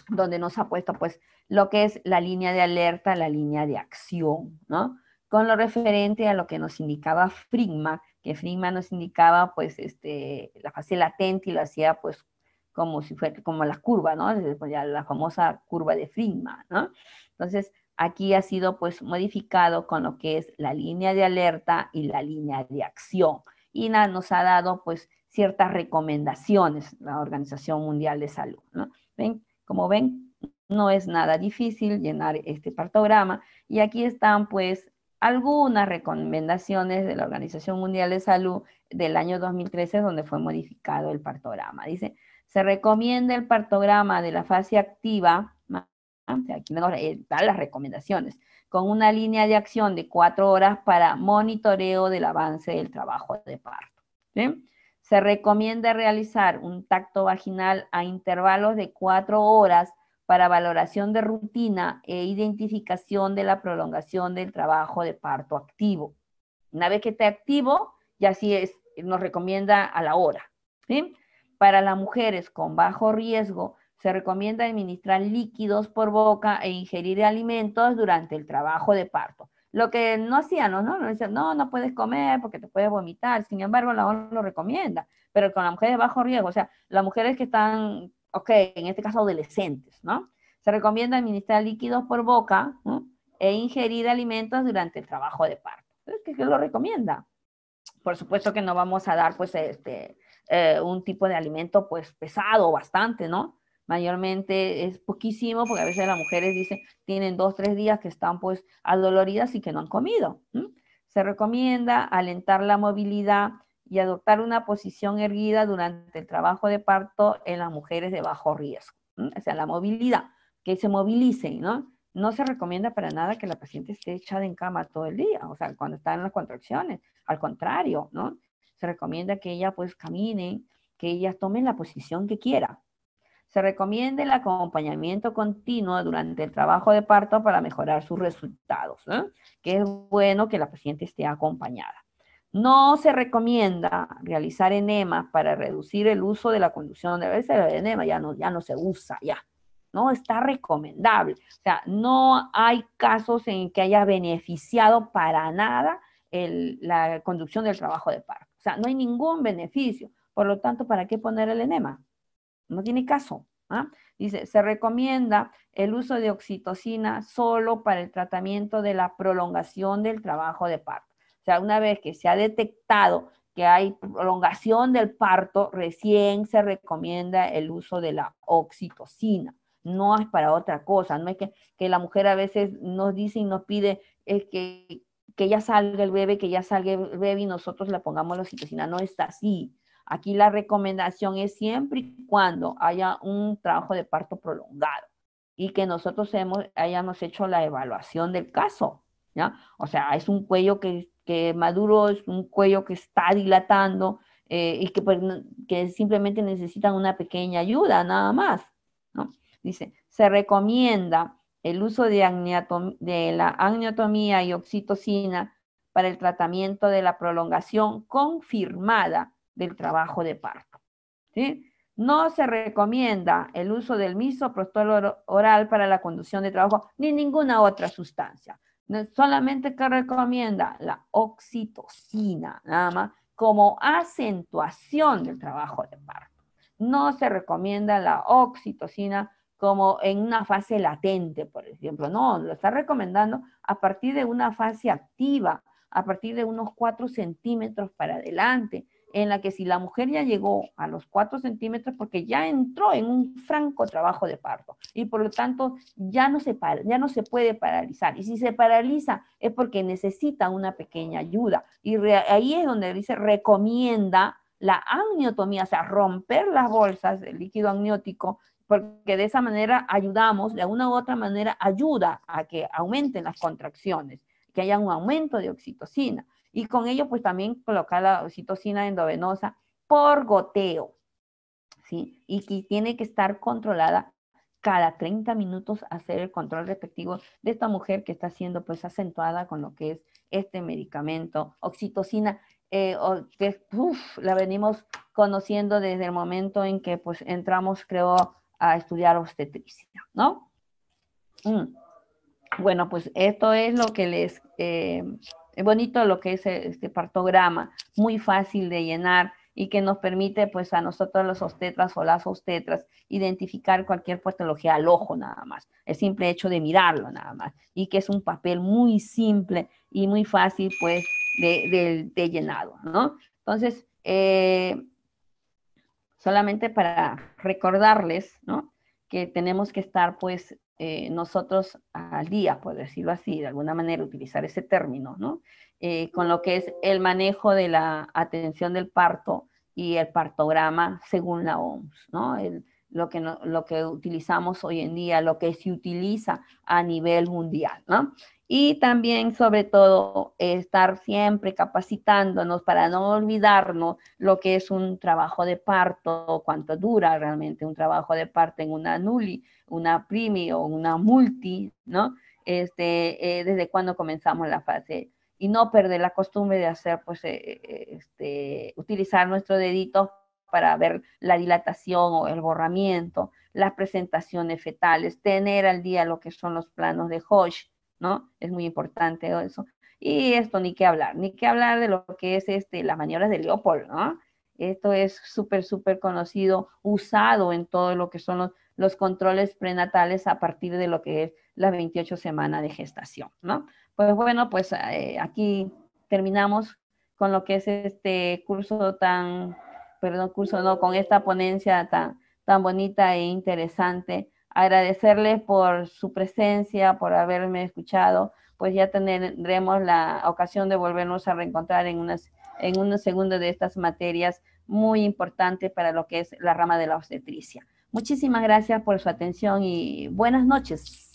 donde nos ha puesto pues lo que es la línea de alerta, la línea de acción, ¿no? Con lo referente a lo que nos indicaba Frigma, que Frigma nos indicaba pues este, la fase latente y lo hacía pues como si fuera, como la curva, ¿no? Pues, la famosa curva de Frigma, ¿no? Entonces, aquí ha sido pues modificado con lo que es la línea de alerta y la línea de acción. Y nos ha dado pues ciertas recomendaciones la Organización Mundial de Salud, ¿no? ¿Ven? Como ven, no es nada difícil llenar este partograma y aquí están pues algunas recomendaciones de la Organización Mundial de Salud del año 2013 donde fue modificado el partograma. Dice, se recomienda el partograma de la fase activa, aquí nos dan eh, las recomendaciones, con una línea de acción de cuatro horas para monitoreo del avance del trabajo de parto. Se recomienda realizar un tacto vaginal a intervalos de cuatro horas para valoración de rutina e identificación de la prolongación del trabajo de parto activo. Una vez que esté activo, ya sí es, nos recomienda a la hora. Para las mujeres con bajo riesgo, se recomienda administrar líquidos por boca e ingerir alimentos durante el trabajo de parto. Lo que no hacían, ¿no? No, decían, no, no puedes comer porque te puedes vomitar. Sin embargo, la ONU lo recomienda, pero con las mujeres de bajo riesgo, o sea, las mujeres que están, ok, en este caso adolescentes, ¿no? Se recomienda administrar líquidos por boca e ingerir alimentos durante el trabajo de parto. ¿Qué, qué lo recomienda? Por supuesto que no vamos a dar, pues, este, eh, un tipo de alimento, pues, pesado bastante, ¿no? mayormente es poquísimo, porque a veces las mujeres dicen, tienen dos, tres días que están pues adoloridas y que no han comido. Se recomienda alentar la movilidad y adoptar una posición erguida durante el trabajo de parto en las mujeres de bajo riesgo. O sea, la movilidad, que se movilicen, ¿no? No se recomienda para nada que la paciente esté echada en cama todo el día, o sea, cuando están en las contracciones. Al contrario, ¿no? Se recomienda que ella pues camine, que ella tome la posición que quiera, se recomienda el acompañamiento continuo durante el trabajo de parto para mejorar sus resultados, ¿eh? que es bueno que la paciente esté acompañada. No se recomienda realizar enema para reducir el uso de la conducción de veces el enema ya no, ya no se usa, ya. No está recomendable. O sea, no hay casos en que haya beneficiado para nada la conducción del trabajo de parto. O sea, no hay ningún beneficio. Por lo tanto, ¿para qué poner el enema? No tiene caso. ¿ah? Dice, se recomienda el uso de oxitocina solo para el tratamiento de la prolongación del trabajo de parto. O sea, una vez que se ha detectado que hay prolongación del parto, recién se recomienda el uso de la oxitocina. No es para otra cosa, no es que, que la mujer a veces nos dice y nos pide, que, que ya salga el bebé, que ya salga el bebé y nosotros le pongamos la oxitocina. No está así. Aquí la recomendación es siempre y cuando haya un trabajo de parto prolongado y que nosotros hemos, hayamos hecho la evaluación del caso, O sea, es un cuello que, que maduro, es un cuello que está dilatando eh, y pues, que, simplemente necesitan una pequeña ayuda, nada más, ¿no? Dice, se recomienda el uso de, la amniotomía y oxitocina para el tratamiento de la prolongación confirmada del trabajo de parto. ¿sí? No se recomienda el uso del misoprostol oral para la conducción de trabajo ni ninguna otra sustancia. Solamente que recomienda la oxitocina, nada más, como acentuación del trabajo de parto. No se recomienda la oxitocina como en una fase latente, por ejemplo. No, lo está recomendando a partir de una fase activa, a partir de unos 4 centímetros para adelante, en la que si la mujer ya llegó a los 4 centímetros, porque ya entró en un franco trabajo de parto y por lo tanto ya no se, ya no se puede paralizar. Y si se paraliza es porque necesita una pequeña ayuda. Y ahí es donde dice recomienda la amniotomía, o sea, romper las bolsas del líquido amniótico, porque de esa manera ayudamos, de una u otra manera ayuda a que aumenten las contracciones, que haya un aumento de oxitocina. Y con ello, pues también colocar la oxitocina endovenosa por goteo, ¿sí? Y que tiene que estar controlada cada 30 minutos hacer el control respectivo de esta mujer que está siendo pues acentuada con lo que es este medicamento, oxitocina, eh, que la venimos conociendo desde el momento en que pues entramos, creo, a estudiar obstetricia, ¿no? Mm. Bueno, pues esto es lo que les eh, es bonito lo que es este partograma, muy fácil de llenar y que nos permite pues a nosotros los obstetras o las obstetras identificar cualquier patología al ojo nada más, el simple hecho de mirarlo nada más y que es un papel muy simple y muy fácil pues de, llenado, ¿no? Entonces, eh, solamente para recordarles, ¿no? Que tenemos que estar pues eh, nosotros al día, por decirlo así, de alguna manera utilizar ese término, ¿no? Eh, con lo que es el manejo de la atención del parto y el partograma según la OMS, ¿no? El, lo que, lo que utilizamos hoy en día, lo que se utiliza a nivel mundial, ¿no? Y también, sobre todo, estar siempre capacitándonos para no olvidarnos lo que es un trabajo de parto, cuánto dura realmente un trabajo de parto en una nulli una primi o una multi, ¿no? Este, eh, desde cuando comenzamos la fase y no perder la costumbre de hacer, pues, eh, eh, este, utilizar nuestro dedito para ver la dilatación o el borramiento, las presentaciones fetales, tener al día lo que son los planos de Hodge, ¿no? Es muy importante eso. Y esto ni qué hablar, ni qué hablar de lo que es este, las maniobras de Leopold, ¿no? Esto es súper, súper conocido, usado en todo lo que son los, controles prenatales a partir de lo que es la 28 semanas de gestación, ¿no? Pues bueno, pues eh, aquí terminamos con lo que es este curso tan perdón, curso no, con esta ponencia tan, tan bonita e interesante. Agradecerles por su presencia, por haberme escuchado, pues ya tendremos la ocasión de volvernos a reencontrar en unas en unos segundos de estas materias muy importantes para lo que es la rama de la obstetricia. Muchísimas gracias por su atención y buenas noches.